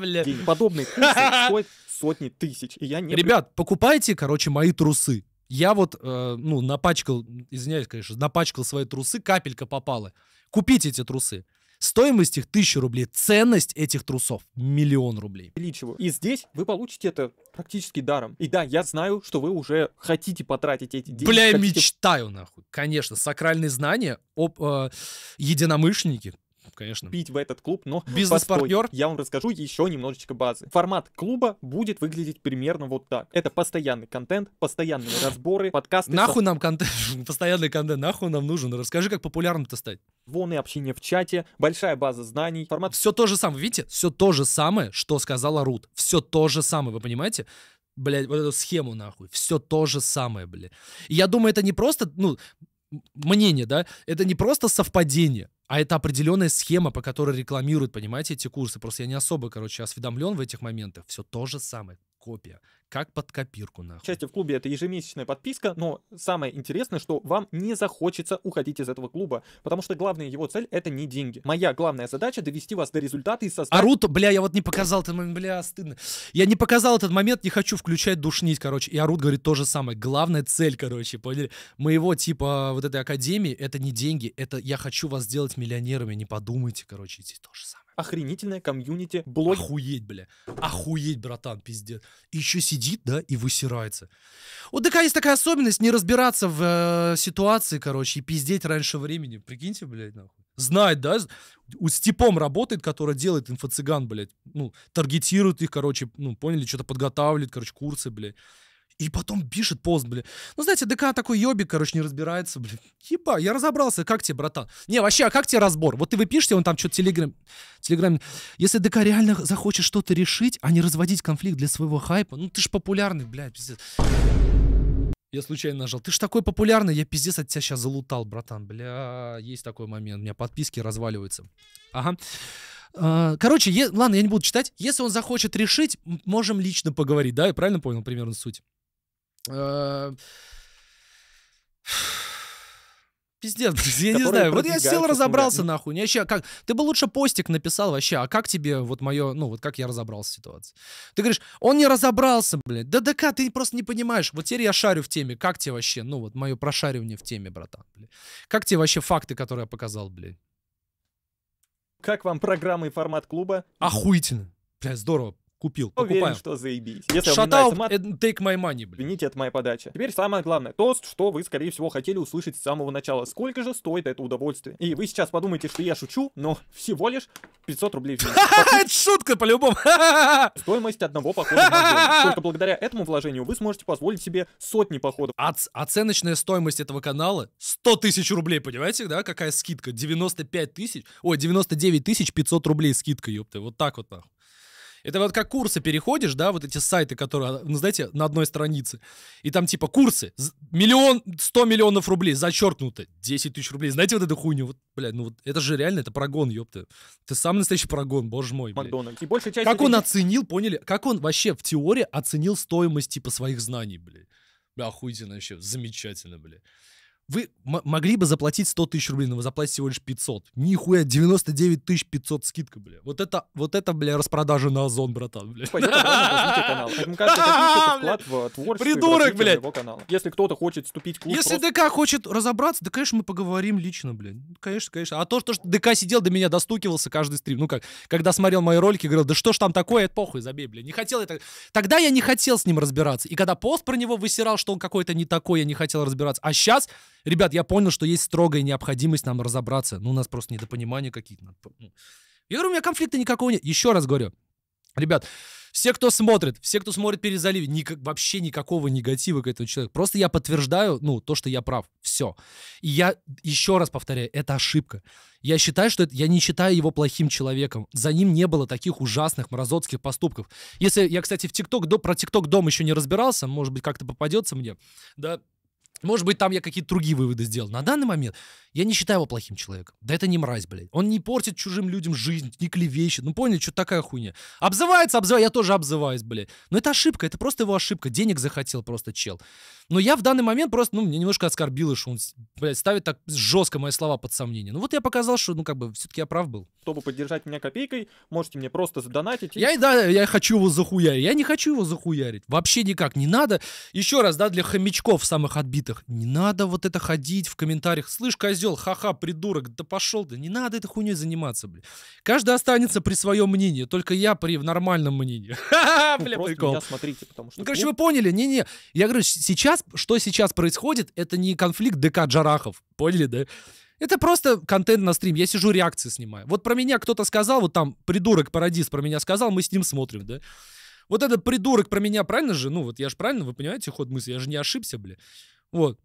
Бля. Подобные курсы сотни тысяч, и я не... Ребят, покупайте, короче, мои трусы. Я вот, э, ну, напачкал, извиняюсь, конечно, напачкал свои трусы, капелька попала. Купите эти трусы. Стоимость их 1000 рублей, ценность этих трусов миллион рублей. И здесь вы получите это практически даром. И да, я знаю, что вы уже хотите потратить эти деньги. Бля, хотите... мечтаю нахуй. Конечно, сакральные знания, об, э, единомышленники, конечно. пить в этот клуб, но бизнес-партнер. Я вам расскажу еще немножечко базы. Формат клуба будет выглядеть примерно вот так. Это постоянный контент, постоянные разборы, подкасты. Нахуй со... нам контент, постоянный контент, нахуй нам нужен. Расскажи, как популярным-то стать. и общение в чате, большая база знаний, формат. Все то же самое, видите? Все то же самое, что сказала Рут. Все то же самое, вы понимаете? Блять, вот эту схему нахуй. Все то же самое, блядь. я думаю, это не просто, ну, мнение, да, это не просто совпадение, а это определенная схема, по которой рекламируют, понимаете, эти курсы. Просто я не особо, короче, осведомлен в этих моментах. Все то же самое. Копия. Как под копирку, нахуй. Части в клубе — это ежемесячная подписка, но самое интересное, что вам не захочется уходить из этого клуба, потому что главная его цель — это не деньги. Моя главная задача — довести вас до результата и создать... Арут, бля, я вот не показал этот момент, бля, стыдно. Я не показал этот момент, не хочу включать, душнить, короче. И Арут говорит то же самое. Главная цель, короче, поняли? Моего, типа, вот этой академии — это не деньги, это я хочу вас сделать миллионерами, не подумайте, короче, здесь то же самое. Охренительная комьюнити блог. Охуеть, бля. Охуеть, братан, пиздец. И еще сидит сидит, да, и высирается. вот такая есть такая особенность не разбираться в э, ситуации, короче, и пиздеть раньше времени. Прикиньте, блядь, нахуй. Знает, да? У Степом работает, которая делает инфо-цыган, блядь. Ну, таргетирует их, короче, ну, поняли, что-то подготавливает, короче, курсы, блядь. И потом пишет пост, бля. Ну, знаете, ДК такой ёбик, короче, не разбирается, бля. Еба, я разобрался, как тебе, братан? Не, вообще, а как тебе разбор? Вот ты вы пишете, он там что-то телеграм... телеграм... Если ДК реально захочет что-то решить, а не разводить конфликт для своего хайпа, ну ты ж популярный, блядь, пиздец. Я случайно нажал. Ты ж такой популярный, я пиздец от тебя сейчас залутал, братан. Бля, есть такой момент. У меня подписки разваливаются. Ага. А, короче, е... ладно, я не буду читать. Если он захочет решить, можем лично поговорить, да? Я правильно понял примерно суть? Э, пиздец, блин, я не знаю. Вот я сел, разобрался нахуй. Я вообще, как, ты бы лучше постик написал вообще, а как тебе вот мое, ну вот как я разобрался в ситуации? Ты говоришь, он не разобрался, блядь. Да ДК, ты просто не понимаешь. Вот теперь я шарю в теме. Как тебе вообще, ну вот мое прошаривание в теме, братан, блядь. Как тебе вообще факты, которые я показал, блядь? Как вам программа и формат клуба? Охуительно. Бля, здорово. Купил, покупаю. Уверен, что заебись. Если Shut out мат... and э, take my money, блин. Извините, это моя подача. Теперь самое главное. То, что вы, скорее всего, хотели услышать с самого начала. Сколько же стоит это удовольствие? И вы сейчас подумаете, что я шучу, но всего лишь 500 рублей в месяц. Это шутка, по-любому. Стоимость одного похода в Только благодаря этому вложению вы сможете позволить себе сотни походов. Оценочная а а стоимость этого канала 100 тысяч рублей, понимаете, да? Какая скидка? 95 тысяч? Ой, 99 тысяч 500 рублей скидка, ёпты. Вот так вот нахуй. Это вот как курсы переходишь, да, вот эти сайты, которые, а, ну, знаете, на одной странице. И там типа курсы, миллион, сто миллионов рублей, зачеркнуто, 10 тысяч рублей. Знаете вот эту хуйню? Вот, блядь, ну вот это же реально, это прогон, ёпта. Ты самый настоящий прогон, боже мой. Макдональдс. И большая часть... Как людей... он оценил, поняли? Как он вообще в теории оценил стоимость типа своих знаний, блядь? Охуительно вообще, замечательно, блядь. Вы могли бы заплатить 100 тысяч рублей, но вы заплатите всего лишь 500. Нихуя, 99 тысяч 500 скидка, бля. Вот это, вот это, бля, распродажа на Озон, братан, бля. Э, Придурок, блядь. Если кто-то хочет вступить в клуб... Если ДК хочет разобраться, да, конечно, мы поговорим лично, блядь. Ну, конечно, конечно. А то, что ДК сидел до меня, достукивался каждый стрим. Ну как, когда смотрел мои ролики, говорил, да что ж там такое, это похуй, забей, бля. Не хотел это... Тогда я не хотел с ним разбираться. И когда пост про него высирал, что он какой-то не такой, я не хотел разбираться. А сейчас Ребят, я понял, что есть строгая необходимость нам разобраться. Ну, у нас просто недопонимания какие-то. Я говорю, у меня конфликта никакого нет. Еще раз говорю, ребят, все, кто смотрит, все, кто смотрит перезалив, никак, вообще никакого негатива к этому человеку. Просто я подтверждаю, ну, то, что я прав. Все. И я еще раз повторяю, это ошибка. Я считаю, что это, я не считаю его плохим человеком. За ним не было таких ужасных мразотских поступков. Если я, кстати, в ТикТок, про ТикТок дом еще не разбирался, может быть, как-то попадется мне, да, может быть, там я какие-то другие выводы сделал. На данный момент я не считаю его плохим человеком. Да это не мразь, блядь. Он не портит чужим людям жизнь, не клевещет. Ну, поняли, что такая хуйня. Обзывается, обзывается, я тоже обзываюсь, блядь. Но это ошибка, это просто его ошибка. Денег захотел просто чел. Но я в данный момент просто, ну, меня немножко оскорбило, что он, блядь, ставит так жестко мои слова под сомнение. Ну, вот я показал, что, ну, как бы, все-таки я прав был. Чтобы поддержать меня копейкой, можете мне просто задонатить. И... Я, да, я хочу его захуярить. Я не хочу его захуярить. Вообще никак, не надо. Еще раз, да, для хомячков самых отбитых твитах. Не надо вот это ходить в комментариях. Слышь, козел, ха-ха, придурок, да пошел ты. Не надо этой хуйней заниматься, блин. Каждый останется при своем мнении, только я при в нормальном мнении. Ха-ха, ну, бля, прикол. смотрите, потому что... Ну, короче, вы поняли, не-не. Я говорю, сейчас, что сейчас происходит, это не конфликт ДК Джарахов. Поняли, да? Это просто контент на стрим. Я сижу, реакции снимаю. Вот про меня кто-то сказал, вот там придурок парадис про меня сказал, мы с ним смотрим, да? Вот этот придурок про меня, правильно же? Ну, вот я же правильно, вы понимаете ход мысли, я же не ошибся, бля. Вот.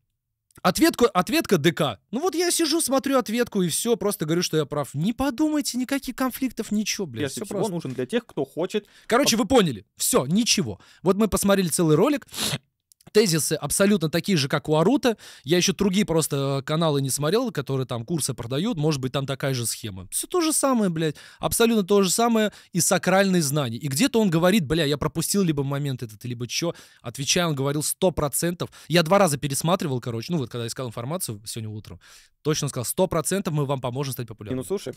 Ответку, ответка ДК. Ну вот я сижу, смотрю ответку и все, просто говорю, что я прав. Не подумайте, никаких конфликтов, ничего, блядь. Если все всего просто. нужен для тех, кто хочет. Короче, вы поняли. Все, ничего. Вот мы посмотрели целый ролик тезисы абсолютно такие же, как у Арута. Я еще другие просто э, каналы не смотрел, которые там курсы продают. Может быть, там такая же схема. Все то же самое, блядь. Абсолютно то же самое и сакральные знания. И где-то он говорит, бля, я пропустил либо момент этот, либо что. Отвечая, он говорил 100%. Я два раза пересматривал, короче, ну вот когда искал информацию сегодня утром. Точно сказал, 100% мы вам поможем стать ну, популярными. Ну, слушай,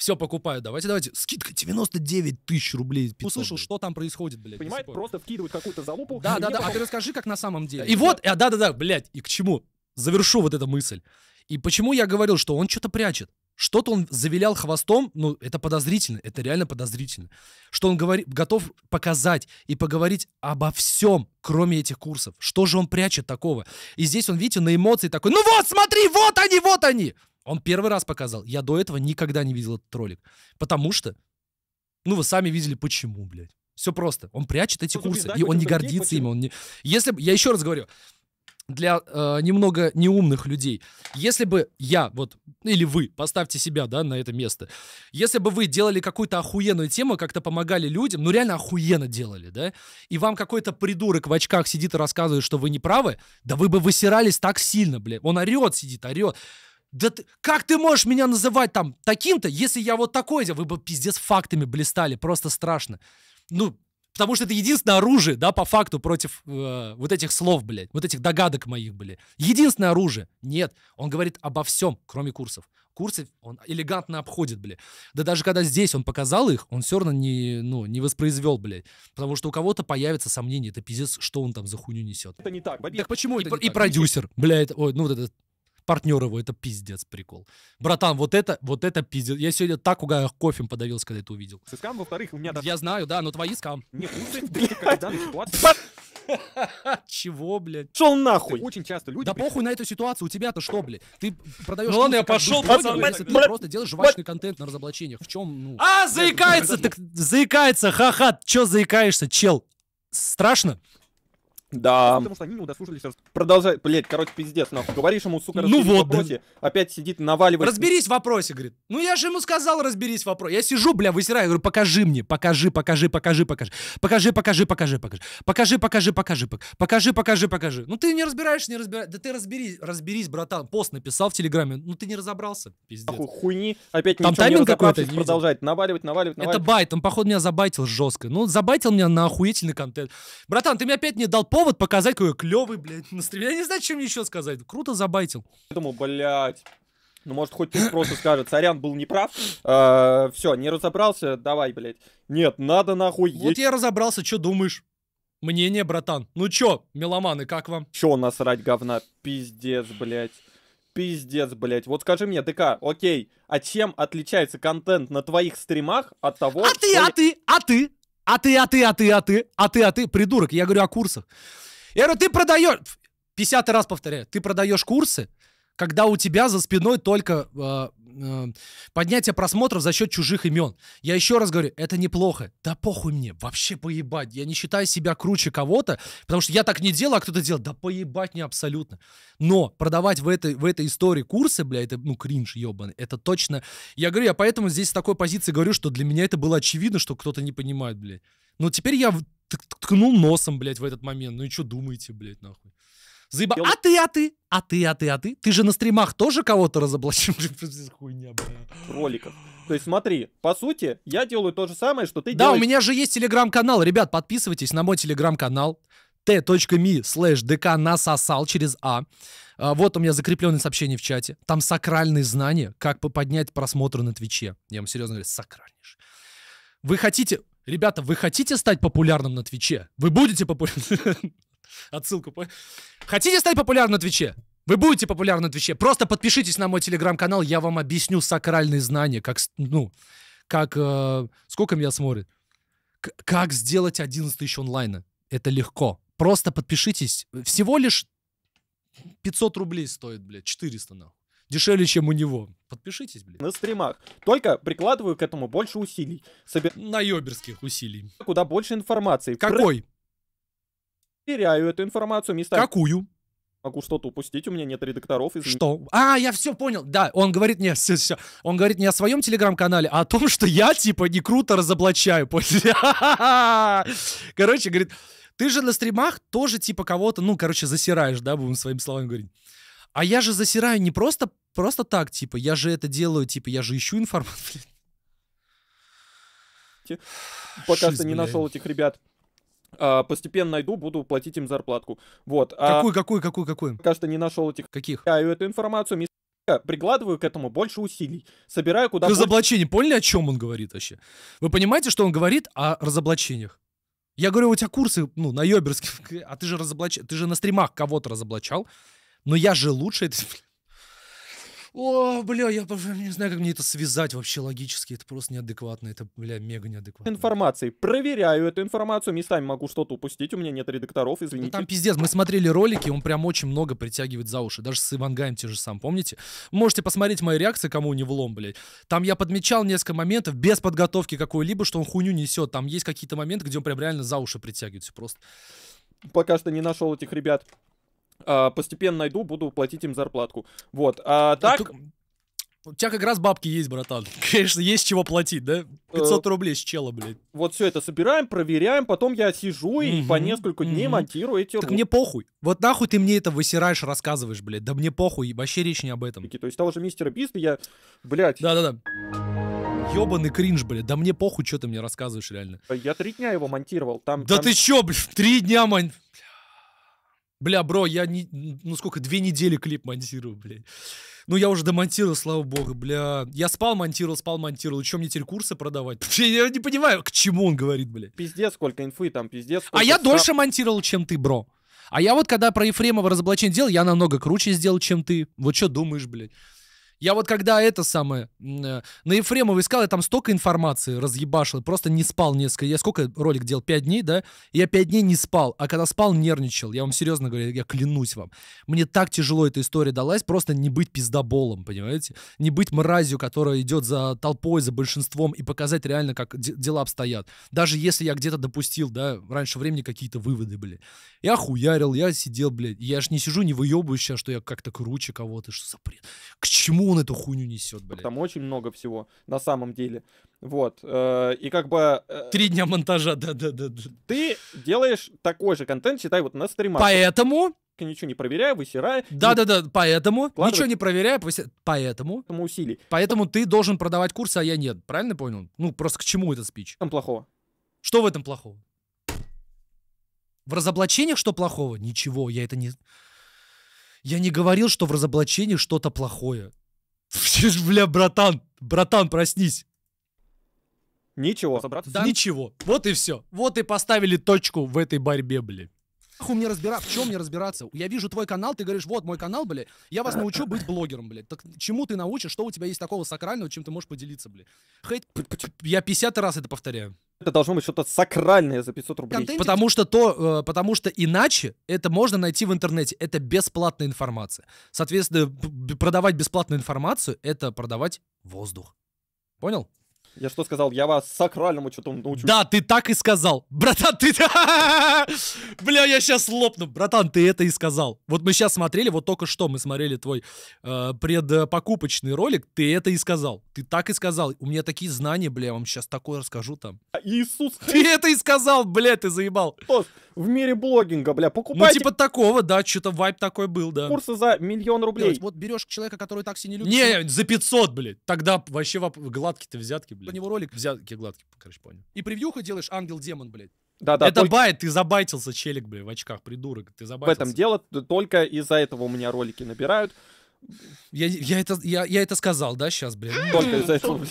все покупаю, давайте, давайте, скидка 99 тысяч рублей. 500, Услышал, что там происходит, блядь. Понимает, просто вкидывают какую-то залупу. Да, да, да, потом... а ты расскажи, как на самом деле. И вот, да, да, да, блядь, и к чему? Завершу вот эту мысль. И почему я говорил, что он что-то прячет? Что-то он завилял хвостом, ну, это подозрительно, это реально подозрительно. Что он говори, готов показать и поговорить обо всем, кроме этих курсов. Что же он прячет такого? И здесь он, видите, на эмоции такой, ну вот, смотри, вот они, вот они! Он первый раз показал. Я до этого никогда не видел этот ролик. Потому что, ну, вы сами видели, почему, блядь. Все просто. Он прячет эти ну, курсы, и он не гордится ими. Он не... Если бы, я еще раз говорю, для э, немного неумных людей, если бы я, вот, или вы, поставьте себя, да, на это место, если бы вы делали какую-то охуенную тему, как-то помогали людям, ну реально охуенно делали, да, и вам какой-то придурок в очках сидит и рассказывает, что вы не правы, да вы бы высирались так сильно, блядь, Он орет, сидит, орет. Да ты, как ты можешь меня называть там таким-то, если я вот такой же? Вы бы пиздец фактами блистали, просто страшно. Ну, потому что это единственное оружие, да, по факту против э, вот этих слов, блядь, вот этих догадок моих, блядь. Единственное оружие. Нет, он говорит обо всем, кроме курсов. Курсы он элегантно обходит, блядь. Да даже когда здесь он показал их, он все равно не, ну, не воспроизвел, блядь. Потому что у кого-то появится сомнение, это пиздец, что он там за хуйню несет. Это не так, Бобик. Так почему и, это и, и продюсер, блядь, ой, ну вот этот партнер его, это пиздец прикол. Братан, вот это, вот это пиздец. Я сегодня так угаю кофем подавился, когда это увидел. Ты скам, во-вторых, у меня даже... Я знаю, да, но твои скам. Не, чего, блядь? Шел нахуй. Очень часто люди... Да похуй на эту ситуацию, у тебя-то что, блядь? Ты продаешь... Ну ладно, я пошел, пацаны. Ты просто делаешь жвачный контент на разоблачениях. В чем, ну... А, заикается! Так заикается, ха-ха. Че заикаешься, чел? Страшно? Да. Потому что они не удосужились Продолжай, блядь, короче, пиздец, нахуй. Говоришь ему, сука, ну вот, вопросе, да. опять сидит, наваливает. Разберись в вопросе, говорит. Ну я же ему сказал, разберись в вопросе. Я сижу, бля, высираю, говорю, покажи мне, покажи, покажи, покажи, покажи. Покажи, покажи, покажи, покажи. Покажи, покажи, покажи, покажи, покажи, покажи. Ну ты не разбираешься, не разбираешься. Да ты разберись, разберись, братан. Пост написал в Телеграме, ну ты не разобрался, пиздец. Аху, хуйни, опять там тайминг какой-то продолжать, наваливать, наваливать, наваливать. Это байт, он, походу, меня забайтил жестко. Ну, забайтил меня на охуительный контент. Братан, ты мне опять не дал пост повод показать, какой клевый, блядь, настроение. Я не знаю, чем еще сказать. Круто забайтил. Я думал, блядь, ну, может, хоть пусть просто скажет, сорян, был неправ, э, все, не разобрался, давай, блядь. Нет, надо нахуй... Вот я разобрался, что думаешь? Мнение, братан. Ну чё, меломаны, как вам? Чё насрать, говна? Пиздец, блядь. Пиздец, блядь. Вот скажи мне, ДК, окей, а чем отличается контент на твоих стримах от того... А ты, что... а ты, а ты, а ты, а ты, а ты, а ты, а ты, а ты, придурок. Я говорю о курсах. Я говорю, ты продаешь... 50 раз повторяю, ты продаешь курсы, когда у тебя за спиной только а, а, поднятие просмотров за счет чужих имен. Я еще раз говорю, это неплохо. Да похуй мне, вообще поебать. Я не считаю себя круче кого-то, потому что я так не делал, а кто-то делал. Да поебать мне абсолютно. Но продавать в этой, в этой истории курсы, бля, это, ну, кринж ебаный. Это точно... Я говорю, я поэтому здесь с такой позиции говорю, что для меня это было очевидно, что кто-то не понимает, блядь. Но теперь я ткнул носом, блядь, в этот момент. Ну и что думаете, блядь, нахуй? Заебал. А ты, а ты? А ты, а ты, а ты? Ты же на стримах тоже кого-то разоблачил? Хуйня, Роликов. То есть смотри, по сути, я делаю то же самое, что ты да, делаешь. Да, у меня же есть телеграм-канал. Ребят, подписывайтесь на мой телеграм-канал t.me slash dk насосал через а. а. Вот у меня закрепленное сообщение в чате. Там сакральные знания, как поднять просмотры на Твиче. Я вам серьезно говорю, сакральнейший. Вы хотите... Ребята, вы хотите стать популярным на Твиче? Вы будете популярны? отсылку. Хотите стать популярным на Твиче? Вы будете популярны на Твиче. Просто подпишитесь на мой телеграм-канал, я вам объясню сакральные знания, как, ну, как, э, сколько меня смотрит. К как сделать 11 тысяч онлайна. Это легко. Просто подпишитесь. Всего лишь 500 рублей стоит, блядь, 400 нахуй. Дешевле, чем у него. Подпишитесь, блядь. На стримах. Только прикладываю к этому больше усилий. Собер... Наеберских усилий. Куда больше информации. Какой? теряю эту информацию мистер Какую? Могу что-то упустить, у меня нет редакторов. Из... Что? А, я все понял. Да, он говорит мне, все, все. Он говорит не о своем телеграм-канале, а о том, что я, типа, не круто разоблачаю. Короче, говорит, ты же на стримах тоже, типа, кого-то, ну, короче, засираешь, да, будем своими словами говорить. А я же засираю не просто, просто так, типа, я же это делаю, типа, я же ищу информацию. Пока что не нашел этих ребят. А, постепенно найду, буду платить им зарплатку. Вот. А какую, а... какую, какую, какую? Пока что не нашел этих. Каких? Я эту информацию, мисс прикладываю к этому больше усилий, собираю куда... Разоблачение. Больше... Поняли, о чем он говорит вообще? Вы понимаете, что он говорит о разоблачениях? Я говорю, у тебя курсы, ну, на ёберских, а ты же разоблач, ты же на стримах кого-то разоблачал, но я же лучше это, О, бля, я даже не знаю, как мне это связать вообще логически. Это просто неадекватно. Это, бля, мега неадекватно. Информации. Проверяю эту информацию. Местами могу что-то упустить. У меня нет редакторов, извините. Ну, там пиздец. Мы смотрели ролики, он прям очень много притягивает за уши. Даже с Ивангаем те же сам, помните? Можете посмотреть мои реакции, кому не влом, блядь. Там я подмечал несколько моментов без подготовки какой-либо, что он хуйню несет. Там есть какие-то моменты, где он прям реально за уши притягивается. Просто пока что не нашел этих ребят. А, постепенно найду, буду платить им зарплатку. Вот, а ну, так... У тебя как раз бабки есть, братан. Конечно, есть чего платить, да? 500 э, рублей с чела, блядь. Вот все это собираем, проверяем, потом я сижу и по несколько дней монтирую эти... Так мне похуй. Вот нахуй ты мне это высираешь, рассказываешь, блядь. Да мне похуй, вообще речь не об этом. То есть того же мистера Биста я, блядь... Да-да-да. Ёбаный кринж, блядь. Да мне похуй, что ты мне рассказываешь, реально. Я три дня его монтировал. Там, да ты чё, блядь, три дня мон... Бля, бро, я не, ну сколько, две недели клип монтирую, блядь. Ну я уже домонтировал, слава богу, бля. Я спал, монтировал, спал, монтировал. Чем мне теперь курсы продавать? Я не понимаю, к чему он говорит, блядь. Пиздец, сколько инфы там, пиздец. А я дольше монтировал, чем ты, бро. А я вот когда про Ефремова разоблачение делал, я намного круче сделал, чем ты. Вот что думаешь, блядь? Я вот когда это самое, э, на Ефремова искал, я там столько информации разъебашил, просто не спал несколько, я сколько ролик делал, пять дней, да? я пять дней не спал, а когда спал, нервничал, я вам серьезно говорю, я клянусь вам. Мне так тяжело эта история далась, просто не быть пиздоболом, понимаете? Не быть мразью, которая идет за толпой, за большинством, и показать реально, как дела обстоят. Даже если я где-то допустил, да, раньше времени какие-то выводы были. Я хуярил, я сидел, блядь, я ж не сижу, не выебываюсь сейчас, что я как-то круче кого-то, что за бред. К чему он эту хуйню несет, блядь? Там очень много всего, на самом деле. Вот. Э, и как бы... Э, Три дня монтажа, да-да-да. Ты делаешь такой же контент, считай, вот на стримах. Поэтому ничего не проверяя, высирая. Да, да, да, поэтому. Ничего не проверяя, выси... поэтому. Поэтому усилий. Поэтому ты должен продавать курсы, а я нет. Правильно понял? Ну, просто к чему этот спич? Там плохого. Что в этом плохого? В разоблачениях что плохого? Ничего, я это не... Я не говорил, что в разоблачении что-то плохое. Бля, братан, братан, проснись. Ничего. Да. Ничего. Вот и все. Вот и поставили точку в этой борьбе, блядь нахуй мне разбираться, в чем мне разбираться? Я вижу твой канал, ты говоришь, вот мой канал, блядь, я вас научу быть блогером, блядь. Так чему ты научишь, что у тебя есть такого сакрального, чем ты можешь поделиться, блядь? Хейт, я 50 раз это повторяю. Это должно быть что-то сакральное за 500 рублей. Контентик. Потому что то, э, потому что иначе это можно найти в интернете. Это бесплатная информация. Соответственно, продавать бесплатную информацию — это продавать воздух. Понял? Я что сказал? Я вас сакральному что-то научу. Да, ты так и сказал. Братан, ты... Бля, я сейчас лопну. Братан, ты это и сказал. Вот мы сейчас смотрели, вот только что мы смотрели твой э, предпокупочный ролик, ты это и сказал. Ты так и сказал. У меня такие знания, бля, я вам сейчас такое расскажу там. А Иисус Ты это и сказал, бля, ты заебал. Христос в мире блогинга, бля, ну, покупайте. Ну, типа такого, да, что-то вайп такой был, да. Курсы за миллион рублей. Блядь, вот берешь человека, который так не любит. Не, за 500, блядь. Тогда вообще воп... гладкие-то взятки, блядь. По него ролик. Взятки гладкие, короче, понял. И превьюха делаешь ангел-демон, блядь. Да, да, это только... байт, ты забайтился, челик, блядь, в очках, придурок, ты забайтился. В этом дело, только из-за этого у меня ролики набирают. Я, я, это, я, я это сказал, да, сейчас, блин? Только из-за этого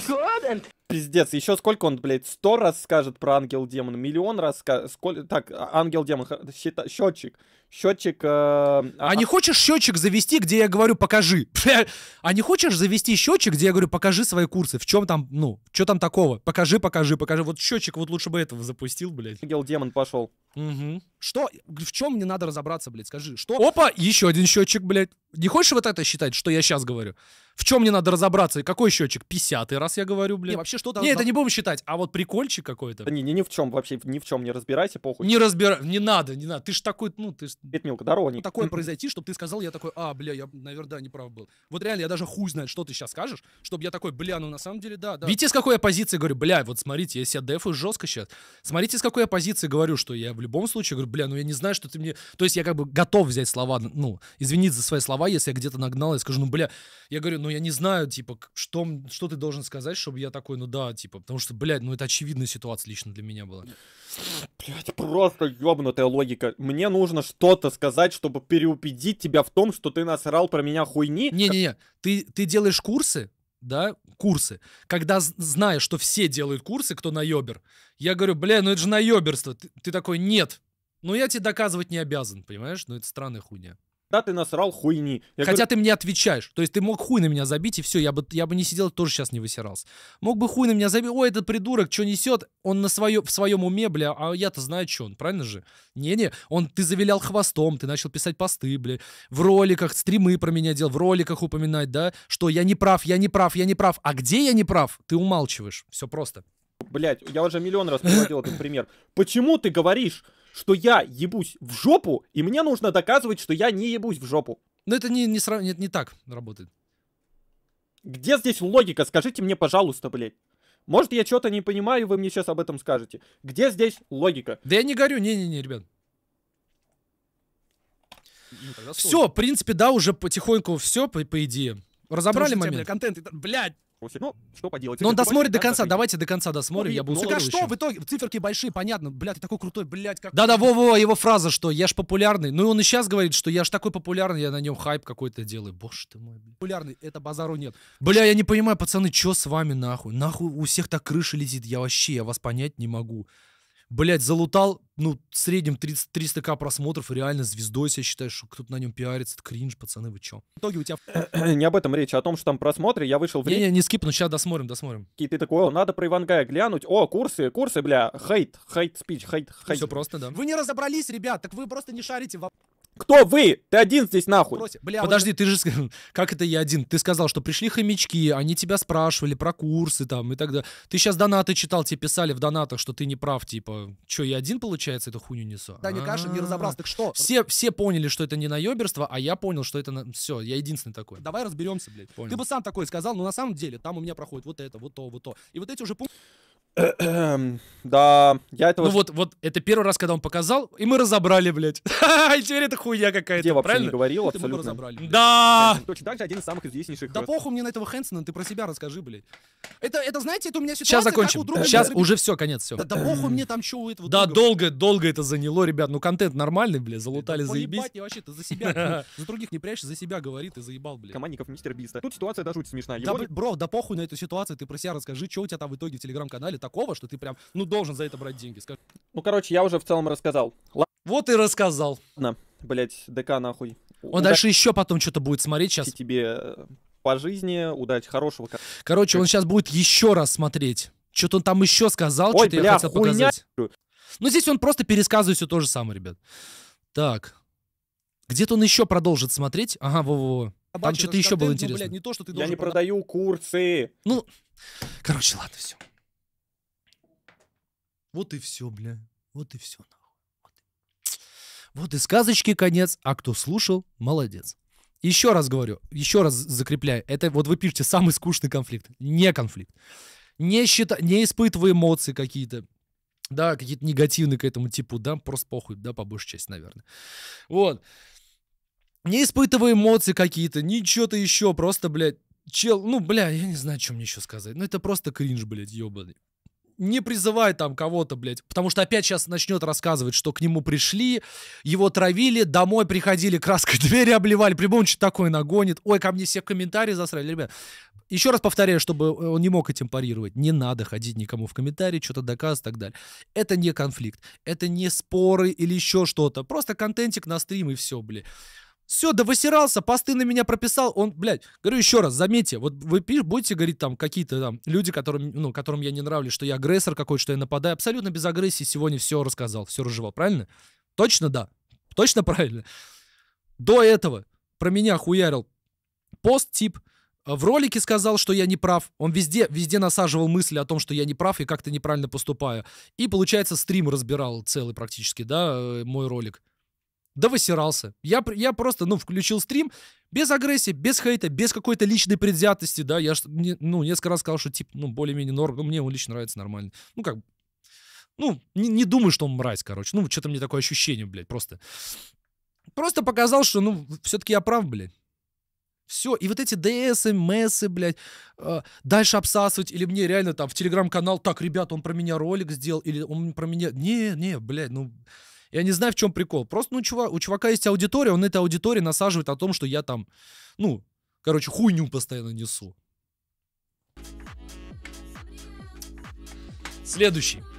пиздец. Еще сколько он, блядь, сто раз скажет про ангел-демон, миллион раз скажет. Сколько... Так, «А, ангел-демон, счета... счетчик. Счетчик... Э... А, а не а хочешь счетчик завести, где я говорю «покажи»? а не хочешь завести счетчик, где я говорю «покажи свои курсы»? В чем там, ну, что там такого? Покажи, покажи, покажи. Вот счетчик вот лучше бы этого запустил, блядь. Ангел-демон пошел. Угу. Что? В чем мне надо разобраться, блядь? Скажи, что? Опа, еще один счетчик, блядь. Не хочешь вот это считать, что я сейчас говорю? В чем мне надо разобраться? Какой счетчик? 50 раз я говорю, блин. Не, вообще что то Не, это не будем считать, а вот прикольчик какой-то. Да не, не, ни в чем вообще, ни в чем не разбирайся, похуй. Не разбирай, не надо, не надо. Ты ж такой, ну, ты ж... Это мелко, Не Такое произойти, чтобы ты сказал, я такой, а, бля, я, наверное, да, не прав был. Вот реально, я даже хуй знает, что ты сейчас скажешь, чтобы я такой, бля, ну на самом деле, да, да. Видите, с какой я позиции говорю, бля, вот смотрите, я себя дефу жестко сейчас. Смотрите, с какой я позиции говорю, что я в любом случае говорю, бля, ну я не знаю, что ты мне... То есть я как бы готов взять слова, ну, извинить за свои слова, если я где-то нагнал, и скажу, ну, бля, я говорю, ну, ну, я не знаю, типа, что, что ты должен сказать, чтобы я такой, ну да, типа, потому что, блядь, ну это очевидная ситуация лично для меня была. Блядь, просто ёбнутая логика. Мне нужно что-то сказать, чтобы переубедить тебя в том, что ты насрал про меня хуйни. Не-не-не, ты, ты делаешь курсы, да, курсы. Когда знаешь, что все делают курсы, кто на наебер, я говорю, бля, ну это же наеберство. Ты, ты такой, нет, ну я тебе доказывать не обязан, понимаешь? Ну это странная хуйня. Да, ты насрал хуйни. Я Хотя говорю... ты мне отвечаешь. То есть ты мог хуй на меня забить, и все, я бы, я бы не сидел, тоже сейчас не высирался. Мог бы хуй на меня забить. Ой, этот придурок, что несет? Он на свое, в своем уме, бля, а я-то знаю, что он, правильно же? Не-не, он, ты завилял хвостом, ты начал писать посты, бля, в роликах, стримы про меня делал, в роликах упоминать, да, что я не прав, я не прав, я не прав. А где я не прав? Ты умалчиваешь. Все просто. Блять, я уже миллион раз приводил этот пример. Почему ты говоришь, что я ебусь в жопу, и мне нужно доказывать, что я не ебусь в жопу. Но это не, не, срав... не, не так работает. Где здесь логика? Скажите мне, пожалуйста, блядь. Может, я что-то не понимаю, вы мне сейчас об этом скажете. Где здесь логика? Да я не горю, не-не-не, ребят. Ну, все, в принципе, да, уже потихоньку все, по, по идее. Разобрали Слушайте, момент. Бля, контент, блядь. Ну что поделать. Но он досмотрит до конца, давайте до конца досмотрим, ну, я буду Ну что, в итоге, циферки большие, понятно, блядь, ты такой крутой, блядь, как... Да-да, во-во, его фраза, что я ж популярный. Ну и он и сейчас говорит, что я ж такой популярный, я на нем хайп какой-то делаю. Боже ты мой, блядь. Популярный, это базару нет. Бля, я не понимаю, пацаны, что с вами нахуй? Нахуй у всех так крыша летит, я вообще, я вас понять не могу блядь, залутал, ну, в среднем 30, 300к просмотров, реально звездой себя считаешь, что кто-то на нем пиарится, это кринж, пацаны, вы чё? В итоге у тебя... не об этом речь, а о том, что там просмотры, я вышел в... Не-не, не скип, ну сейчас досмотрим, досмотрим. И ты такой, о, надо про Ивангая глянуть, о, курсы, курсы, бля, хейт, хейт спич, хейт, хейт. Все просто, да. Вы не разобрались, ребят, так вы просто не шарите в... Кто вы? Ты один здесь нахуй. Бля, Подожди, ты же как это я один? Ты сказал, что пришли хомячки, они тебя спрашивали про курсы там и так далее. Ты сейчас донаты читал, тебе писали в донатах, что ты не прав, типа, что я один, получается, эту хуйню несу? Да, не каша, не разобрался, так что? А. Все, все поняли, что это не наеберство, а я понял, что это... На... Все, я единственный такой. Давай разберемся, блядь. Понял. Ты бы сам такой сказал, но на самом деле там у меня проходит вот это, вот то, вот то. И вот эти уже пункты... Да, я этого... Ну вот, вот это первый раз, когда он показал, и мы разобрали, блядь. И теперь это хуйня какая-то, Где вообще не говорил, абсолютно. Да! Точно так же один из самых известнейших... Да э, похуй мне на этого Хэнсона, ты про себя расскажи, блядь. Это, это знаете, это у меня ситуация... Сейчас закончим. Сейчас уже все, конец, все. Да, да похуй мне там что у этого Да, долго, долго это заняло, ребят. Ну контент нормальный, блядь, залутали, да, заебись. Поебать, вообще, ты за себя, за других не прячешь, за себя говорит и заебал, блядь. Командников мистер Биста. Тут ситуация даже жуть смешная. Да, бро, да похуй на эту ситуацию, ты про себя расскажи, что у тебя там в итоге в телеграм-канале так такого, что ты прям, ну, должен за это брать деньги. Скажи. Ну, короче, я уже в целом рассказал. Ладно. Вот и рассказал. на, блять, ДК нахуй. Он Удачи дальше еще потом что-то будет смотреть сейчас. Тебе э, по жизни, удачи, хорошего. Короче, он сейчас будет еще раз смотреть. Что-то он там еще сказал, что-то я хотел хуйня. показать. Ну, здесь он просто пересказывает все то же самое, ребят. Так. Где-то он еще продолжит смотреть. Ага, во-во-во. Там что-то еще было ну, интересно. Ну, блядь, не то, что ты я не продаю курсы. Ну, короче, ладно, все. Вот и все, бля. Вот и все, нахуй. Вот. вот и сказочки конец. А кто слушал, молодец. Еще раз говорю, еще раз закрепляю. Это вот вы пишете самый скучный конфликт. Не конфликт. Не, счита, не испытывая эмоции какие-то. Да, какие-то негативные к этому типу, да, просто похуй, да, по большей части, наверное. Вот. Не испытывая эмоции какие-то, ничего-то еще, просто, блядь, чел, ну, бля, я не знаю, что мне еще сказать. Ну, это просто кринж, блядь, ебаный не призывай там кого-то, блядь. Потому что опять сейчас начнет рассказывать, что к нему пришли, его травили, домой приходили, краской двери обливали, прибом что такое нагонит. Ой, ко мне все комментарии засрали. Ребят, еще раз повторяю, чтобы э, он не мог этим парировать. Не надо ходить никому в комментарии, что-то доказывать и так далее. Это не конфликт, это не споры или еще что-то. Просто контентик на стрим и все, блядь. Все, да, высирался, посты на меня прописал. Он, блядь, говорю еще раз, заметьте, вот вы будете говорить там какие-то там люди, которым, ну, которым я не нравлюсь, что я агрессор какой-то, что я нападаю. Абсолютно без агрессии сегодня все рассказал, все разжевал, правильно? Точно да. Точно правильно. До этого про меня хуярил пост тип, в ролике сказал, что я не прав. Он везде, везде насаживал мысли о том, что я не прав и как-то неправильно поступаю. И, получается, стрим разбирал целый практически, да, э, мой ролик. Да высирался. Я, я просто, ну, включил стрим без агрессии, без хейта, без какой-то личной предвзятости, да. Я, ну, несколько раз сказал, что, типа, ну, более-менее норм. Ну, мне он лично нравится нормально. Ну, как ну, не, не думаю, что он мразь, короче. Ну, что-то мне такое ощущение, блядь, просто. Просто показал, что, ну, все-таки я прав, блядь. Все, и вот эти ДС, МСы, блядь, э, дальше обсасывать, или мне реально там в телеграм-канал, так, ребят, он про меня ролик сделал, или он про меня... Не, не, блядь, ну... Я не знаю, в чем прикол. Просто, ну, чувак, у чувака есть аудитория, он этой аудитории насаживает о том, что я там, ну, короче, хуйню постоянно несу. Следующий.